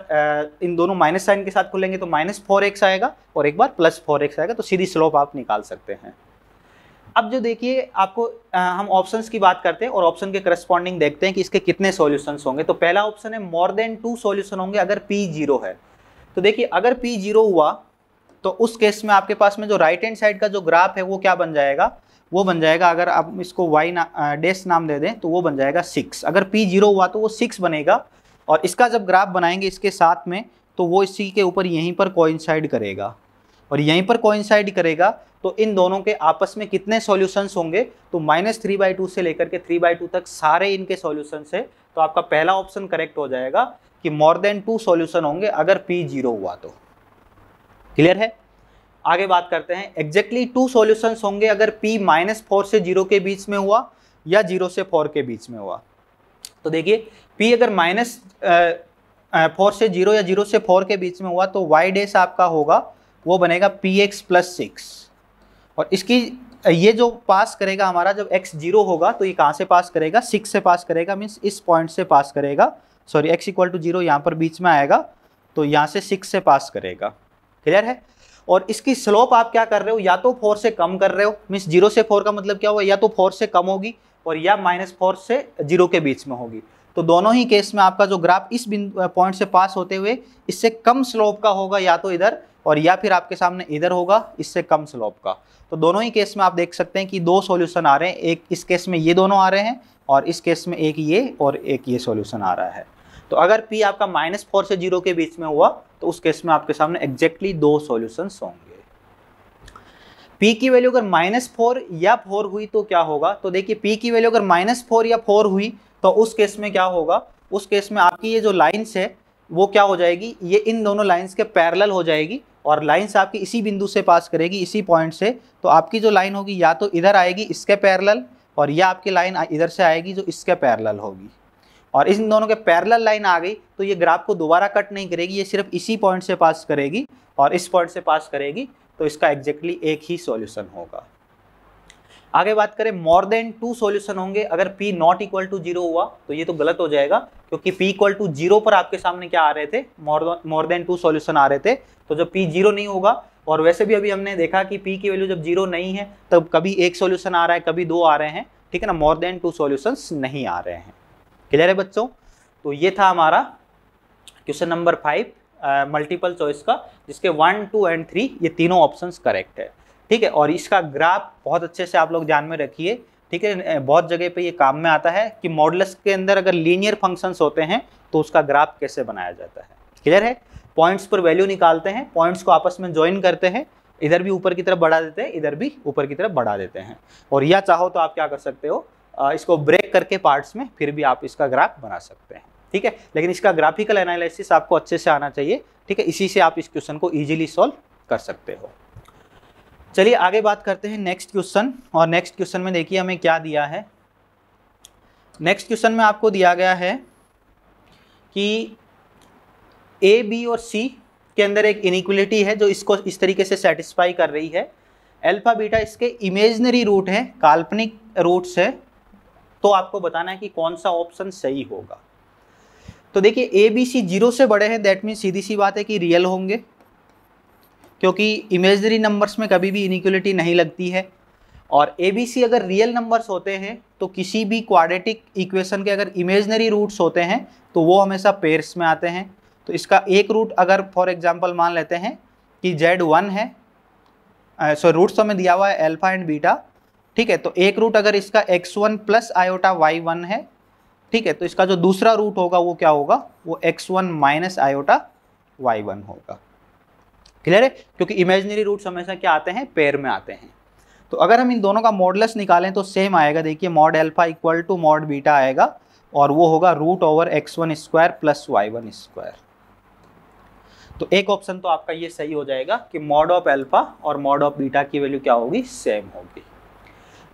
इन दोनों माइनस साइन के साथ खुलेंगे तो माइनस फोर एक्स आएगा और एक बार प्लस फोर एक्स आएगा तो सीधी स्लोप आप निकाल सकते हैं अब जो देखिए आपको आ, हम ऑप्शंस की बात करते हैं और ऑप्शन के करस्पॉन्डिंग देखते हैं कि इसके कितने सॉल्यूशंस होंगे तो पहला ऑप्शन है मोर देन टू सॉल्यूशन होंगे अगर पी जीरो है तो देखिए अगर पी जीरो हुआ तो उस केस में आपके पास में जो राइट हैंड साइड का जो ग्राफ है वो क्या बन जाएगा वो बन जाएगा अगर आप इसको वाई ना डेस नाम दे दें तो वो बन जाएगा सिक्स अगर पी जीरो हुआ तो वो सिक्स बनेगा और इसका जब ग्राफ बनाएंगे इसके साथ में तो वो इसी के ऊपर यहीं पर कोइंसाइड करेगा और यहीं पर कोइंसाइड करेगा तो इन दोनों के आपस में कितने सॉल्यूशंस होंगे तो माइनस थ्री बाई टू से लेकर के थ्री बाई टू तक सारे इनके सॉल्यूशंस है तो आपका पहला ऑप्शन करेक्ट हो जाएगा कि मोर देन टू सॉल्यूशन होंगे अगर पी जीरो हुआ तो क्लियर है आगे बात करते हैं एग्जैक्टली टू सोल्यूशन होंगे अगर पी माइनस फोर से जीरो के बीच में हुआ या जीरो से फोर के बीच में हुआ तो देखिए पी अगर माइनस फोर से जीरो या जीरो से फोर के बीच में हुआ तो वाई डेस आपका होगा वो बनेगा पी एक्स प्लस सिक्स और इसकी ये जो पास करेगा हमारा जब एक्स जीरो होगा तो ये कहाँ से पास करेगा सिक्स से पास करेगा मीन्स इस पॉइंट से पास करेगा sorry x equal to zero यहाँ पर बीच में आएगा तो यहाँ से सिक्स से पास करेगा क्लियर है और इसकी स्लोप आप क्या कर रहे हो या तो फोर से कम कर रहे हो मीन्स जीरो से फोर का मतलब क्या हुआ या तो फोर से कम होगी और या माइनस फोर से जीरो के बीच में होगी तो दोनों ही केस में आपका जो ग्राफ इस पॉइंट से पास होते हुए इससे कम स्लोप का होगा या तो इधर और या फिर आपके सामने इधर होगा इससे कम स्लोप का तो दोनों ही केस में आप देख सकते हैं कि दो सॉल्यूशन आ रहे हैं एक इस केस में ये दोनों आ रहे हैं और इस केस में एक ये और एक ये सॉल्यूशन आ रहा है तो अगर पी आपका माइनस फोर से जीरो के बीच में हुआ तो उस केस में आपके सामने एग्जैक्टली दो सोल्यूशन होंगे पी की वैल्यू अगर माइनस फोर या फोर हुई तो क्या होगा तो देखिए पी की वैल्यू अगर माइनस फोर या फोर हुई तो उस केस में क्या होगा उस केस में आपकी ये जो लाइन्स है वो क्या हो जाएगी ये इन दोनों लाइंस के पैरेलल हो जाएगी और लाइंस आपकी इसी बिंदु से पास करेगी इसी पॉइंट से तो आपकी जो लाइन होगी या तो इधर आएगी इसके पैरेलल और या आपकी लाइन इधर से आएगी जो इसके पैरेलल होगी और इन दोनों के पैरेलल लाइन आ गई तो ये ग्राफ को दोबारा कट नहीं करेगी ये सिर्फ इसी पॉइंट से पास करेगी और इस पॉइंट से पास करेगी तो इसका एग्जैक्टली exactly एक ही सॉल्यूशन होगा आगे बात करें मोर देन टू सॉल्यूशन होंगे अगर p not equal to zero हुआ तो ये तो गलत हो जाएगा क्योंकि पी इक्वल टू जीरो पर आपके सामने क्या आ रहे थे मोर देन टू सॉल्यूशन आ रहे थे तो जब पी जीरो नहीं होगा और वैसे भी अभी हमने देखा कि पी की वैल्यू जब जीरो नहीं है तब तो कभी एक सोल्यूशन आ रहा है कभी दो आ रहे हैं ठीक है ना मोर देन टू सोल्यूशन नहीं आ रहे हैं क्लियर है बच्चों तो ये था हमारा question number five multiple choice का जिसके वन टू एंड थ्री ये तीनों ऑप्शंस करेक्ट है ठीक है और इसका ग्राफ बहुत अच्छे से आप लोग ध्यान में रखिए ठीक है बहुत जगह पे ये काम में आता है कि मॉडल्स के अंदर अगर लीनियर फंक्शंस होते हैं तो उसका ग्राफ कैसे बनाया जाता है क्लियर है पॉइंट्स पर वैल्यू निकालते हैं पॉइंट्स को आपस में ज्वाइन करते हैं इधर भी ऊपर की तरफ बढ़ा देते हैं इधर भी ऊपर की तरफ बढ़ा देते हैं और या चाहो तो आप क्या कर सकते हो इसको ब्रेक करके पार्ट्स में फिर भी आप इसका ग्राफ बना सकते हैं ठीक है लेकिन इसका ग्राफिकल एनालिसिस आपको अच्छे से आना चाहिए ठीक है इसी से आप इस क्वेश्चन को ईजिली सॉल्व कर सकते हो चलिए आगे बात करते हैं नेक्स्ट क्वेश्चन और नेक्स्ट क्वेश्चन में देखिए हमें क्या दिया है नेक्स्ट क्वेश्चन में आपको दिया गया है कि ए बी और सी के अंदर एक इनिक्वलिटी है जो इसको इस तरीके से सेटिस्फाई कर रही है अल्फा बीटा इसके इमेजनरी रूट हैं काल्पनिक रूट्स है तो आपको बताना है कि कौन सा ऑप्शन सही होगा तो देखिए ए बी सी जीरो से बड़े हैं दैट मीन सीधी सी बात है कि रियल होंगे क्योंकि इमेजनरी नंबर्स में कभी भी इनिक्वलिटी नहीं लगती है और ए बी सी अगर रियल नंबर्स होते हैं तो किसी भी क्वाड्रेटिक इक्वेशन के अगर इमेजनरी रूट्स होते हैं तो वो हमेशा पेयर्स में आते हैं तो इसका एक रूट अगर फॉर एग्जांपल मान लेते हैं कि जेड वन है सो रूट्स तो हमें दिया हुआ है एल्फा एंड बीटा ठीक है तो एक रूट अगर इसका x one plus iota y one है ठीक है तो इसका जो दूसरा रूट होगा वो क्या होगा वो x one minus iota y one होगा क्लियर है क्योंकि इमेजनरी रूट्स हमेशा क्या आते हैं पेयर में आते हैं तो अगर हम इन दोनों का मॉडलस निकालें तो सेम आएगा देखिए mod alpha equal to mod beta आएगा और वो होगा root over x one square plus y one square तो एक ऑप्शन तो आपका ये सही हो जाएगा कि मॉड ऑफ एल्फा और मॉड ऑफ बीटा की वैल्यू क्या होगी सेम होगी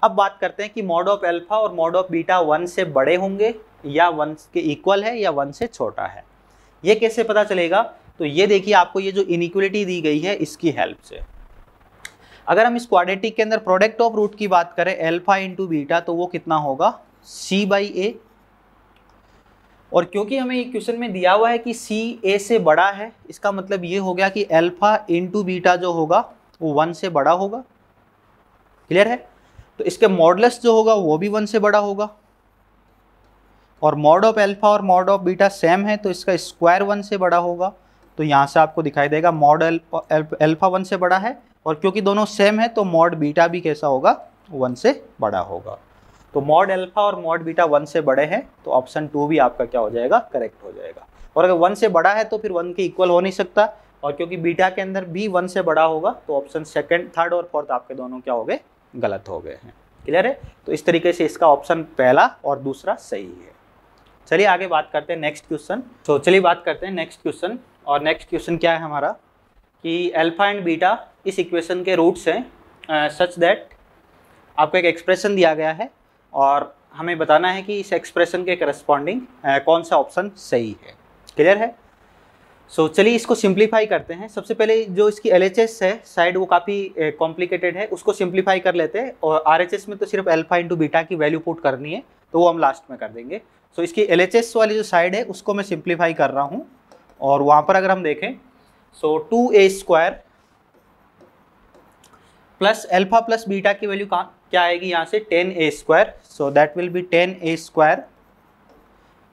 अब बात करते हैं कि मॉड ऑफ एल्फा और मॉड ऑफ बीटा वन से बड़े होंगे या वन के इक्वल है या वन से छोटा है ये कैसे पता चलेगा तो ये देखिए आपको ये जो इनिक्वलिटी दी गई है इसकी हेल्प से अगर हम इस क्वाड्रेटिक के अंदर प्रोडक्ट ऑफ रूट की बात करें एल्फा इंटू बीटा तो वो कितना होगा सी बाई ए और क्योंकि हमें ये क्वेश्चन में दिया हुआ है कि सी ए से बड़ा है इसका मतलब ये हो गया कि एल्फा इंटू बीटा जो होगा वो वन से बड़ा होगा क्लियर है तो इसके मॉडलस जो होगा वो भी वन से बड़ा होगा और मॉड ऑफ एल्फा और मॉड ऑफ बीटा सेम है तो इसका स्क्वायर वन से बड़ा होगा तो यहाँ से आपको दिखाई देगा मॉड अल्फा वन से बड़ा है और क्योंकि दोनों सेम है तो मॉड बीटा भी कैसा होगा वन से बड़ा होगा तो मॉड अल्फा और मॉड बीटा वन से बड़े हैं तो ऑप्शन टू भी आपका क्या हो जाएगा करेक्ट हो जाएगा और अगर वन से बड़ा है तो फिर वन के इक्वल हो नहीं सकता और क्योंकि बीटा के अंदर भी वन से बड़ा होगा तो ऑप्शन सेकंड थर्ड और फोर्थ आपके दोनों क्या हो गए गलत हो गए हैं क्लियर है तो इस तरीके से इसका ऑप्शन पहला और दूसरा सही है चलिए आगे बात करते हैं नेक्स्ट क्वेश्चन तो चलिए बात करते हैं नेक्स्ट क्वेश्चन और नेक्स्ट क्वेश्चन क्या है हमारा कि अल्फा एंड बीटा इस इक्वेशन के रूट्स हैं सच दैट आपको एक एक्सप्रेशन दिया गया है और हमें बताना है कि इस एक्सप्रेशन के करस्पॉन्डिंग कौन सा ऑप्शन सही है क्लियर है सो so, चलिए इसको सिंप्लीफाई करते हैं सबसे पहले जो इसकी एल है साइड वो काफ़ी कॉम्प्लिकेटेड है उसको सिंप्लीफाई कर लेते हैं और आर में तो सिर्फ एल्फा इंटू बीटा की वैल्यू पुट करनी है तो वो हम लास्ट में कर देंगे सो so, इसकी एल वाली जो साइड है उसको मैं सिंप्लीफाई कर रहा हूँ और वहां पर अगर हम देखें so two a square plus alpha plus beta की वैल्यू कहाँ क्या आएगी यहाँ से ten a square so that will be ten a square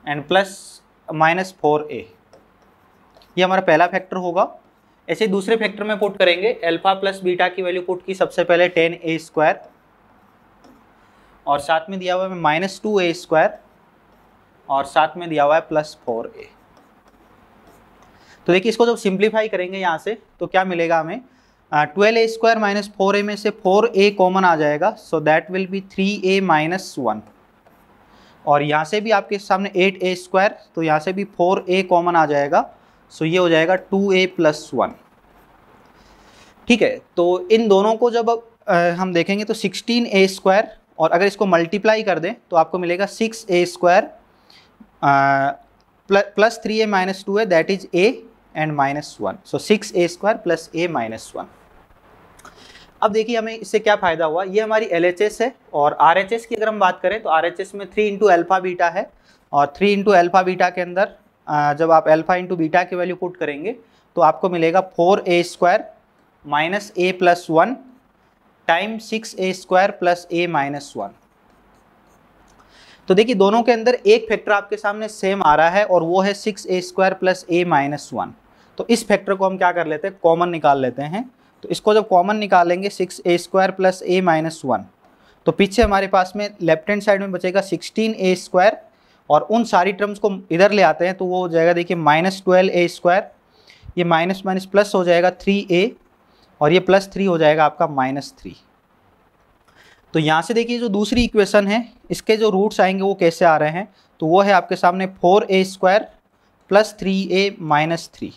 and plus minus four a ये हमारा पहला फैक्टर होगा ऐसे दूसरे फैक्टर में पुट करेंगे एल्फा प्लस बीटा की वैल्यू पुट की सबसे पहले टेन ए स्क्वायर और साथ में दिया हुआ है माइनस टू ए स्क्वायर और साथ में दिया हुआ है प्लस फोर ए तो देखिए इसको जब सिंप्लीफाई करेंगे यहाँ से तो क्या मिलेगा हमें twelve a square minus four a में से फोर ए कॉमन आ जाएगा so that will be three A minus one और यहाँ से भी आपके सामने एट ए स्क्वायर तो यहाँ से भी फोर ए कॉमन आ जाएगा सो ये हो जाएगा टू ए प्लस वन ठीक है तो इन दोनों को जब हम देखेंगे तो सिक्सटीन ए स्क्वायर और अगर इसको मल्टीप्लाई कर दें तो आपको मिलेगा six a square plus three A minus two a that is a and minus one so six a square plus a minus one अब देखिए हमें इससे क्या फ़ायदा हुआ ये हमारी एल है और आर की अगर हम बात करें तो आर में थ्री इंटू एल्फा बीटा है और थ्री इंटू एल्फा बीटा के अंदर जब आप एल्फा इंटू बीटा की वैल्यू पुट करेंगे तो आपको मिलेगा four a square minus a plus one time six a square plus a minus one तो देखिए दोनों के अंदर एक फैक्टर आपके सामने सेम आ रहा है और वो है six a square plus a minus one तो इस फैक्टर को हम क्या कर लेते हैं कॉमन निकाल लेते हैं तो इसको जब कॉमन निकालेंगे six a square plus a minus one तो पीछे हमारे पास में लेफ्ट हैंड साइड में बचेगा सिक्सटीन ए स्क्वायर और उन सारी टर्म्स को इधर ले आते हैं तो वो हो जाएगा देखिए माइनस ट्वेल्व ए स्क्वायर ये माइनस माइनस प्लस हो जाएगा थ्री ए और ये प्लस थ्री हो जाएगा आपका माइनस थ्री तो यहाँ से देखिए जो दूसरी इक्वेशन है इसके जो रूट्स आएंगे वो कैसे आ रहे हैं तो वो है आपके सामने four a square plus three A minus three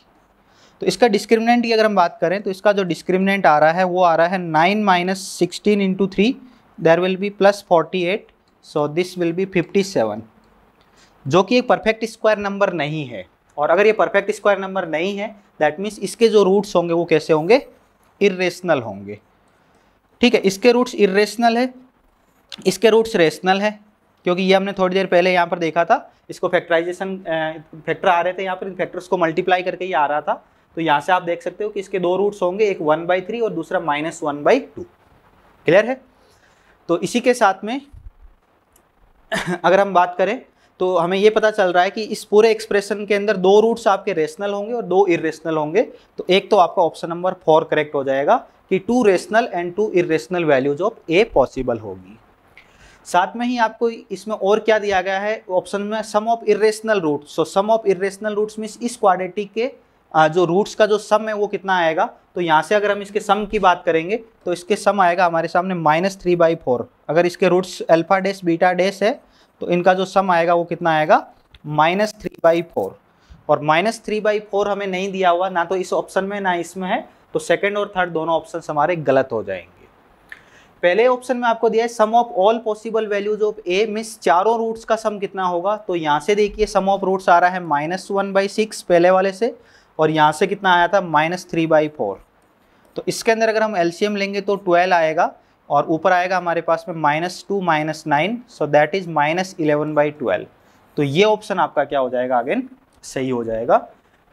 तो इसका डिस्क्रिमिनेंट की अगर हम बात करें तो इसका जो डिस्क्रिमिनेंट आ रहा है वो आ रहा है nine minus sixteen into three there will be plus forty eight so this will be fifty seven जो कि एक परफेक्ट स्क्वायर नंबर नहीं है और अगर ये परफेक्ट स्क्वायर नंबर नहीं है दैट मीन्स इसके जो रूट्स होंगे वो कैसे होंगे इरेशनल होंगे ठीक है इसके रूट्स इरेशनल है इसके रूट्स रेशनल है क्योंकि ये हमने थोड़ी देर पहले यहाँ पर देखा था इसको फैक्टराइजेशन फैक्टर आ रहे थे यहाँ पर इन फैक्टर्स को मल्टीप्लाई करके ही आ रहा था तो यहाँ से आप देख सकते हो कि इसके दो रूट्स होंगे एक वन बाई थ्री और दूसरा minus one by two clear है तो इसी के साथ में अगर हम बात करें तो हमें ये पता चल रहा है कि इस पूरे एक्सप्रेशन के अंदर दो रूट्स आपके रेशनल होंगे और दो इरेशनल होंगे तो एक तो आपका ऑप्शन नंबर फोर करेक्ट हो जाएगा कि two rational and two irrational values of a possible होगी साथ में ही आपको इसमें और क्या दिया गया है ऑप्शन में sum of irrational roots so sum of irrational roots means इस क्वाडिटी के जो रूट्स का जो सम है वो कितना आएगा तो यहाँ से अगर हम इसके सम की बात करेंगे तो इसके सम आएगा हमारे सामने माइनस थ्री बाई फोर अगर इसके roots alpha dash beta dash है तो इनका जो सम आएगा वो कितना आएगा माइनस थ्री बाई फोर और माइनस थ्री बाई फोर हमें नहीं दिया हुआ ना तो इस ऑप्शन में ना इसमें है तो सेकेंड और थर्ड दोनों ऑप्शन हमारे गलत हो जाएंगे पहले ऑप्शन में आपको दिया है sum of all possible values of a मिस चारों रूट्स का सम कितना होगा तो यहाँ से देखिए सम ऑफ रूट्स आ रहा है माइनस वन बाई सिक्स पहले वाले से और यहाँ से कितना आया था माइनस थ्री बाई फोर तो इसके अंदर अगर हम एलसीएम लेंगे तो ट्वेल्व आएगा और ऊपर आएगा हमारे पास में minus two minus nine so that is minus eleven by twelve तो ये ऑप्शन आपका क्या हो जाएगा अगेन सही हो जाएगा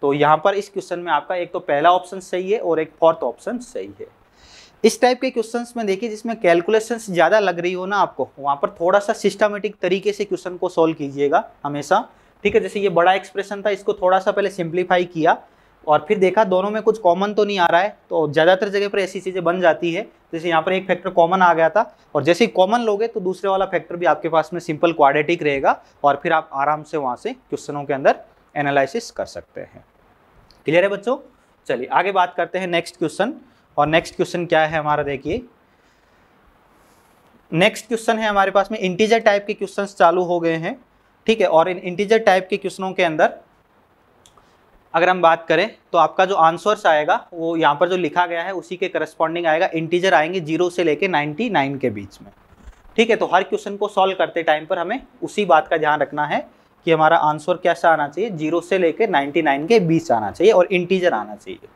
तो यहाँ पर इस क्वेश्चन में आपका एक तो पहला ऑप्शन सही है और एक फोर्थ ऑप्शन सही है इस टाइप के क्वेश्चंस में देखिए जिसमें कैलकुलेशंस ज़्यादा लग रही हो ना आपको वहाँ पर थोड़ा सा सिस्टमेटिक तरीके से क्वेश्चन को सॉल्व कीजिएगा हमेशा ठीक है जैसे ये बड़ा एक्सप्रेशन था इसको थोड़ा सा पहले सिंप्लीफाई किया और फिर देखा दोनों में कुछ कॉमन तो नहीं आ रहा है तो ज़्यादातर जगह पर ऐसी चीज़ें बन जाती है जैसे यहाँ पर एक फैक्टर कॉमन आ गया था और जैसे ही कॉमन लोगे तो दूसरे वाला फैक्टर भी आपके पास में सिंपल क्वाडेटिक रहेगा और फिर आप आराम से वहाँ से क्वेश्चनों के अंदर एनालिसिस कर सकते हैं क्लियर है बच्चों चलिए आगे बात करते हैं नेक्स्ट क्वेश्चन और नेक्स्ट क्वेश्चन क्या है हमारा देखिए नेक्स्ट क्वेश्चन है हमारे पास में इंटीजर टाइप के क्वेश्चन चालू हो गए हैं ठीक है और इन इंटीजर टाइप के क्वेश्चनों के अंदर अगर हम बात करें तो आपका जो आंसर्स आएगा वो यहाँ पर जो लिखा गया है उसी के करस्पॉन्डिंग आएगा इंटीजर आएंगे जीरो से लेके 99 के बीच में ठीक है तो हर क्वेश्चन को सॉल्व करते टाइम पर हमें उसी बात का ध्यान रखना है कि हमारा आंसर कैसा आना चाहिए जीरो से लेकर 99 के बीच आना चाहिए और इंटीजर आना चाहिए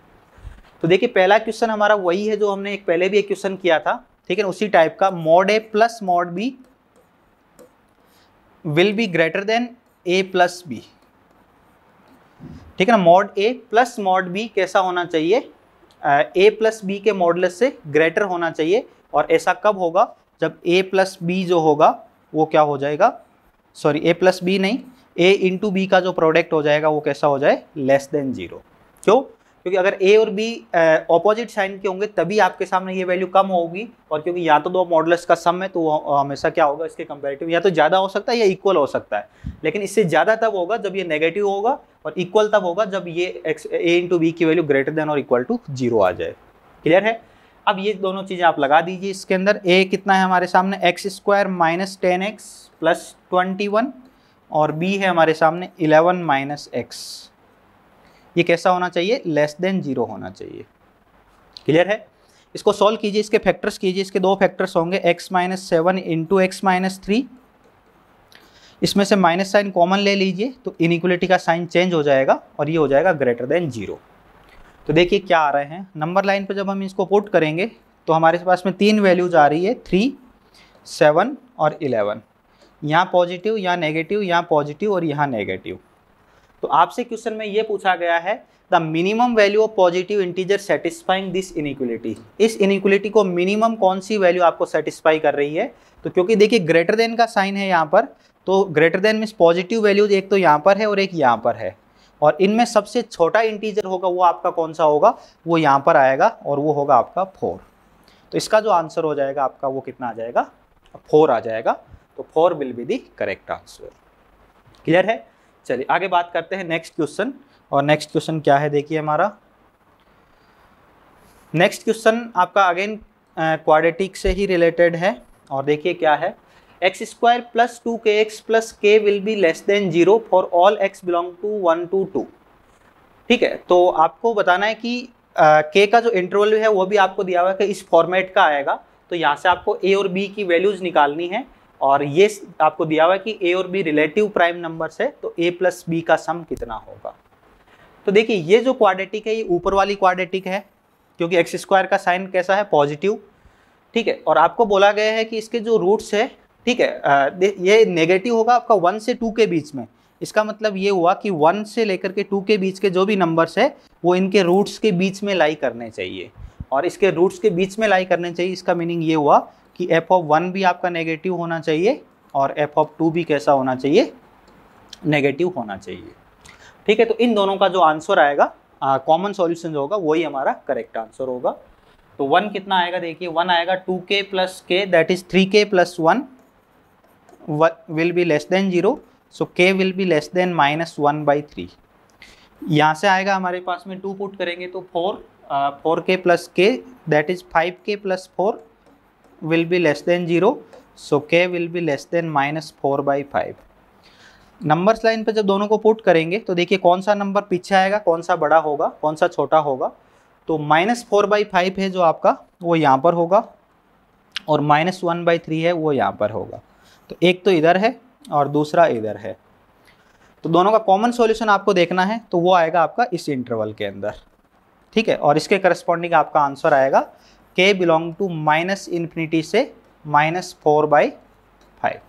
तो देखिए पहला क्वेश्चन हमारा वही है जो हमने एक पहले भी एक क्वेश्चन किया था ठीक है उसी टाइप का mod a plus mod b will be greater than a plus b ठीक है ना mod a plus mod b कैसा होना चाहिए ए प्लस बी के मॉडल से ग्रेटर होना चाहिए और ऐसा कब होगा जब ए प्लस बी जो होगा वो क्या हो जाएगा सॉरी ए प्लस बी नहीं ए इंटू बी का जो प्रोडक्ट हो जाएगा वो कैसा हो जाए लेस देन जीरो क्यों क्योंकि अगर ए और बी ऑपोजिट साइन के होंगे तभी आपके सामने ये वैल्यू कम होगी और क्योंकि या तो दो मॉडल्स का सम है तो वो हमेशा क्या होगा इसके कंपेरेटिव या तो ज़्यादा हो सकता है या इक्वल हो सकता है लेकिन इससे ज़्यादा तब होगा जब ये नेगेटिव होगा और इक्वल तब होगा जब ये एक्स ए इंटू बी की वैल्यू ग्रेटर देन और इक्वल टू जीरो आ जाए क्लियर है अब ये दोनों चीज़ें आप लगा दीजिए इसके अंदर ए कितना है हमारे सामने x square minus ten x plus twenty one और बी है हमारे सामने इलेवन माइनस एक्स ये कैसा होना चाहिए लेस देन जीरो होना चाहिए क्लियर है इसको सॉल्व कीजिए इसके फैक्टर्स कीजिए इसके दो फैक्टर्स होंगे x minus seven into x minus three इसमें से माइनस साइन कॉमन ले लीजिए तो इनिक्वलिटी का साइन चेंज हो जाएगा और ये हो जाएगा ग्रेटर देन जीरो तो देखिए क्या आ रहे हैं नंबर लाइन पर जब हम इसको पुट करेंगे तो हमारे पास में तीन वैल्यूज आ रही है थ्री सेवन और इलेवन यहाँ पॉजिटिव यहाँ नेगेटिव यहाँ पॉजिटिव और यहाँ नेगेटिव तो आपसे क्वेश्चन में ये पूछा गया है the minimum value of positive integer satisfying this inequality इस इनिक्वलिटी को मिनिमम कौन सी वैल्यू आपको सेटिस्फाई कर रही है तो क्योंकि देखिए ग्रेटर देन का साइन है यहाँ पर तो greater than means positive values एक तो यहाँ पर है और एक यहाँ पर है और इनमें सबसे छोटा इंटीजर होगा वो आपका कौन सा होगा वो यहाँ पर आएगा और वो होगा आपका फोर तो इसका जो आंसर हो जाएगा आपका वो कितना आ जाएगा फोर आ जाएगा तो four will be the correct answer clear है चलिए आगे बात करते हैं नेक्स्ट क्वेश्चन और नेक्स्ट क्वेश्चन क्या है देखिए हमारा नेक्स्ट क्वेश्चन आपका अगेन क्वाड्रेटिक से ही रिलेटेड है और देखिए क्या है x square plus two k x plus k will be less than zero for all x belong to one to two ठीक है तो आपको बताना है कि के का जो इंटरवल है वो भी आपको दिया हुआ है कि इस फॉर्मेट का आएगा तो यहाँ से आपको ए और बी की वैल्यूज निकालनी है और ये आपको दिया हुआ है कि ए और बी रिलेटिव प्राइम नंबर है तो ए प्लस बी का सम कितना होगा तो देखिए ये जो क्वाड्रेटिक है ये ऊपर वाली क्वाड्रेटिक है क्योंकि एक्स स्क्वायर का साइन कैसा है पॉजिटिव ठीक है और आपको बोला गया है कि इसके जो रूट्स है ठीक है ये नेगेटिव होगा आपका वन से टू के बीच में इसका मतलब ये हुआ कि वन से लेकर के टू के बीच के जो भी नंबर्स है वो इनके रूट्स के बीच में लाई करने चाहिए और इसके रूट्स के बीच में लाई करने चाहिए इसका मीनिंग ये हुआ कि एफ ऑफ वन भी आपका नेगेटिव होना चाहिए और एफ ऑफ टू भी कैसा होना चाहिए नेगेटिव होना चाहिए ठीक है तो इन दोनों का जो आंसर आएगा कॉमन सॉल्यूशन जो होगा वही हमारा करेक्ट आंसर होगा तो वन कितना आएगा देखिए वन आएगा to k plus k that is three k plus one will be less than zero so k will be less than minus one by three यहाँ से आएगा हमारे पास में टू पुट करेंगे तो four four k plus k that is five k plus four will be less than zero so k will be less than minus four by five numbers line पर जब दोनों को पुट करेंगे तो देखिए कौन सा नंबर पीछे आएगा कौन सा बड़ा होगा कौन सा छोटा होगा तो माइनस फोर बाई फाइव है जो आपका वो यहाँ पर होगा और माइनस वन बाई थ्री है वो यहाँ पर होगा तो एक तो इधर है और दूसरा इधर है तो दोनों का कॉमन सॉल्यूशन आपको देखना है तो वो आएगा आपका इस इंटरवल के अंदर ठीक है और इसके करस्पॉन्डिंग आपका आंसर आएगा k belong to minus infinity से माइनस फोर बाई फाइव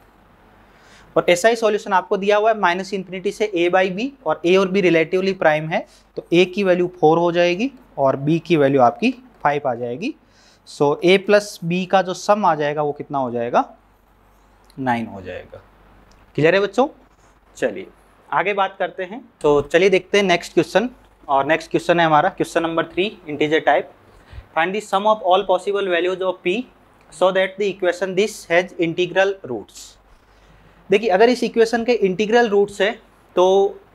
और ऐसा ही सॉल्यूशन आपको दिया हुआ है माइनस इन्फिनिटी से ए बाई बी और ए और बी रिलेटिवली प्राइम है तो ए की वैल्यू फोर हो जाएगी और बी की वैल्यू आपकी फाइव आ जाएगी सो ए प्लस बी का जो सम आ जाएगा वो कितना हो जाएगा नाइन हो जाएगा क्लियर है बच्चों चलिए आगे बात करते हैं तो चलिए देखते हैं नेक्स्ट क्वेश्चन और नेक्स्ट क्वेश्चन है हमारा question number three integer type find the sum of all possible values of p so that the equation this has integral roots देखिए अगर इस इक्वेशन के इंटीग्रल रूट्स है तो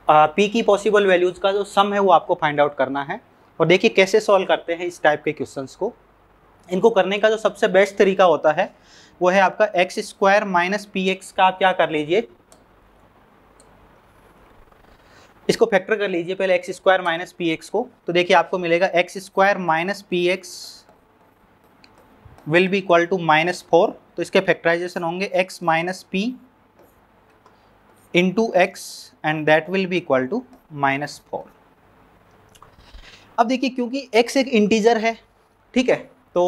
पी की पॉसिबल वैल्यूज का जो सम है वो आपको फाइंड आउट करना है और देखिए कैसे सॉल्व करते हैं इस टाइप के क्वेश्चंस को इनको करने का जो सबसे बेस्ट तरीका होता है वो है आपका x square minus p x का आप क्या कर लीजिए इसको फैक्टर कर लीजिए पहले x square minus p x को तो देखिए आपको मिलेगा x square minus p x will be equal to minus four तो इसके फैक्टराइजेशन होंगे x minus p into x and that will be equal to minus four अब देखिए क्योंकि x एक इंटीजर है ठीक है तो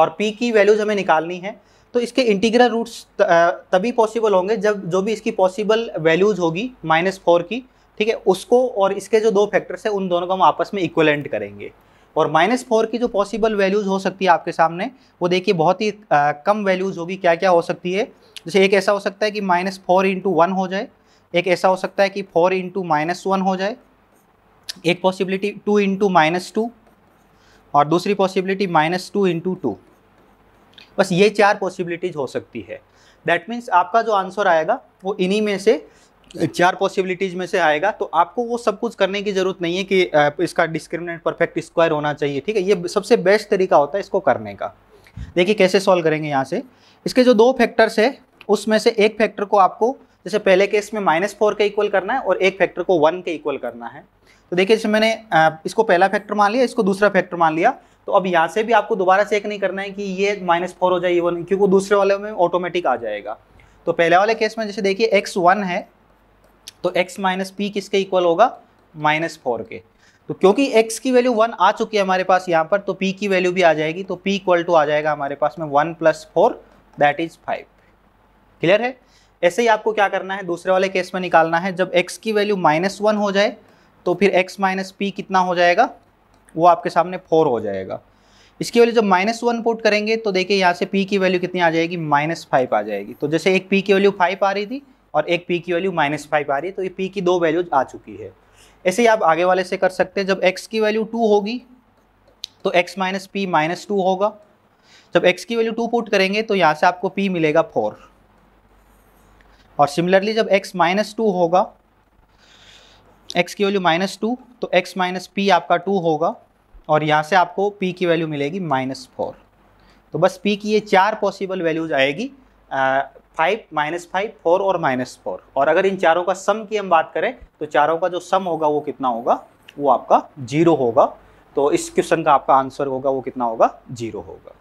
और p की वैल्यूज हमें निकालनी है तो इसके इंटीग्रल रूट्स तभी पॉसिबल होंगे जब जो भी इसकी पॉसिबल वैल्यूज़ होगी माइनस फोर की ठीक है उसको और इसके जो दो फैक्टर्स हैं उन दोनों को हम आपस में इक्वलेंट करेंगे और माइनस फोर की जो पॉसिबल वैल्यूज़ हो सकती है आपके सामने वो देखिए बहुत ही आ, कम वैल्यूज़ होगी क्या क्या हो सकती है जैसे एक ऐसा हो सकता है कि माइनस फोर इंटू वन हो जाए एक ऐसा हो सकता है कि फोर इंटू माइनस वन हो जाए एक possibility two into minus two और दूसरी possibility minus two into two बस ये चार पॉसिबिलिटीज हो सकती है दैट मीन्स आपका जो आंसर आएगा वो इन्हीं में से चार पॉसिबिलिटीज में से आएगा तो आपको वो सब कुछ करने की ज़रूरत नहीं है कि इसका डिस्क्रिमिनेंट परफेक्ट स्क्वायर होना चाहिए ठीक है ये सबसे बेस्ट तरीका होता है इसको करने का देखिए कैसे सॉल्व करेंगे यहाँ से इसके जो दो फैक्टर्स है उसमें से एक फैक्टर को आपको जैसे पहले केस में माइनस फोर के इक्वल करना है और एक फैक्टर को वन के इक्वल करना है तो देखिए जैसे मैंने इसको पहला फैक्टर मान लिया इसको दूसरा फैक्टर मान लिया तो अब यहाँ से भी आपको दोबारा चेक नहीं करना है कि ये माइनस फोर हो जाए ये वन क्योंकि दूसरे वाले में ऑटोमेटिक आ जाएगा तो पहले वाले केस में जैसे देखिए एक्स वन है तो एक्स माइनस पी किसके इक्वल होगा माइनस फोर के तो क्योंकि एक्स की वैल्यू वन आ चुकी है हमारे पास यहाँ पर तो पी की वैल्यू भी आ जाएगी तो पी इक्वल टू आ जाएगा हमारे पास में one plus four that is five clear है ऐसे ही आपको क्या करना है दूसरे वाले केस में निकालना है जब एक्स की वैल्यू माइनस वन हो जाए तो फिर एक्स माइनस पी कितना हो जाएगा वो आपके सामने फोर हो जाएगा इसकी वैल्यू जब माइनस वन पुट करेंगे तो देखिए यहाँ से पी की वैल्यू कितनी आ जाएगी माइनस फाइव आ जाएगी तो जैसे एक पी की वैल्यू फाइव आ रही थी और एक पी की वैल्यू माइनस फाइव आ रही है तो ये पी की दो वैल्यूज आ चुकी है ऐसे ही आप आगे वाले से कर सकते हैं जब एक्स की वैल्यू टू होगी तो x minus p minus two होगा जब एक्स की वैल्यू टू पुट करेंगे तो यहाँ से आपको पी मिलेगा फोर और सिमिलरली जब एक्स माइनस टू होगा एक्स की वैल्यू माइनस टू तो एक्स माइनस पी आपका टू होगा और यहाँ से आपको p की वैल्यू मिलेगी माइनस फोर तो बस p की ये चार पॉसिबल वैल्यूज आएगी फाइव माइनस फाइव फोर और माइनस फोर और अगर इन चारों का सम की हम बात करें तो चारों का जो सम होगा वो कितना होगा वो आपका जीरो होगा तो इस क्वेश्चन का आपका आंसर होगा वो कितना होगा जीरो होगा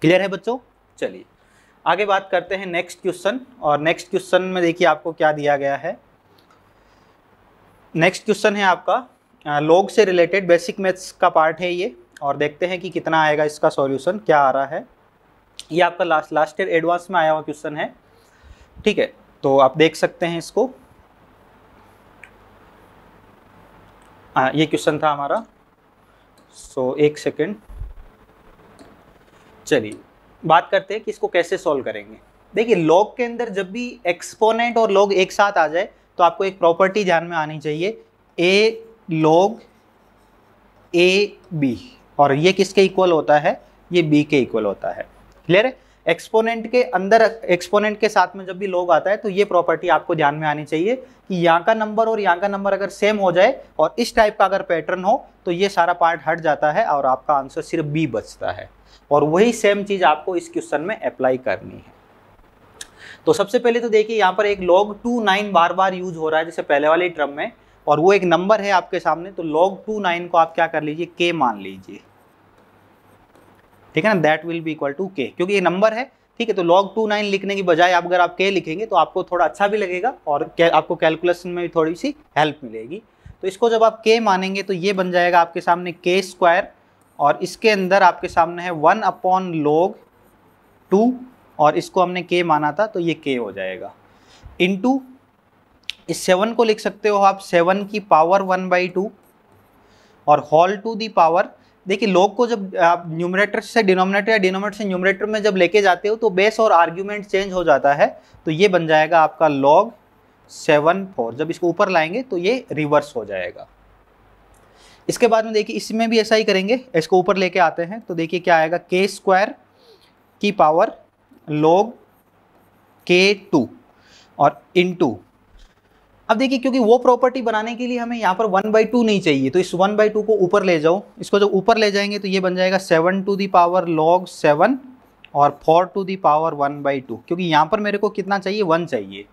क्लियर है बच्चों चलिए आगे बात करते हैं नेक्स्ट क्वेश्चन और नेक्स्ट क्वेश्चन में देखिए आपको क्या दिया गया है नेक्स्ट क्वेश्चन है आपका लोग से रिलेटेड बेसिक मैथ्स का पार्ट है ये और देखते हैं कि कितना आएगा इसका सॉल्यूशन क्या आ रहा है ये आपका लास्ट लास्ट ईयर एडवांस में आया हुआ क्वेश्चन है ठीक है तो आप देख सकते हैं इसको आ, ये क्वेश्चन था हमारा सो so, एक सेकेंड चलिए बात करते हैं कि इसको कैसे सॉल्व करेंगे देखिए लॉग के अंदर जब भी एक्सपोनेंट और लॉग एक साथ आ जाए तो आपको एक प्रॉपर्टी ध्यान में आनी चाहिए ए log ए बी और ये किसके इक्वल होता है ये बी के इक्वल होता है क्लियर है एक्सपोनेंट के अंदर एक्सपोनेंट के साथ में जब भी लोग आता है तो ये प्रॉपर्टी आपको ध्यान में आनी चाहिए कि यहाँ का नंबर और यहाँ का नंबर अगर सेम हो जाए और इस टाइप का अगर पैटर्न हो तो ये सारा पार्ट हट जाता है और आपका आंसर सिर्फ बी बचता है और वही सेम चीज़ आपको इस क्वेश्चन में अप्लाई करनी है तो सबसे पहले तो देखिए यहाँ पर एक लॉग टू नाइन बार बार यूज हो रहा है जैसे पहले वाले ट्रम में और वो एक नंबर है आपके सामने तो लॉग टू नाइन को आप क्या कर लीजिए के मान लीजिए ठीक है ना that will be equal to k क्योंकि ये नंबर है ठीक है तो लॉग टू नाइन लिखने की बजाय आप अगर आप के लिखेंगे तो आपको थोड़ा अच्छा भी लगेगा और आपको कैलकुलेशन में भी थोड़ी सी हेल्प मिलेगी तो इसको जब आप के मानेंगे तो ये बन जाएगा आपके सामने के स्क्वायर और इसके अंदर आपके सामने है वन अपॉन लॉग टू और इसको हमने के माना था तो ये के हो जाएगा टू इस सेवन को लिख सकते हो आप सेवन की पावर वन बाई टू और हॉल टू दी पावर देखिए लोग को जब आप न्यूमरेटर से डिनोमिनेटर या डिनोमिनेटर से न्यूमरेटर में जब लेके जाते हो तो बेस और आर्ग्यूमेंट चेंज हो जाता है तो ये बन जाएगा आपका लॉग सेवन फोर जब इसको ऊपर लाएंगे तो ये रिवर्स हो जाएगा इसके बाद में देखिए इसमें भी ऐसा ही करेंगे इसको ऊपर लेके आते हैं तो देखिए क्या आएगा के स्क्वायर की पावर लॉग के टू और इन टू अब देखिए क्योंकि वो प्रॉपर्टी बनाने के लिए हमें यहाँ पर वन बाई टू नहीं चाहिए तो इस वन बाई टू को ऊपर ले जाओ इसको जब ऊपर ले जाएंगे तो ये बन जाएगा seven to the power log seven और four to the power one by two क्योंकि यहाँ पर मेरे को कितना चाहिए वन चाहिए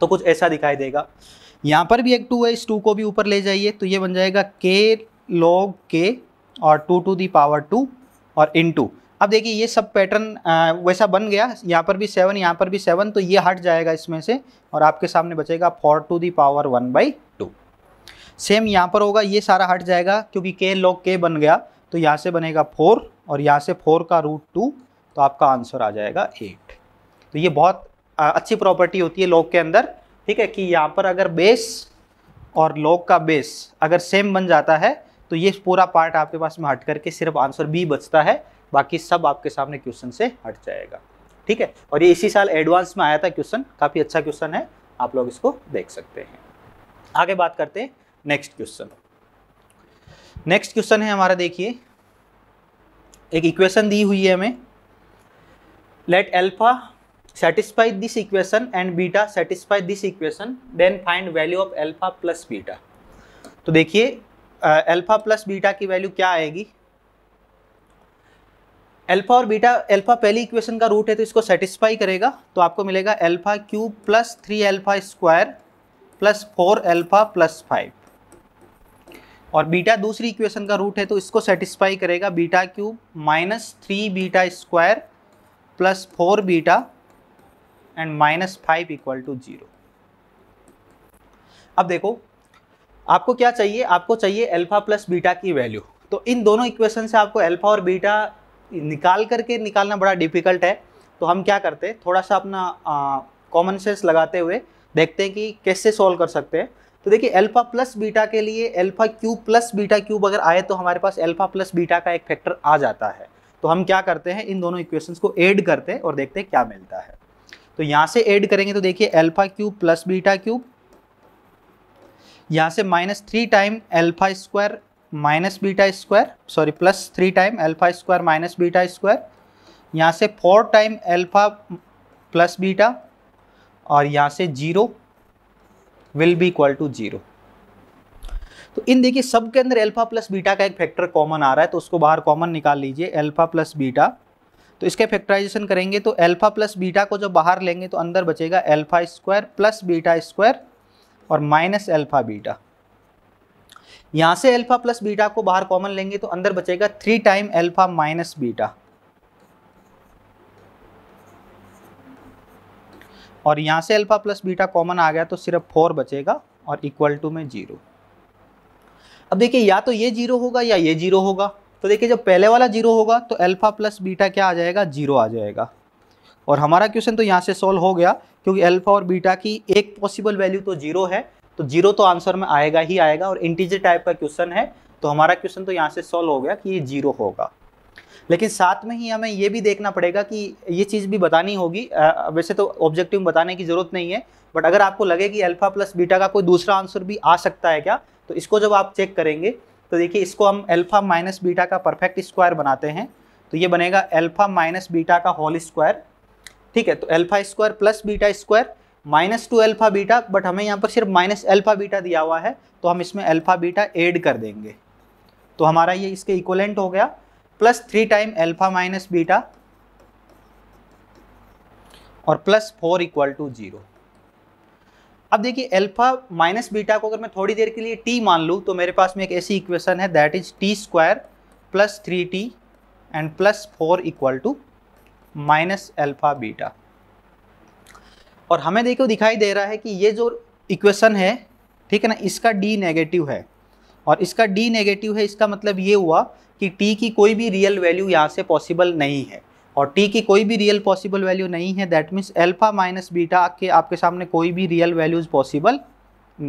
तो कुछ ऐसा दिखाई देगा यहाँ पर भी एक टू है इस टू को भी ऊपर ले जाइए तो ये बन जाएगा के लॉग के और two to the power two और इन टू अब देखिए ये सब पैटर्न वैसा बन गया यहाँ पर भी सेवन यहाँ पर भी सेवन तो ये हट जाएगा इसमें से और आपके सामने बचेगा four to the power one by two same यहाँ पर होगा ये सारा हट जाएगा क्योंकि के लॉग के बन गया तो यहाँ से बनेगा फोर और यहाँ से फोर का रूट टू तो आपका आंसर आ जाएगा एट तो ये बहुत अच्छी प्रॉपर्टी होती है लॉग के अंदर ठीक है कि यहाँ पर अगर बेस और लॉग का बेस अगर सेम बन जाता है तो ये पूरा पार्ट आपके पास में हट करके सिर्फ आंसर बी बचता है बाकी सब आपके सामने क्वेश्चन से हट जाएगा ठीक है और ये इसी साल एडवांस में आया था क्वेश्चन काफ़ी अच्छा क्वेश्चन है आप लोग इसको देख सकते हैं आगे बात करते हैं नेक्स्ट क्वेश्चन नेक्स्ट क्वेश्चन है हमारा देखिए एक इक्वेशन दी हुई है हमें let alpha satisfied this equation and beta satisfied this equation then find value of alpha plus beta तो देखिए एल्फा प्लस बीटा की वैल्यू क्या आएगी अल्फा और बीटा अल्फा पहली इक्वेशन का रूट है तो इसको सेटिस्फाई करेगा तो आपको मिलेगा alpha cube plus three alpha square plus four alpha plus five और बीटा दूसरी इक्वेशन का रूट है तो इसको सेटिस्फाई करेगा beta cube minus three beta square plus four beta and minus five equal to zero अब देखो आपको क्या चाहिए आपको चाहिए एल्फा प्लस बीटा की वैल्यू तो इन दोनों इक्वेशन से आपको एल्फा और बीटा निकाल करके निकालना बड़ा डिफिकल्ट है तो हम क्या करते हैं थोड़ा सा अपना कॉमन सेंस लगाते हुए देखते हैं कि कैसे सॉल्व कर सकते हैं तो देखिए अल्फा प्लस बीटा के लिए alpha cube plus beta cube अगर आए तो हमारे पास अल्फा प्लस बीटा का एक फैक्टर आ जाता है तो हम क्या करते हैं इन दोनों इक्वेशंस को ऐड करते हैं और देखते हैं क्या मिलता है तो यहाँ से ऐड करेंगे तो देखिए alpha cube plus beta cube यहाँ से minus three time alpha square minus beta square sorry plus three time alpha square minus beta square यहाँ से four time alpha plus beta और यहाँ से zero will be equal to zero तो इन देखिए सब के अंदर अल्फा प्लस बीटा का एक फैक्टर कॉमन आ रहा है तो उसको बाहर कॉमन निकाल लीजिए अल्फा प्लस बीटा तो इसके फैक्टराइजेशन करेंगे तो अल्फा प्लस बीटा को जब बाहर लेंगे तो अंदर बचेगा alpha square plus beta square और माइनस अल्फा बीटा यहाँ से अल्फा प्लस बीटा को बाहर कॉमन लेंगे तो अंदर बचेगा three time alpha minus beta और यहाँ से अल्फा प्लस बीटा कॉमन आ गया तो सिर्फ फोर बचेगा और इक्वल टू में जीरो अब देखिए या तो ये जीरो होगा या ये जीरो होगा तो देखिए जब पहले वाला जीरो होगा तो अल्फा प्लस बीटा क्या आ जाएगा जीरो आ जाएगा और हमारा क्वेश्चन तो यहाँ से सॉल्व हो गया क्योंकि अल्फा और बीटा की एक पॉसिबल वैल्यू तो जीरो है तो जीरो तो आंसर में आएगा ही आएगा और इंटीजर टाइप का क्वेश्चन है तो हमारा क्वेश्चन तो यहाँ से सॉल्व हो गया कि ये जीरो होगा लेकिन साथ में ही हमें ये भी देखना पड़ेगा कि ये चीज़ भी बतानी होगी वैसे तो ऑब्जेक्टिव बताने की ज़रूरत नहीं है बट अगर आपको लगे कि अल्फ़ा प्लस बीटा का कोई दूसरा आंसर भी आ सकता है क्या तो इसको जब आप चेक करेंगे तो देखिए इसको हम अल्फ़ा माइनस बीटा का परफेक्ट स्क्वायर बनाते हैं तो ये बनेगा अल्फ़ा माइनस बीटा का होल स्क्वायर ठीक है तो alpha square plus beta square minus two alpha beta but हमें यहाँ पर सिर्फ माइनस एल्फा बीटा दिया हुआ है तो हम इसमें एल्फा बीटा एड कर देंगे तो हमारा ये इसके इक्वलेंट हो गया plus three time alpha minus beta और plus four equal to zero अब देखिए एल्फा माइनस बीटा को अगर मैं थोड़ी देर के लिए टी मान लूँ तो मेरे पास में एक ऐसी इक्वेशन है that is t square plus three t and plus four equal to minus alpha beta और हमें देखो दिखाई दे रहा है कि ये जो इक्वेशन है ठीक है ना इसका डी नेगेटिव है और इसका डी नेगेटिव है इसका मतलब ये हुआ कि टी की कोई भी रियल वैल्यू यहाँ से पॉसिबल नहीं है और टी की कोई भी रियल पॉसिबल वैल्यू नहीं है that means alpha minus beta के आपके सामने कोई भी रियल वैल्यूज़ पॉसिबल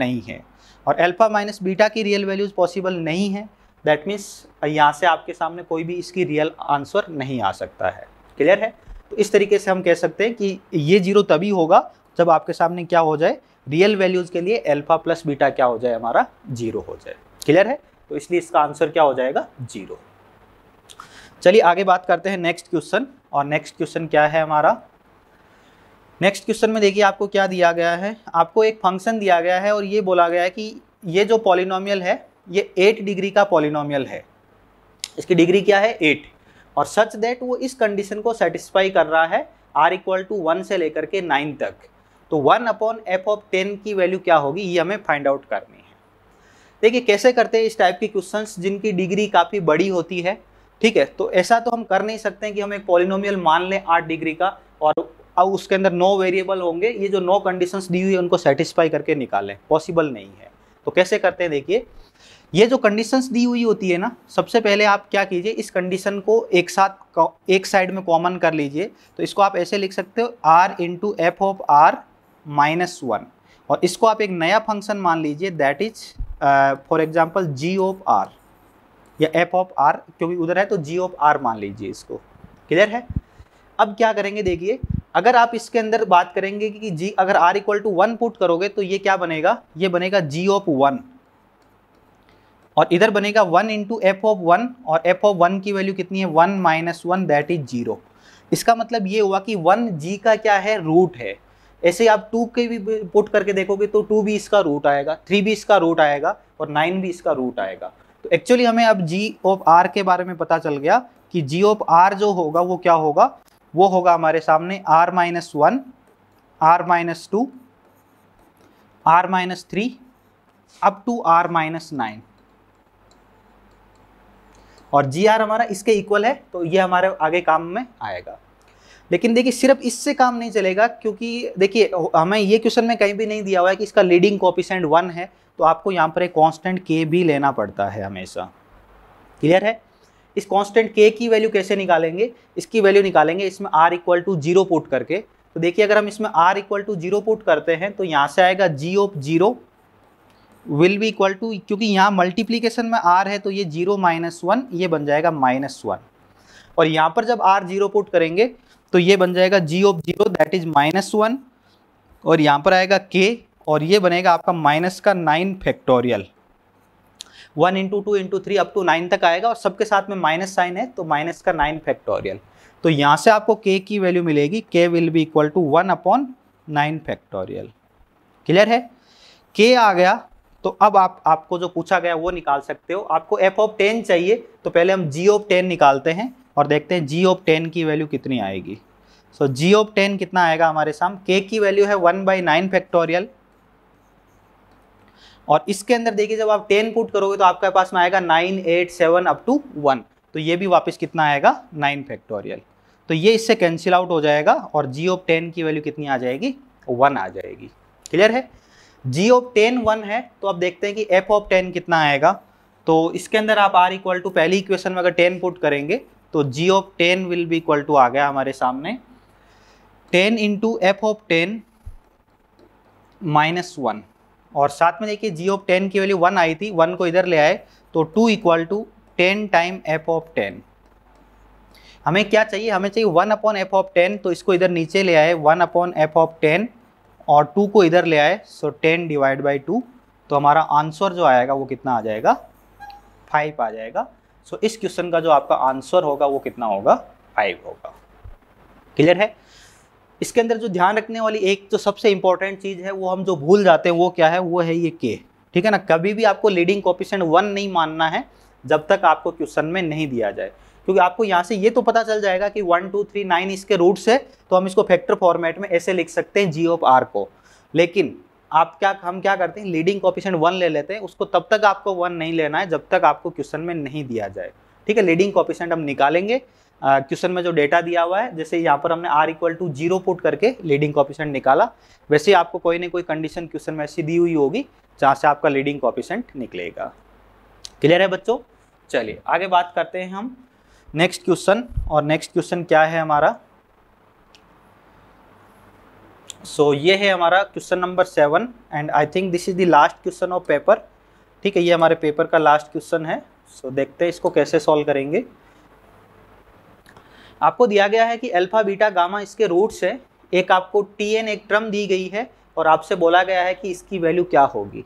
नहीं है और एल्फ़ा माइनस बीटा की रियल वैल्यूज़ पॉसिबल नहीं है दैट मीन्स यहाँ से आपके सामने कोई भी इसकी रियल आंसर नहीं आ सकता है क्लियर है तो इस तरीके से हम कह सकते हैं कि ये जीरो तभी होगा जब आपके सामने क्या हो जाए रियल वैल्यूज के लिए एल्फा प्लस बीटा क्या हो जाए हमारा जीरो हो जाए क्लियर है तो इसलिए इसका आंसर क्या हो जाएगा जीरो चलिए आगे बात करते हैं नेक्स्ट क्वेश्चन और नेक्स्ट क्वेश्चन क्या है हमारा नेक्स्ट क्वेश्चन में देखिए आपको क्या दिया गया है आपको एक फंक्शन दिया गया है और ये बोला गया है कि ये जो पॉलिनोमियल है ये एट डिग्री का पॉलिनोमियल है इसकी डिग्री क्या है एट और सच दैट वो इस कंडीशन को सेटिस्फाई कर रहा है आर इक्वल टू वन से लेकर के नाइन तक तो one upon f of ten की वैल्यू क्या होगी ये हमें फाइंड आउट करनी है देखिए कैसे करते हैं इस टाइप के क्वेश्चंस जिनकी डिग्री काफ़ी बड़ी होती है ठीक है तो ऐसा तो हम कर नहीं सकते हैं कि हम एक पॉलिनोमियल मान लें आठ डिग्री का और अब उसके अंदर नो वेरिएबल होंगे ये जो नो कंडीशंस दी हुई है उनको सेटिस्फाई करके निकालें पॉसिबल नहीं है तो कैसे करते हैं देखिए ये जो कंडीशंस दी हुई होती है ना सबसे पहले आप क्या कीजिए इस कंडीशन को एक साथ एक साइड में कॉमन कर लीजिए तो इसको आप ऐसे लिख सकते हो r into f of r minus one और इसको आप एक नया फंक्शन मान लीजिए that is for example g of r या एफ ऑफ आर क्योंकि उधर है तो जी ऑफ आर मान लीजिए इसको क्लियर है अब क्या करेंगे देखिए अगर आप इसके अंदर बात करेंगे कि जी अगर R equal to one put करोगे तो ये क्या बनेगा ये बनेगा जी ऑफ वन और इधर बनेगा one into f of one और एफ ऑफ वन की वैल्यू कितनी है one minus one that is zero इसका मतलब ये हुआ कि वन जी का क्या है रूट है ऐसे आप टू के भी पुट करके देखोगे तो टू भी इसका रूट आएगा थ्री भी इसका रूट आएगा और नाइन भी इसका रूट आएगा तो एक्चुअली हमें अब जी ऑफ आर के बारे में पता चल गया कि जी ऑफ आर जो होगा वो क्या होगा वो होगा हमारे सामने r minus one r minus two r minus three up to r minus nine और जी आर हमारा इसके इक्वल है तो ये हमारे आगे काम में आएगा लेकिन देखिए सिर्फ इससे काम नहीं चलेगा क्योंकि देखिए हमें ये क्वेश्चन में कहीं भी नहीं दिया हुआ है कि इसका लीडिंग कॉपिसेंट वन है तो आपको यहाँ पर एक कॉन्स्टेंट के भी लेना पड़ता है हमेशा क्लियर है इस कॉन्स्टेंट के की वैल्यू कैसे निकालेंगे इसकी वैल्यू निकालेंगे इसमें r equal to zero put करके तो देखिए अगर हम इसमें r equal to zero put करते हैं तो यहाँ से आएगा g of zero will be equal to क्योंकि यहाँ मल्टीप्लीकेशन में आर है तो ये जीरो माइनस वन ये बन जाएगा माइनस वन और यहाँ पर जब आर जीरो पुट करेंगे तो ये बन जाएगा g of zero that is minus one और यहाँ पर आएगा के और ये बनेगा आपका माइनस का nine factorial one into two into three up to nine तक आएगा और सबके साथ में माइनस साइन है तो माइनस का नाइन फैक्टोरियल तो यहाँ से आपको के की वैल्यू मिलेगी k will be equal to one upon nine factorial clear है के आ गया तो अब आप आपको जो पूछा गया वो निकाल सकते हो आपको एफ ऑफ टेन चाहिए तो पहले हम जी ऑफ टेन निकालते हैं और देखते हैं जी ऑफ टेन की वैल्यू कितनी आएगी सो जी ऑफ टेन कितना आएगा हमारे साम के की वैल्यू है वन बाई नाइन फैक्टोरियल और इसके अंदर देखिए जब आप टेन पुट करोगे तो आपके पास में आएगा nine eight seven up to one तो ये भी वापस कितना आएगा नाइन फैक्टोरियल तो ये इससे कैंसिल आउट हो जाएगा और जी ऑफ टेन की वैल्यू कितनी आ जाएगी वन आ जाएगी क्लियर है जी ऑफ टेन वन है तो आप देखते हैं कि एफ ऑफ टेन कितना आएगा तो इसके अंदर आप आर इक्वल टू पहली इक्वेशन में अगर टेन पुट करेंगे तो जी ऑफ टेन विल भी इक्वल टू आ गया हमारे सामने ten into f of ten minus one और साथ में देखिए जी ऑफ टेन की वैल्यू वन आई थी वन को इधर ले आए तो two equal to ten time f of ten हमें क्या चाहिए हमें चाहिए one upon f of ten तो इसको इधर नीचे ले आए one upon f of ten और टू को इधर ले आए so ten divide by two तो हमारा आंसर जो आएगा वो कितना आ जाएगा फाइव आ जाएगा सो so, इस क्वेश्चन का जो आपका आंसर होगा वो कितना होगा फाइव होगा क्लियर है इसके अंदर जो ध्यान रखने वाली एक जो सबसे इंपॉर्टेंट चीज़ है वो हम जो भूल जाते हैं वो क्या है वो है ये के ठीक है ना कभी भी आपको लीडिंग कॉपिशन वन नहीं मानना है जब तक आपको क्वेश्चन में नहीं दिया जाए क्योंकि आपको यहाँ से ये तो पता चल जाएगा कि वन टू थ्री नाइन इसके रूट्स है तो हम इसको फैक्टर फॉर्मेट में ऐसे लिख सकते हैं जी ऑफ आर को लेकिन आप क्या हम क्या करते हैं लीडिंग कॉपिशन वन ले लेते हैं उसको तब तक आपको वन नहीं लेना है जब तक आपको क्वेश्चन में नहीं दिया जाए ठीक है लीडिंग कॉपिशन हम निकालेंगे क्वेश्चन में जो डेटा दिया हुआ है जैसे यहाँ पर हमने r equal to zero put करके लीडिंग कॉपिशन निकाला वैसे आपको कोई ना कोई कंडीशन क्वेश्चन में ऐसी दी हुई होगी जहाँ से आपका लीडिंग कॉपिशन निकलेगा क्लियर है बच्चों चलिए आगे बात करते हैं हम नेक्स्ट क्वेश्चन और नेक्स्ट क्वेश्चन क्या है हमारा सो so, ये है हमारा question number seven and I think this is the last question of paper ठीक है ये हमारे पेपर का लास्ट क्वेश्चन है सो so, देखते हैं इसको कैसे सॉल्व करेंगे आपको दिया गया है कि अल्फा बीटा गामा इसके रूट्स हैं एक आपको टी एन एक ट्रम दी गई है और आपसे बोला गया है कि इसकी वैल्यू क्या होगी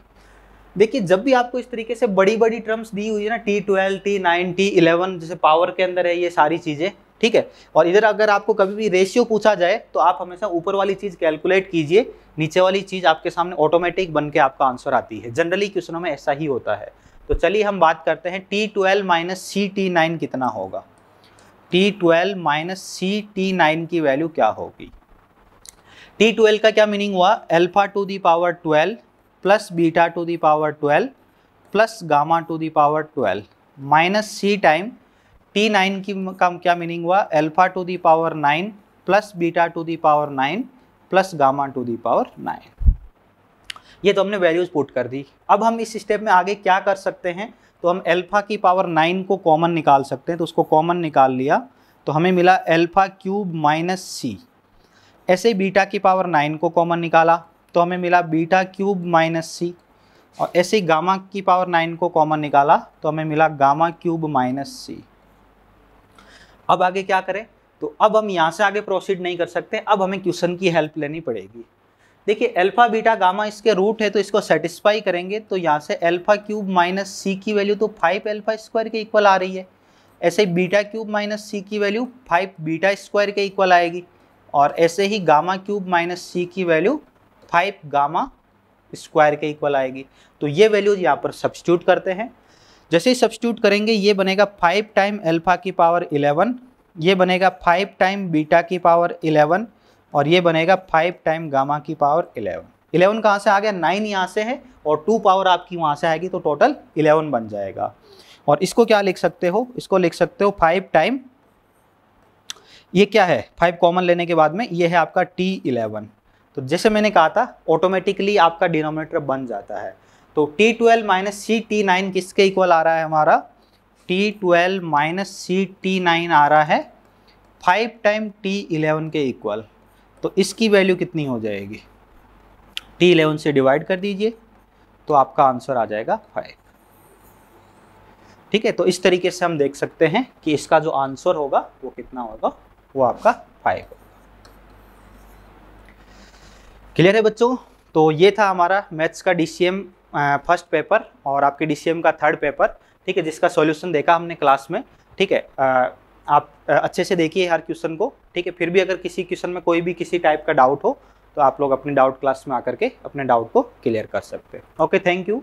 देखिए जब भी आपको इस तरीके से बड़ी बड़ी टर्म्स दी हुई है ना t twelve t nine t eleven जैसे पावर के अंदर है ये सारी चीज़ें ठीक है और इधर अगर आपको कभी भी रेशियो पूछा जाए तो आप हमेशा ऊपर वाली चीज़ कैलकुलेट कीजिए नीचे वाली चीज़ आपके सामने ऑटोमेटिक बन के आपका आंसर आती है जनरली क्वेश्चनों में ऐसा ही होता है तो चलिए हम बात करते हैं T twelve minus C T nine कितना होगा T twelve minus C T nine की वैल्यू क्या होगी टी ट्वेल्व का क्या मीनिंग हुआ alpha to the power twelve plus beta to the power twelve plus gamma to the power twelve minus C time T nine की का क्या meaning हुआ alpha to the power nine plus beta to the power nine plus gamma to the power nine ये तो हमने values put कर दी अब हम इस स्टेप में आगे क्या कर सकते हैं तो हम अल्फ़ा की पावर नाइन को कॉमन निकाल सकते हैं तो उसको कॉमन निकाल लिया तो हमें मिला अल्फ़ा क्यूब माइनस सी ऐसे बीटा की पावर नाइन को कॉमन निकाला तो हमें मिला बीटा क्यूब माइनस सी और ऐसे ही गामा की पावर नाइन को कॉमन निकाला तो हमें मिला गामा क्यूब माइनस सी अब आगे क्या करें तो अब हम यहाँ से आगे प्रोसीड नहीं कर सकते अब हमें क्वेश्चन की हेल्प लेनी पड़ेगी देखिए अल्फा बीटा गामा इसके रूट है तो इसको सेटिस्फाई करेंगे तो यहाँ से अल्फा क्यूब माइनस सी की वैल्यू तो फाइव अल्फा स्क्वायर के इक्वल आ रही है ऐसे ही बीटा क्यूब माइनस सी की वैल्यू फाइव बीटा स्क्वायर के इक्वल आएगी और ऐसे ही गामा क्यूब माइनस सी की वैल्यू फाइव गामा स्क्वायर के इक्वल आएगी तो ये वैल्यूज यहाँ पर सब्सट्यूट करते हैं जैसे ही सब्सट्यूट करेंगे ये बनेगा फाइव टाइम एल्फा की पावर इलेवन ये बनेगा फाइव टाइम बीटा की पावर इलेवन और ये बनेगा फाइव टाइम गामा की पावर इलेवन इलेवन कहाँ से आ गया नाइन यहाँ से है और टू पावर आपकी वहाँ से आएगी तो टोटल इलेवन बन जाएगा और इसको क्या लिख सकते हो इसको लिख सकते हो फाइव टाइम ये क्या है फाइव कॉमन लेने के बाद में ये है आपका टी इलेवन तो जैसे मैंने कहा था ऑटोमेटिकली आपका डिनोमिनेटर बन जाता है तो T twelve minus C T nine किसके इक्वल आ रहा है हमारा T twelve minus C T nine आ रहा है फाइव टाइम टी इलेवन के इक्वल तो इसकी वैल्यू कितनी हो जाएगी टी इलेवन से डिवाइड कर दीजिए तो आपका आंसर आ जाएगा फाइव ठीक है तो इस तरीके से हम देख सकते हैं कि इसका जो आंसर होगा वो कितना होगा वो आपका फाइव क्लियर है बच्चों तो ये था हमारा मैथ्स का डी फर्स्ट पेपर और आपके डी का थर्ड पेपर ठीक है जिसका सॉल्यूशन देखा हमने क्लास में ठीक है आप अच्छे से देखिए हर क्वेश्चन को ठीक है फिर भी अगर किसी क्वेश्चन में कोई भी किसी टाइप का डाउट हो तो आप लोग अपने डाउट क्लास में आकर के अपने डाउट को क्लियर कर सकते हैं ओके थैंक यू